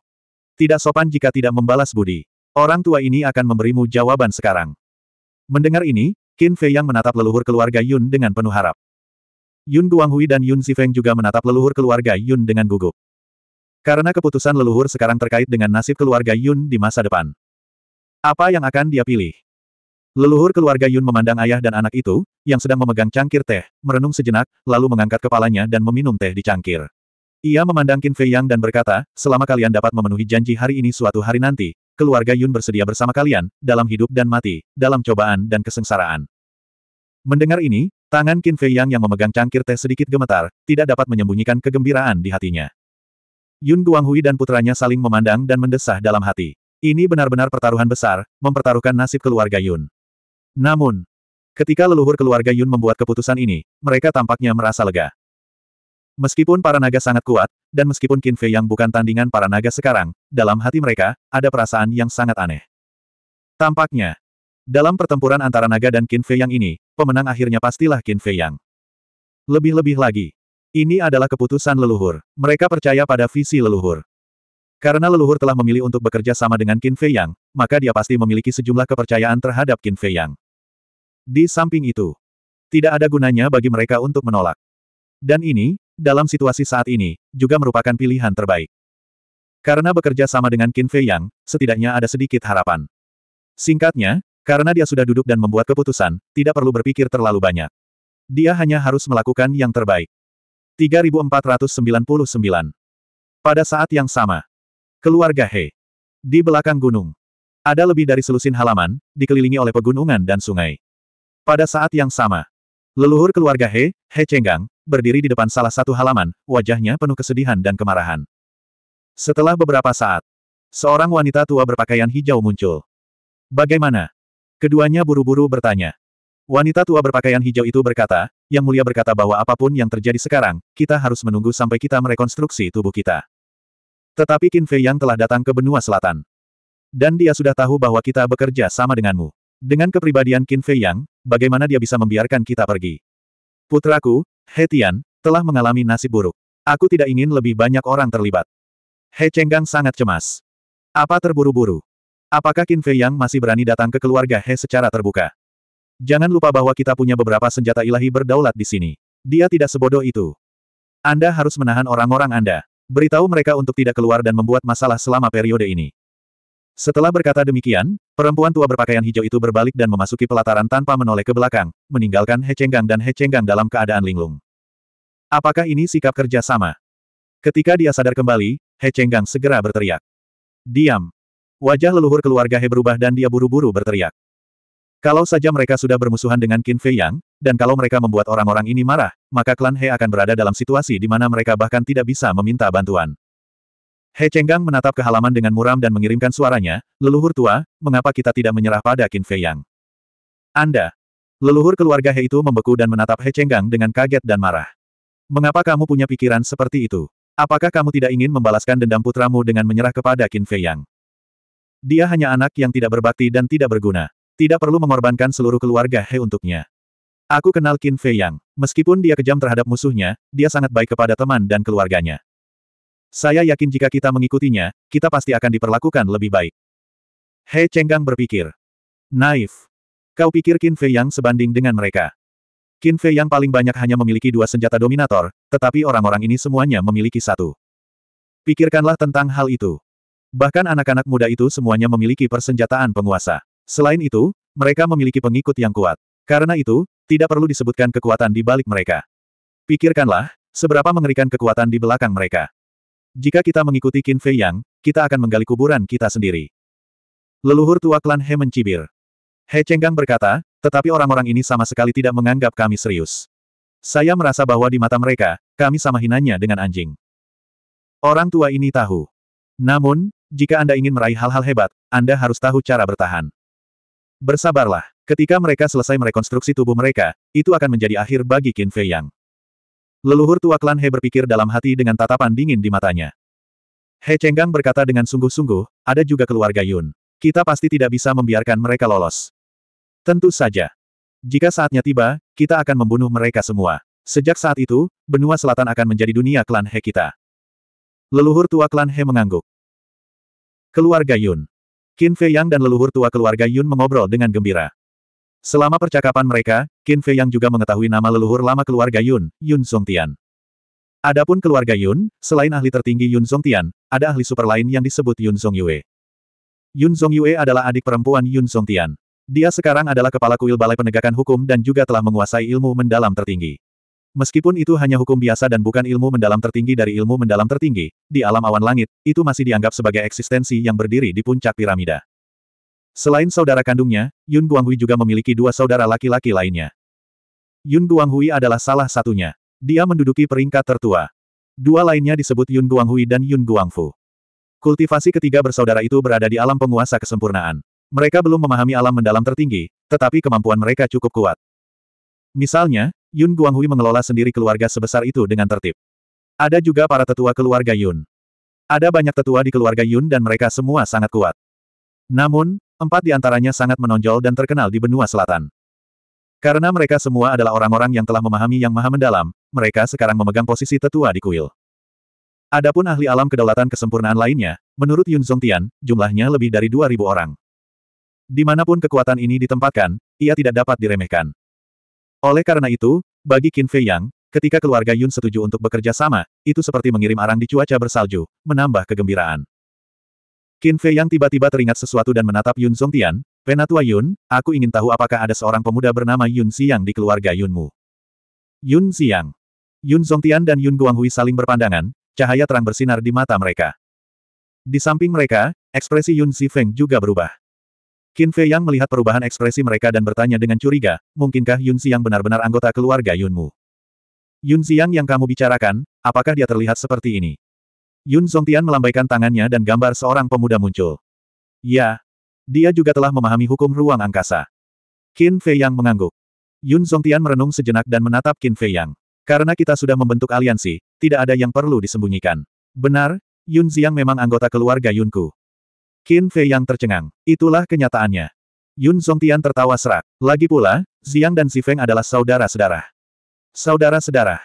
Tidak sopan jika tidak membalas budi. Orang tua ini akan memberimu jawaban sekarang. Mendengar ini, Qin Fei yang menatap leluhur keluarga Yun dengan penuh harap. Yun Guanghui dan Yun Zifeng juga menatap leluhur keluarga Yun dengan gugup. Karena keputusan leluhur sekarang terkait dengan nasib keluarga Yun di masa depan. Apa yang akan dia pilih? Leluhur keluarga Yun memandang ayah dan anak itu, yang sedang memegang cangkir teh, merenung sejenak, lalu mengangkat kepalanya dan meminum teh di cangkir. Ia memandang Qin Fei Yang dan berkata, selama kalian dapat memenuhi janji hari ini suatu hari nanti, keluarga Yun bersedia bersama kalian, dalam hidup dan mati, dalam cobaan dan kesengsaraan. Mendengar ini, tangan Qin Fei Yang yang memegang cangkir teh sedikit gemetar, tidak dapat menyembunyikan kegembiraan di hatinya. Yun Guanghui dan putranya saling memandang dan mendesah dalam hati. Ini benar-benar pertaruhan besar, mempertaruhkan nasib keluarga Yun. Namun, ketika leluhur keluarga Yun membuat keputusan ini, mereka tampaknya merasa lega. Meskipun para naga sangat kuat, dan meskipun Qin Fei yang bukan tandingan para naga sekarang, dalam hati mereka, ada perasaan yang sangat aneh. Tampaknya, dalam pertempuran antara naga dan Qin Fei yang ini, pemenang akhirnya pastilah Qin Fei yang. Lebih-lebih lagi, ini adalah keputusan leluhur. Mereka percaya pada visi leluhur. Karena leluhur telah memilih untuk bekerja sama dengan Qin Fei yang, maka dia pasti memiliki sejumlah kepercayaan terhadap Qin Fei yang. Di samping itu, tidak ada gunanya bagi mereka untuk menolak. Dan ini, dalam situasi saat ini, juga merupakan pilihan terbaik. Karena bekerja sama dengan Qin Fei Yang, setidaknya ada sedikit harapan. Singkatnya, karena dia sudah duduk dan membuat keputusan, tidak perlu berpikir terlalu banyak. Dia hanya harus melakukan yang terbaik. 3499 Pada saat yang sama, keluarga He, di belakang gunung, ada lebih dari selusin halaman, dikelilingi oleh pegunungan dan sungai. Pada saat yang sama, Leluhur keluarga He, He Chenggang, berdiri di depan salah satu halaman, wajahnya penuh kesedihan dan kemarahan. Setelah beberapa saat, seorang wanita tua berpakaian hijau muncul. Bagaimana? Keduanya buru-buru bertanya. Wanita tua berpakaian hijau itu berkata, Yang Mulia berkata bahwa apapun yang terjadi sekarang, kita harus menunggu sampai kita merekonstruksi tubuh kita. Tetapi Qin Fei yang telah datang ke benua selatan. Dan dia sudah tahu bahwa kita bekerja sama denganmu. Dengan kepribadian Qin Fei Yang, bagaimana dia bisa membiarkan kita pergi? Putraku, Hetian, telah mengalami nasib buruk. Aku tidak ingin lebih banyak orang terlibat. He Chenggang sangat cemas. Apa terburu-buru? Apakah Qin Fei Yang masih berani datang ke keluarga He secara terbuka? Jangan lupa bahwa kita punya beberapa senjata ilahi berdaulat di sini. Dia tidak sebodoh itu. Anda harus menahan orang-orang Anda. Beritahu mereka untuk tidak keluar dan membuat masalah selama periode ini. Setelah berkata demikian, perempuan tua berpakaian hijau itu berbalik dan memasuki pelataran tanpa menoleh ke belakang, meninggalkan He Chenggang dan He Chenggang dalam keadaan linglung. Apakah ini sikap kerja sama? Ketika dia sadar kembali, He Chenggang segera berteriak. Diam. Wajah leluhur keluarga He berubah dan dia buru-buru berteriak. Kalau saja mereka sudah bermusuhan dengan Qin Fei Yang, dan kalau mereka membuat orang-orang ini marah, maka klan He akan berada dalam situasi di mana mereka bahkan tidak bisa meminta bantuan. He Chenggang menatap ke halaman dengan muram dan mengirimkan suaranya, leluhur tua, mengapa kita tidak menyerah pada Qin Fei Yang? Anda! Leluhur keluarga He itu membeku dan menatap He Chenggang dengan kaget dan marah. Mengapa kamu punya pikiran seperti itu? Apakah kamu tidak ingin membalaskan dendam putramu dengan menyerah kepada Qin Fei Yang? Dia hanya anak yang tidak berbakti dan tidak berguna. Tidak perlu mengorbankan seluruh keluarga He untuknya. Aku kenal Qin Fei Yang. Meskipun dia kejam terhadap musuhnya, dia sangat baik kepada teman dan keluarganya. Saya yakin jika kita mengikutinya, kita pasti akan diperlakukan lebih baik. He Cenggang berpikir. Naif. Kau pikir Qin Fei Yang sebanding dengan mereka. Qin Fei Yang paling banyak hanya memiliki dua senjata dominator, tetapi orang-orang ini semuanya memiliki satu. Pikirkanlah tentang hal itu. Bahkan anak-anak muda itu semuanya memiliki persenjataan penguasa. Selain itu, mereka memiliki pengikut yang kuat. Karena itu, tidak perlu disebutkan kekuatan di balik mereka. Pikirkanlah, seberapa mengerikan kekuatan di belakang mereka. Jika kita mengikuti Qin Fei Yang, kita akan menggali kuburan kita sendiri. Leluhur tua klan He mencibir. He Chenggang berkata, tetapi orang-orang ini sama sekali tidak menganggap kami serius. Saya merasa bahwa di mata mereka, kami sama hinanya dengan anjing. Orang tua ini tahu. Namun, jika Anda ingin meraih hal-hal hebat, Anda harus tahu cara bertahan. Bersabarlah. Ketika mereka selesai merekonstruksi tubuh mereka, itu akan menjadi akhir bagi Qin Fei Yang. Leluhur tua klan He berpikir dalam hati dengan tatapan dingin di matanya. He Chenggang berkata dengan sungguh-sungguh, ada juga keluarga Yun. Kita pasti tidak bisa membiarkan mereka lolos. Tentu saja. Jika saatnya tiba, kita akan membunuh mereka semua. Sejak saat itu, benua selatan akan menjadi dunia klan He kita. Leluhur tua klan He mengangguk. Keluarga Yun. Qin Fei Yang dan leluhur tua keluarga Yun mengobrol dengan gembira. Selama percakapan mereka, Qin Fei yang juga mengetahui nama leluhur lama keluarga Yun, Yun Songtian. Adapun keluarga Yun, selain ahli tertinggi Yun Songtian, ada ahli super lain yang disebut Yun Song Yue. Yun Song Yue adalah adik perempuan Yun Songtian. Dia sekarang adalah kepala kuil Balai Penegakan Hukum dan juga telah menguasai ilmu mendalam tertinggi. Meskipun itu hanya hukum biasa dan bukan ilmu mendalam tertinggi dari ilmu mendalam tertinggi, di alam awan langit, itu masih dianggap sebagai eksistensi yang berdiri di puncak piramida. Selain saudara kandungnya, Yun Guanghui juga memiliki dua saudara laki-laki lainnya. Yun Guanghui adalah salah satunya. Dia menduduki peringkat tertua. Dua lainnya disebut Yun Guanghui dan Yun Guangfu. Kultivasi ketiga bersaudara itu berada di alam penguasa kesempurnaan. Mereka belum memahami alam mendalam tertinggi, tetapi kemampuan mereka cukup kuat. Misalnya, Yun Guanghui mengelola sendiri keluarga sebesar itu dengan tertib. Ada juga para tetua keluarga Yun. Ada banyak tetua di keluarga Yun dan mereka semua sangat kuat. Namun, empat di antaranya sangat menonjol dan terkenal di benua selatan. Karena mereka semua adalah orang-orang yang telah memahami yang maha mendalam, mereka sekarang memegang posisi tetua di kuil. Adapun ahli alam kedaulatan kesempurnaan lainnya, menurut Yun Zongtian, jumlahnya lebih dari 2.000 orang. Dimanapun kekuatan ini ditempatkan, ia tidak dapat diremehkan. Oleh karena itu, bagi Qin Fei Yang, ketika keluarga Yun setuju untuk bekerja sama, itu seperti mengirim arang di cuaca bersalju, menambah kegembiraan. Qin Fei yang tiba-tiba teringat sesuatu dan menatap Yun Songtian, Penatua Yun, aku ingin tahu apakah ada seorang pemuda bernama Yun Xiang di keluarga Yunmu. Yun Xiang. Yun Songtian dan Yun Guanghui saling berpandangan, cahaya terang bersinar di mata mereka. Di samping mereka, ekspresi Yun Xifeng juga berubah. Qin Fei Yang melihat perubahan ekspresi mereka dan bertanya dengan curiga, mungkinkah Yun Xiang benar-benar anggota keluarga Yunmu? Yun Xiang yang kamu bicarakan, apakah dia terlihat seperti ini? Yun Zongtian melambaikan tangannya dan gambar seorang pemuda muncul. Ya. Dia juga telah memahami hukum ruang angkasa. Qin Fei Yang mengangguk. Yun Zongtian merenung sejenak dan menatap Qin Fei Yang. Karena kita sudah membentuk aliansi, tidak ada yang perlu disembunyikan. Benar, Yun Ziang memang anggota keluarga Yunku. Qin Fei Yang tercengang. Itulah kenyataannya. Yun Zongtian tertawa serak. Lagi pula, Ziang dan Zifeng adalah saudara sedarah. saudara sedarah?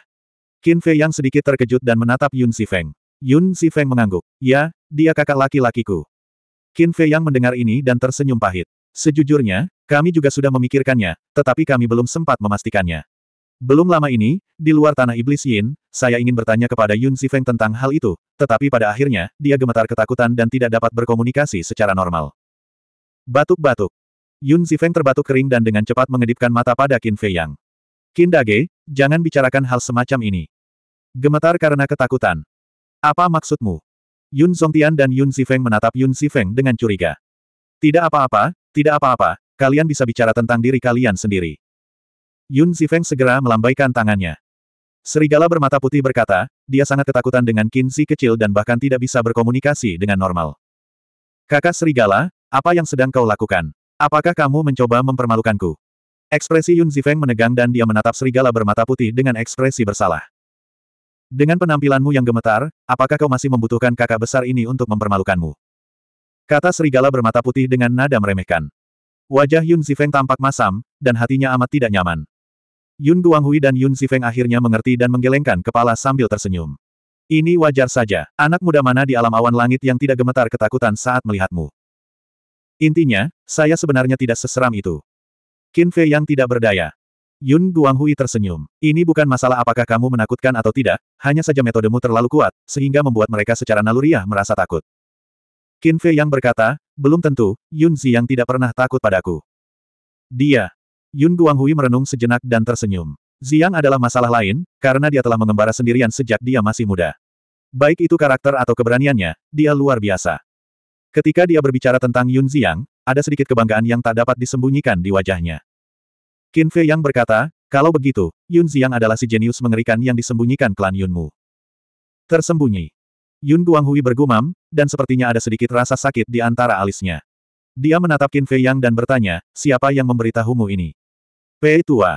Qin Fei Yang sedikit terkejut dan menatap Yun Zifeng. Yun Zifeng mengangguk. Ya, dia kakak laki-lakiku. Qin Fei yang mendengar ini dan tersenyum pahit. Sejujurnya, kami juga sudah memikirkannya, tetapi kami belum sempat memastikannya. Belum lama ini, di luar tanah iblis Yin, saya ingin bertanya kepada Yun Zifeng tentang hal itu, tetapi pada akhirnya, dia gemetar ketakutan dan tidak dapat berkomunikasi secara normal. Batuk-batuk. Yun Zifeng terbatuk kering dan dengan cepat mengedipkan mata pada Qin Fei Yang. Qin Dage, jangan bicarakan hal semacam ini. Gemetar karena ketakutan. Apa maksudmu? Yun Zongtian dan Yun Zifeng menatap Yun Zifeng dengan curiga. Tidak apa-apa, tidak apa-apa, kalian bisa bicara tentang diri kalian sendiri. Yun Zifeng segera melambaikan tangannya. Serigala bermata putih berkata, dia sangat ketakutan dengan Qin kecil dan bahkan tidak bisa berkomunikasi dengan normal. Kakak Serigala, apa yang sedang kau lakukan? Apakah kamu mencoba mempermalukanku? Ekspresi Yun Zifeng menegang dan dia menatap Serigala bermata putih dengan ekspresi bersalah. Dengan penampilanmu yang gemetar, apakah kau masih membutuhkan kakak besar ini untuk mempermalukanmu? Kata serigala bermata putih dengan nada meremehkan. Wajah Yun Zifeng tampak masam, dan hatinya amat tidak nyaman. Yun Guanghui dan Yun Zifeng akhirnya mengerti dan menggelengkan kepala sambil tersenyum. Ini wajar saja, anak muda mana di alam awan langit yang tidak gemetar ketakutan saat melihatmu. Intinya, saya sebenarnya tidak seseram itu. Qin Fei yang tidak berdaya, Yun Guanghui tersenyum. Ini bukan masalah apakah kamu menakutkan atau tidak, hanya saja metodemu terlalu kuat, sehingga membuat mereka secara naluriah merasa takut. Qin Fei yang berkata, belum tentu, Yun Zi yang tidak pernah takut padaku. Dia. Yun Guanghui merenung sejenak dan tersenyum. Ziyang adalah masalah lain, karena dia telah mengembara sendirian sejak dia masih muda. Baik itu karakter atau keberaniannya, dia luar biasa. Ketika dia berbicara tentang Yun Ziyang, ada sedikit kebanggaan yang tak dapat disembunyikan di wajahnya. Qin Fei yang berkata, kalau begitu, Yun Xiang adalah si jenius mengerikan yang disembunyikan klan Yunmu. Tersembunyi. Yun Guanghui bergumam, dan sepertinya ada sedikit rasa sakit di antara alisnya. Dia menatap Qin Fei Yang dan bertanya, siapa yang memberitahumu ini? Pei Tua.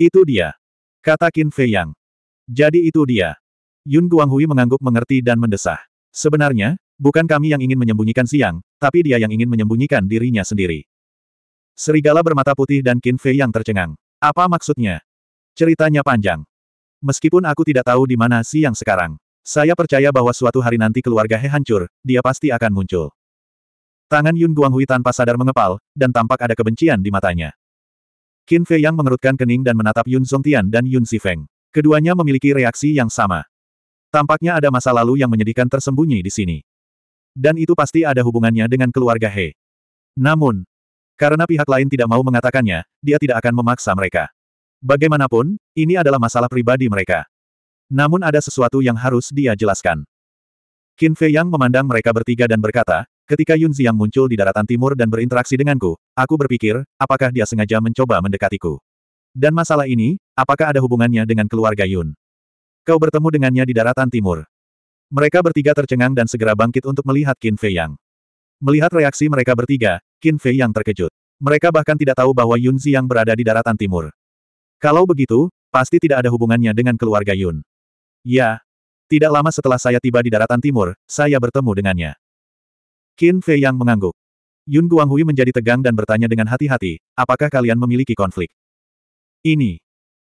Itu dia. Kata Qin Fei Yang. Jadi itu dia. Yun Guanghui mengangguk mengerti dan mendesah. Sebenarnya, bukan kami yang ingin menyembunyikan siang, tapi dia yang ingin menyembunyikan dirinya sendiri. Serigala bermata putih dan Qin Fei yang tercengang. Apa maksudnya? Ceritanya panjang. Meskipun aku tidak tahu di mana siang yang sekarang, saya percaya bahwa suatu hari nanti keluarga He hancur, dia pasti akan muncul. Tangan Yun Guanghui tanpa sadar mengepal, dan tampak ada kebencian di matanya. Qin Fei yang mengerutkan kening dan menatap Yun Zongtian dan Yun Sifeng. Keduanya memiliki reaksi yang sama. Tampaknya ada masa lalu yang menyedihkan tersembunyi di sini. Dan itu pasti ada hubungannya dengan keluarga He. Namun, karena pihak lain tidak mau mengatakannya, dia tidak akan memaksa mereka. Bagaimanapun, ini adalah masalah pribadi mereka. Namun ada sesuatu yang harus dia jelaskan. Qin Fei Yang memandang mereka bertiga dan berkata, ketika Yun Ziyang muncul di daratan timur dan berinteraksi denganku, aku berpikir, apakah dia sengaja mencoba mendekatiku. Dan masalah ini, apakah ada hubungannya dengan keluarga Yun? Kau bertemu dengannya di daratan timur. Mereka bertiga tercengang dan segera bangkit untuk melihat Qin Fei Yang. Melihat reaksi mereka bertiga, Qin Fei yang terkejut. Mereka bahkan tidak tahu bahwa Yun Zi yang berada di daratan timur. Kalau begitu, pasti tidak ada hubungannya dengan keluarga Yun. Ya. Tidak lama setelah saya tiba di daratan timur, saya bertemu dengannya. Qin Fei yang mengangguk. Yun Guanghui menjadi tegang dan bertanya dengan hati-hati, apakah kalian memiliki konflik? Ini.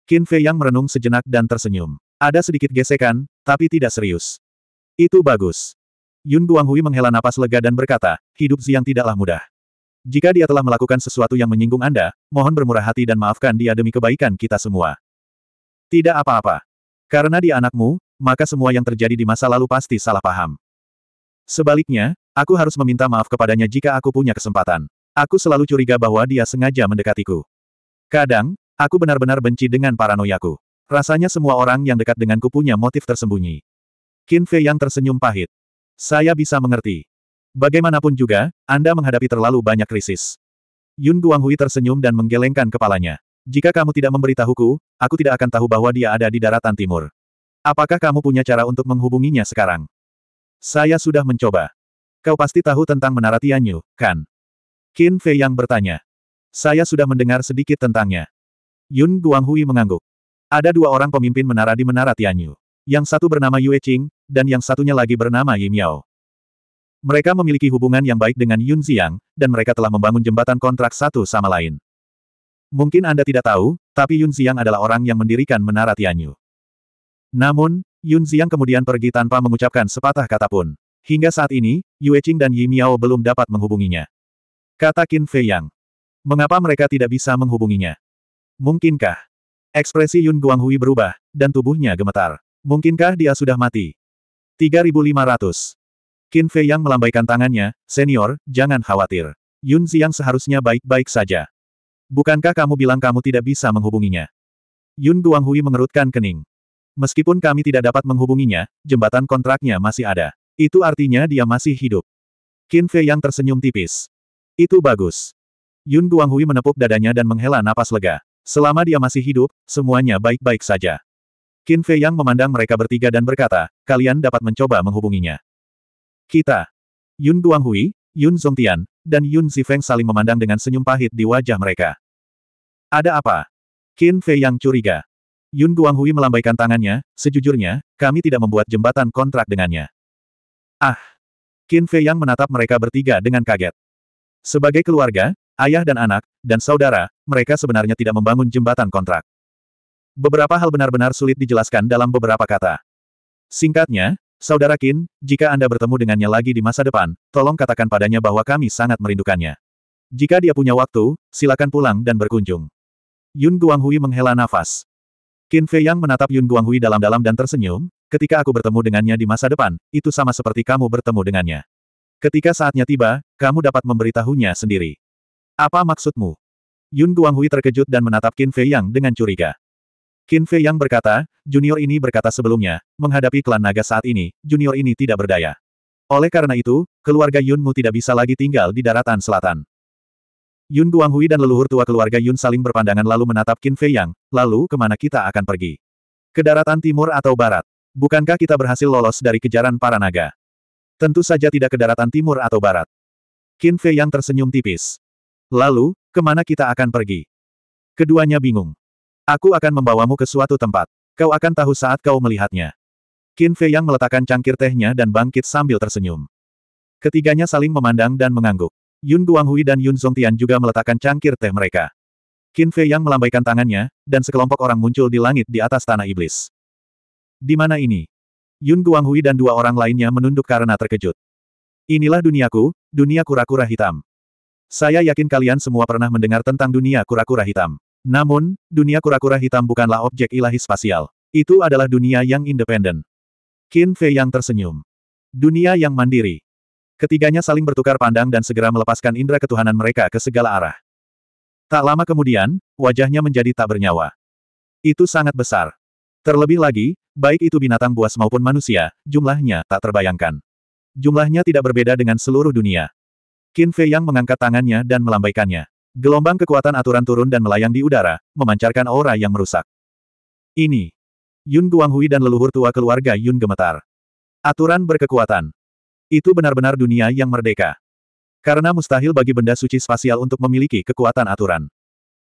Qin Fei yang merenung sejenak dan tersenyum. Ada sedikit gesekan, tapi tidak serius. Itu bagus. Yun Guanghui menghela napas lega dan berkata, hidup Ziyang tidaklah mudah. Jika dia telah melakukan sesuatu yang menyinggung Anda, mohon bermurah hati dan maafkan dia demi kebaikan kita semua. Tidak apa-apa. Karena dia anakmu, maka semua yang terjadi di masa lalu pasti salah paham. Sebaliknya, aku harus meminta maaf kepadanya jika aku punya kesempatan. Aku selalu curiga bahwa dia sengaja mendekatiku. Kadang, aku benar-benar benci dengan paranoiaku. Rasanya semua orang yang dekat denganku punya motif tersembunyi. Qin Fei yang tersenyum pahit. Saya bisa mengerti. Bagaimanapun juga, Anda menghadapi terlalu banyak krisis. Yun Guanghui tersenyum dan menggelengkan kepalanya. Jika kamu tidak memberitahuku, aku tidak akan tahu bahwa dia ada di daratan timur. Apakah kamu punya cara untuk menghubunginya sekarang? Saya sudah mencoba. Kau pasti tahu tentang menara Tianyu, kan? Qin Fei yang bertanya. Saya sudah mendengar sedikit tentangnya. Yun Guanghui mengangguk. Ada dua orang pemimpin menara di menara Tianyu. Yang satu bernama Yue Qing, dan yang satunya lagi bernama Yi Miao. Mereka memiliki hubungan yang baik dengan Yun Xiang, dan mereka telah membangun jembatan kontrak satu sama lain. Mungkin Anda tidak tahu, tapi Yun Xiang adalah orang yang mendirikan Menara Tianyu. Namun, Yun Xiang kemudian pergi tanpa mengucapkan sepatah kata pun. Hingga saat ini, Yue Qing dan Yi Miao belum dapat menghubunginya. Kata Qin Fei Yang. Mengapa mereka tidak bisa menghubunginya? Mungkinkah? Ekspresi Yun Guanghui berubah, dan tubuhnya gemetar. Mungkinkah dia sudah mati? 3500. Qin Fei yang melambaikan tangannya, senior, jangan khawatir. Yun Xiang seharusnya baik-baik saja. Bukankah kamu bilang kamu tidak bisa menghubunginya? Yun Guanghui mengerutkan kening. Meskipun kami tidak dapat menghubunginya, jembatan kontraknya masih ada. Itu artinya dia masih hidup. Qin Fei yang tersenyum tipis. Itu bagus. Yun Guanghui menepuk dadanya dan menghela napas lega. Selama dia masih hidup, semuanya baik-baik saja. Qin Fei yang memandang mereka bertiga dan berkata, kalian dapat mencoba menghubunginya. Kita. Yun Guanghui, Yun Zongtian, dan Yun Zifeng saling memandang dengan senyum pahit di wajah mereka. Ada apa? Qin Fei yang curiga. Yun Guanghui melambaikan tangannya, sejujurnya, kami tidak membuat jembatan kontrak dengannya. Ah! Qin Fei yang menatap mereka bertiga dengan kaget. Sebagai keluarga, ayah dan anak, dan saudara, mereka sebenarnya tidak membangun jembatan kontrak. Beberapa hal benar-benar sulit dijelaskan dalam beberapa kata. Singkatnya, Saudara Kin, jika Anda bertemu dengannya lagi di masa depan, tolong katakan padanya bahwa kami sangat merindukannya. Jika dia punya waktu, silakan pulang dan berkunjung. Yun Guanghui menghela nafas. Qin Fei Yang menatap Yun Guanghui dalam-dalam dan tersenyum, ketika aku bertemu dengannya di masa depan, itu sama seperti kamu bertemu dengannya. Ketika saatnya tiba, kamu dapat memberitahunya sendiri. Apa maksudmu? Yun Guanghui terkejut dan menatap Qin Fei Yang dengan curiga. Qin Fei yang berkata, junior ini berkata sebelumnya, menghadapi klan naga saat ini, junior ini tidak berdaya. Oleh karena itu, keluarga Yunmu tidak bisa lagi tinggal di daratan selatan. Yun Guanghui dan leluhur tua keluarga Yun saling berpandangan lalu menatap Qin Fei Yang, lalu kemana kita akan pergi? Ke daratan timur atau barat? Bukankah kita berhasil lolos dari kejaran para naga? Tentu saja tidak ke daratan timur atau barat. Qin Fei Yang tersenyum tipis. Lalu, kemana kita akan pergi? Keduanya bingung. Aku akan membawamu ke suatu tempat. Kau akan tahu saat kau melihatnya. Qin Fei yang meletakkan cangkir tehnya dan bangkit sambil tersenyum. Ketiganya saling memandang dan mengangguk. Yun Guanghui dan Yun Zhongtian juga meletakkan cangkir teh mereka. Qin Fei yang melambaikan tangannya, dan sekelompok orang muncul di langit di atas tanah iblis. Di mana ini? Yun Guanghui dan dua orang lainnya menunduk karena terkejut. Inilah duniaku, dunia kura-kura hitam. Saya yakin kalian semua pernah mendengar tentang dunia kura-kura hitam. Namun, dunia kura-kura hitam bukanlah objek ilahi spasial. Itu adalah dunia yang independen. Qin Fei yang tersenyum. Dunia yang mandiri. Ketiganya saling bertukar pandang dan segera melepaskan indera ketuhanan mereka ke segala arah. Tak lama kemudian, wajahnya menjadi tak bernyawa. Itu sangat besar. Terlebih lagi, baik itu binatang buas maupun manusia, jumlahnya tak terbayangkan. Jumlahnya tidak berbeda dengan seluruh dunia. Qin Fei Yang mengangkat tangannya dan melambaikannya. Gelombang kekuatan aturan turun dan melayang di udara, memancarkan aura yang merusak. Ini. Yun Guanghui dan leluhur tua keluarga Yun gemetar. Aturan berkekuatan. Itu benar-benar dunia yang merdeka. Karena mustahil bagi benda suci spasial untuk memiliki kekuatan aturan.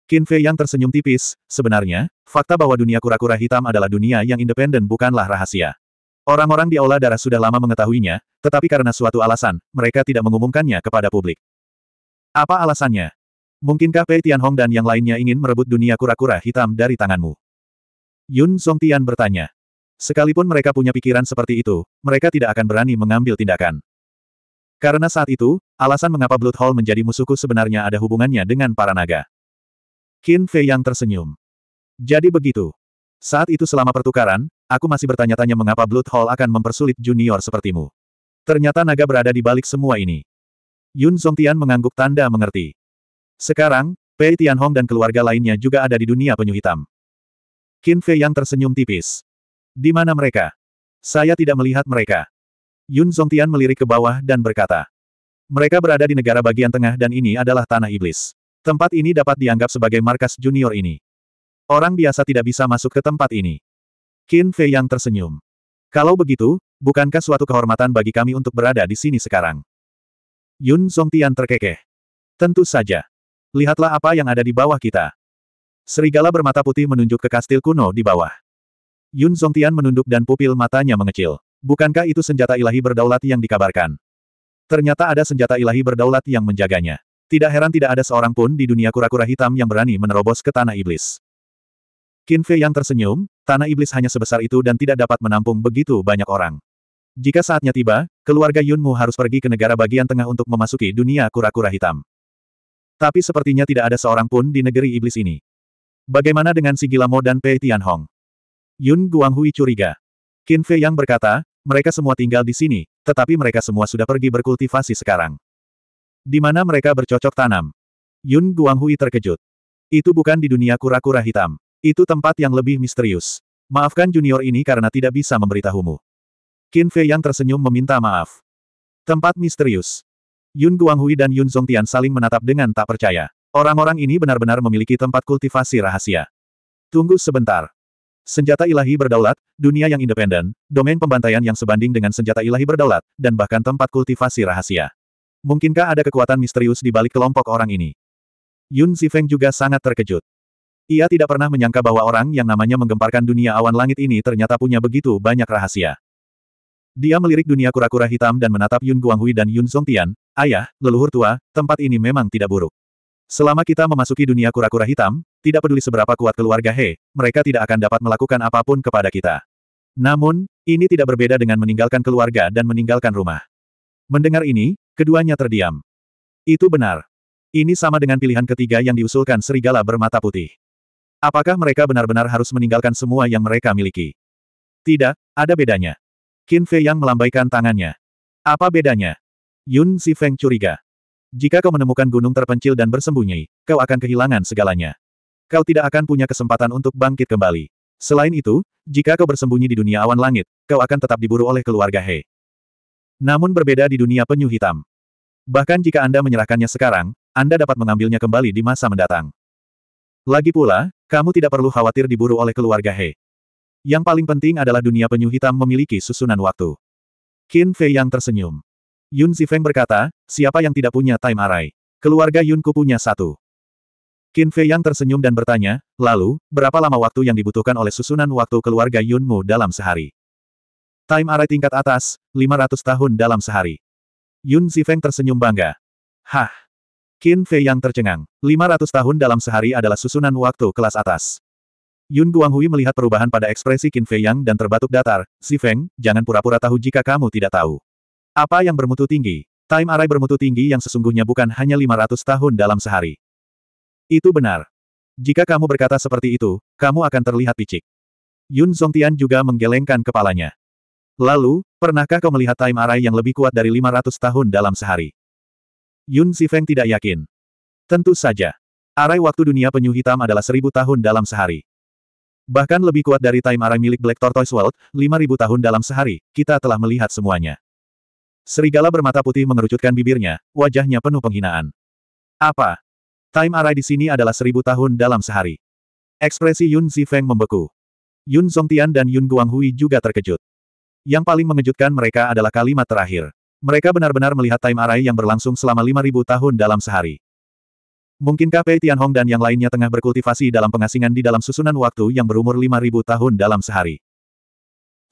Qin Fei yang tersenyum tipis, sebenarnya, fakta bahwa dunia kura-kura hitam adalah dunia yang independen bukanlah rahasia. Orang-orang di Aula Darah sudah lama mengetahuinya, tetapi karena suatu alasan, mereka tidak mengumumkannya kepada publik. Apa alasannya? Mungkinkah Pei Tianhong dan yang lainnya ingin merebut dunia kura-kura hitam dari tanganmu? Yun Tian bertanya. Sekalipun mereka punya pikiran seperti itu, mereka tidak akan berani mengambil tindakan. Karena saat itu, alasan mengapa Blood Hall menjadi musuhku sebenarnya ada hubungannya dengan para naga. Qin Fei yang tersenyum. Jadi begitu. Saat itu selama pertukaran, aku masih bertanya-tanya mengapa Blood Hall akan mempersulit junior sepertimu. Ternyata naga berada di balik semua ini. Yun Tian mengangguk tanda mengerti. Sekarang, Pei Tianhong dan keluarga lainnya juga ada di dunia penyu hitam. Qin Fei yang tersenyum tipis. Di mana mereka? Saya tidak melihat mereka. Yun Zongtian melirik ke bawah dan berkata. Mereka berada di negara bagian tengah dan ini adalah tanah iblis. Tempat ini dapat dianggap sebagai markas junior ini. Orang biasa tidak bisa masuk ke tempat ini. Qin Fei yang tersenyum. Kalau begitu, bukankah suatu kehormatan bagi kami untuk berada di sini sekarang? Yun Zongtian terkekeh. Tentu saja. Lihatlah apa yang ada di bawah kita. Serigala bermata putih menunjuk ke kastil kuno di bawah. Yun Zongtian menunduk dan pupil matanya mengecil. Bukankah itu senjata ilahi berdaulat yang dikabarkan? Ternyata ada senjata ilahi berdaulat yang menjaganya. Tidak heran tidak ada seorang pun di dunia kura-kura hitam yang berani menerobos ke tanah iblis. Qin Fei yang tersenyum, tanah iblis hanya sebesar itu dan tidak dapat menampung begitu banyak orang. Jika saatnya tiba, keluarga Yunmu harus pergi ke negara bagian tengah untuk memasuki dunia kura-kura hitam. Tapi sepertinya tidak ada seorang pun di negeri iblis ini. Bagaimana dengan si Gilamo dan Pei Tianhong? Yun Guanghui curiga. Qin Fei yang berkata, mereka semua tinggal di sini, tetapi mereka semua sudah pergi berkultivasi sekarang. Di mana mereka bercocok tanam? Yun Guanghui terkejut. Itu bukan di dunia kura-kura hitam. Itu tempat yang lebih misterius. Maafkan junior ini karena tidak bisa memberitahumu. Qin Fei yang tersenyum meminta maaf. Tempat misterius. Yun Guanghui dan Yun Zhongtian saling menatap dengan tak percaya. Orang-orang ini benar-benar memiliki tempat kultivasi rahasia. Tunggu sebentar. Senjata ilahi berdaulat, dunia yang independen, domain pembantaian yang sebanding dengan senjata ilahi berdaulat, dan bahkan tempat kultivasi rahasia. Mungkinkah ada kekuatan misterius di balik kelompok orang ini? Yun Zifeng juga sangat terkejut. Ia tidak pernah menyangka bahwa orang yang namanya menggemparkan dunia awan langit ini ternyata punya begitu banyak rahasia. Dia melirik dunia kura-kura hitam dan menatap Yun Guanghui dan Yun Songtian, ayah, leluhur tua, tempat ini memang tidak buruk. Selama kita memasuki dunia kura-kura hitam, tidak peduli seberapa kuat keluarga He, mereka tidak akan dapat melakukan apapun kepada kita. Namun, ini tidak berbeda dengan meninggalkan keluarga dan meninggalkan rumah. Mendengar ini, keduanya terdiam. Itu benar. Ini sama dengan pilihan ketiga yang diusulkan serigala bermata putih. Apakah mereka benar-benar harus meninggalkan semua yang mereka miliki? Tidak, ada bedanya. Qin Fei yang melambaikan tangannya. Apa bedanya? Yun Si Feng curiga. Jika kau menemukan gunung terpencil dan bersembunyi, kau akan kehilangan segalanya. Kau tidak akan punya kesempatan untuk bangkit kembali. Selain itu, jika kau bersembunyi di dunia awan langit, kau akan tetap diburu oleh keluarga He. Namun berbeda di dunia penyu hitam. Bahkan jika Anda menyerahkannya sekarang, Anda dapat mengambilnya kembali di masa mendatang. Lagi pula, kamu tidak perlu khawatir diburu oleh keluarga He. Yang paling penting adalah dunia penyu hitam memiliki susunan waktu. Qin Fei yang tersenyum. Yun Zifeng berkata, siapa yang tidak punya time array? Keluarga Yun Ku punya satu. Qin Fei yang tersenyum dan bertanya, lalu, berapa lama waktu yang dibutuhkan oleh susunan waktu keluarga Yunmu dalam sehari? Time array tingkat atas, 500 tahun dalam sehari. Yun Zifeng tersenyum bangga. Hah! Qin Fei yang tercengang. 500 tahun dalam sehari adalah susunan waktu kelas atas. Yun Guanghui melihat perubahan pada ekspresi Qin Fei Yang dan terbatuk datar, Si Feng, jangan pura-pura tahu jika kamu tidak tahu. Apa yang bermutu tinggi? Time Array bermutu tinggi yang sesungguhnya bukan hanya 500 tahun dalam sehari. Itu benar. Jika kamu berkata seperti itu, kamu akan terlihat picik. Yun Zongtian juga menggelengkan kepalanya. Lalu, pernahkah kau melihat time array yang lebih kuat dari 500 tahun dalam sehari? Yun Si Feng tidak yakin. Tentu saja. Array waktu dunia penyu hitam adalah seribu tahun dalam sehari. Bahkan lebih kuat dari Time Array milik Black Tortoise World, 5000 tahun dalam sehari, kita telah melihat semuanya. Serigala bermata putih mengerucutkan bibirnya, wajahnya penuh penghinaan. Apa? Time Array di sini adalah 1000 tahun dalam sehari. Ekspresi Yun Zifeng membeku. Yun Songtian dan Yun Guanghui juga terkejut. Yang paling mengejutkan mereka adalah kalimat terakhir. Mereka benar-benar melihat time array yang berlangsung selama 5000 tahun dalam sehari. Mungkinkah Pei Tianhong dan yang lainnya tengah berkultivasi dalam pengasingan di dalam susunan waktu yang berumur 5.000 tahun dalam sehari?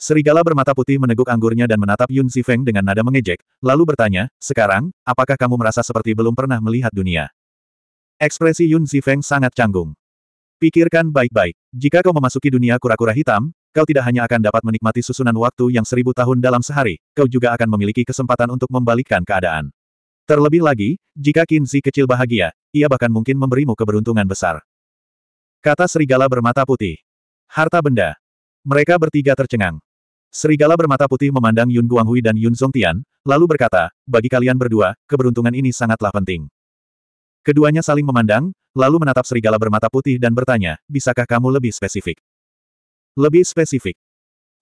Serigala bermata putih meneguk anggurnya dan menatap Yun Zifeng dengan nada mengejek, lalu bertanya, sekarang, apakah kamu merasa seperti belum pernah melihat dunia? Ekspresi Yun Zifeng sangat canggung. Pikirkan baik-baik, jika kau memasuki dunia kura-kura hitam, kau tidak hanya akan dapat menikmati susunan waktu yang seribu tahun dalam sehari, kau juga akan memiliki kesempatan untuk membalikkan keadaan. Terlebih lagi, jika Kinzi kecil bahagia, ia bahkan mungkin memberimu keberuntungan besar. Kata serigala bermata putih. Harta benda. Mereka bertiga tercengang. Serigala bermata putih memandang Yun Guanghui dan Yun Zongtian, lalu berkata, bagi kalian berdua, keberuntungan ini sangatlah penting. Keduanya saling memandang, lalu menatap serigala bermata putih dan bertanya, bisakah kamu lebih spesifik? Lebih spesifik.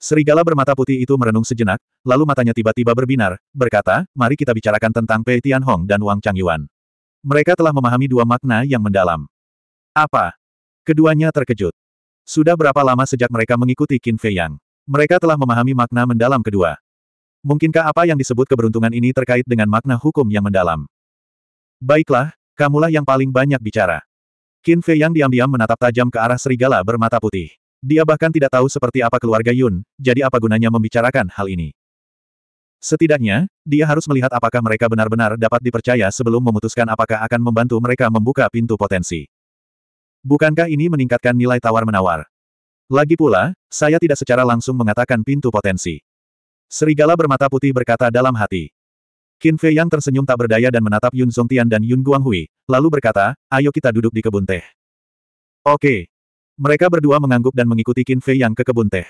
Serigala bermata putih itu merenung sejenak, lalu matanya tiba-tiba berbinar, berkata, mari kita bicarakan tentang Pei Tianhong dan Wang Changyuan. Mereka telah memahami dua makna yang mendalam. Apa? Keduanya terkejut. Sudah berapa lama sejak mereka mengikuti Qin Fei Yang? Mereka telah memahami makna mendalam kedua. Mungkinkah apa yang disebut keberuntungan ini terkait dengan makna hukum yang mendalam? Baiklah, kamulah yang paling banyak bicara. Qin Fei Yang diam-diam menatap tajam ke arah serigala bermata putih. Dia bahkan tidak tahu seperti apa keluarga Yun, jadi apa gunanya membicarakan hal ini. Setidaknya, dia harus melihat apakah mereka benar-benar dapat dipercaya sebelum memutuskan apakah akan membantu mereka membuka pintu potensi. Bukankah ini meningkatkan nilai tawar-menawar? Lagi pula, saya tidak secara langsung mengatakan pintu potensi. Serigala bermata putih berkata dalam hati. Qin Fei yang tersenyum tak berdaya dan menatap Yun Zhongtian dan Yun Guanghui, lalu berkata, ayo kita duduk di kebun teh. Oke, mereka berdua mengangguk dan mengikuti Qin Fei yang ke kebun teh.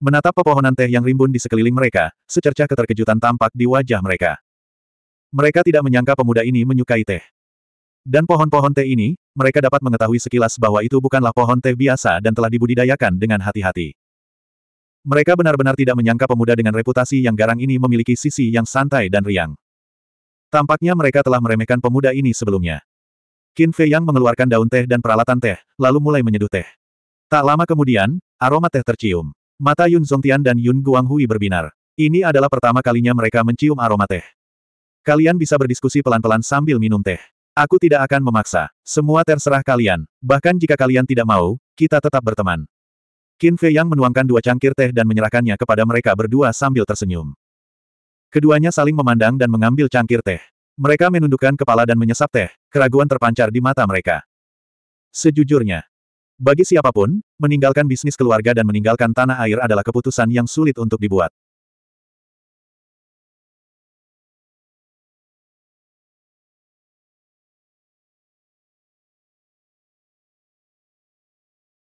Menatap pepohonan teh yang rimbun di sekeliling mereka, secercah keterkejutan tampak di wajah mereka. Mereka tidak menyangka pemuda ini menyukai teh. Dan pohon-pohon teh ini, mereka dapat mengetahui sekilas bahwa itu bukanlah pohon teh biasa dan telah dibudidayakan dengan hati-hati. Mereka benar-benar tidak menyangka pemuda dengan reputasi yang garang ini memiliki sisi yang santai dan riang. Tampaknya mereka telah meremehkan pemuda ini sebelumnya. Qin Fei Yang mengeluarkan daun teh dan peralatan teh, lalu mulai menyeduh teh. Tak lama kemudian, aroma teh tercium. Mata Yun Zongtian dan Yun Guanghui berbinar. Ini adalah pertama kalinya mereka mencium aroma teh. Kalian bisa berdiskusi pelan-pelan sambil minum teh. Aku tidak akan memaksa. Semua terserah kalian. Bahkan jika kalian tidak mau, kita tetap berteman. Qin Fei Yang menuangkan dua cangkir teh dan menyerahkannya kepada mereka berdua sambil tersenyum. Keduanya saling memandang dan mengambil cangkir teh. Mereka menundukkan kepala dan menyesap teh, keraguan terpancar di mata mereka. Sejujurnya, bagi siapapun, meninggalkan bisnis keluarga dan meninggalkan tanah air adalah keputusan yang sulit untuk dibuat.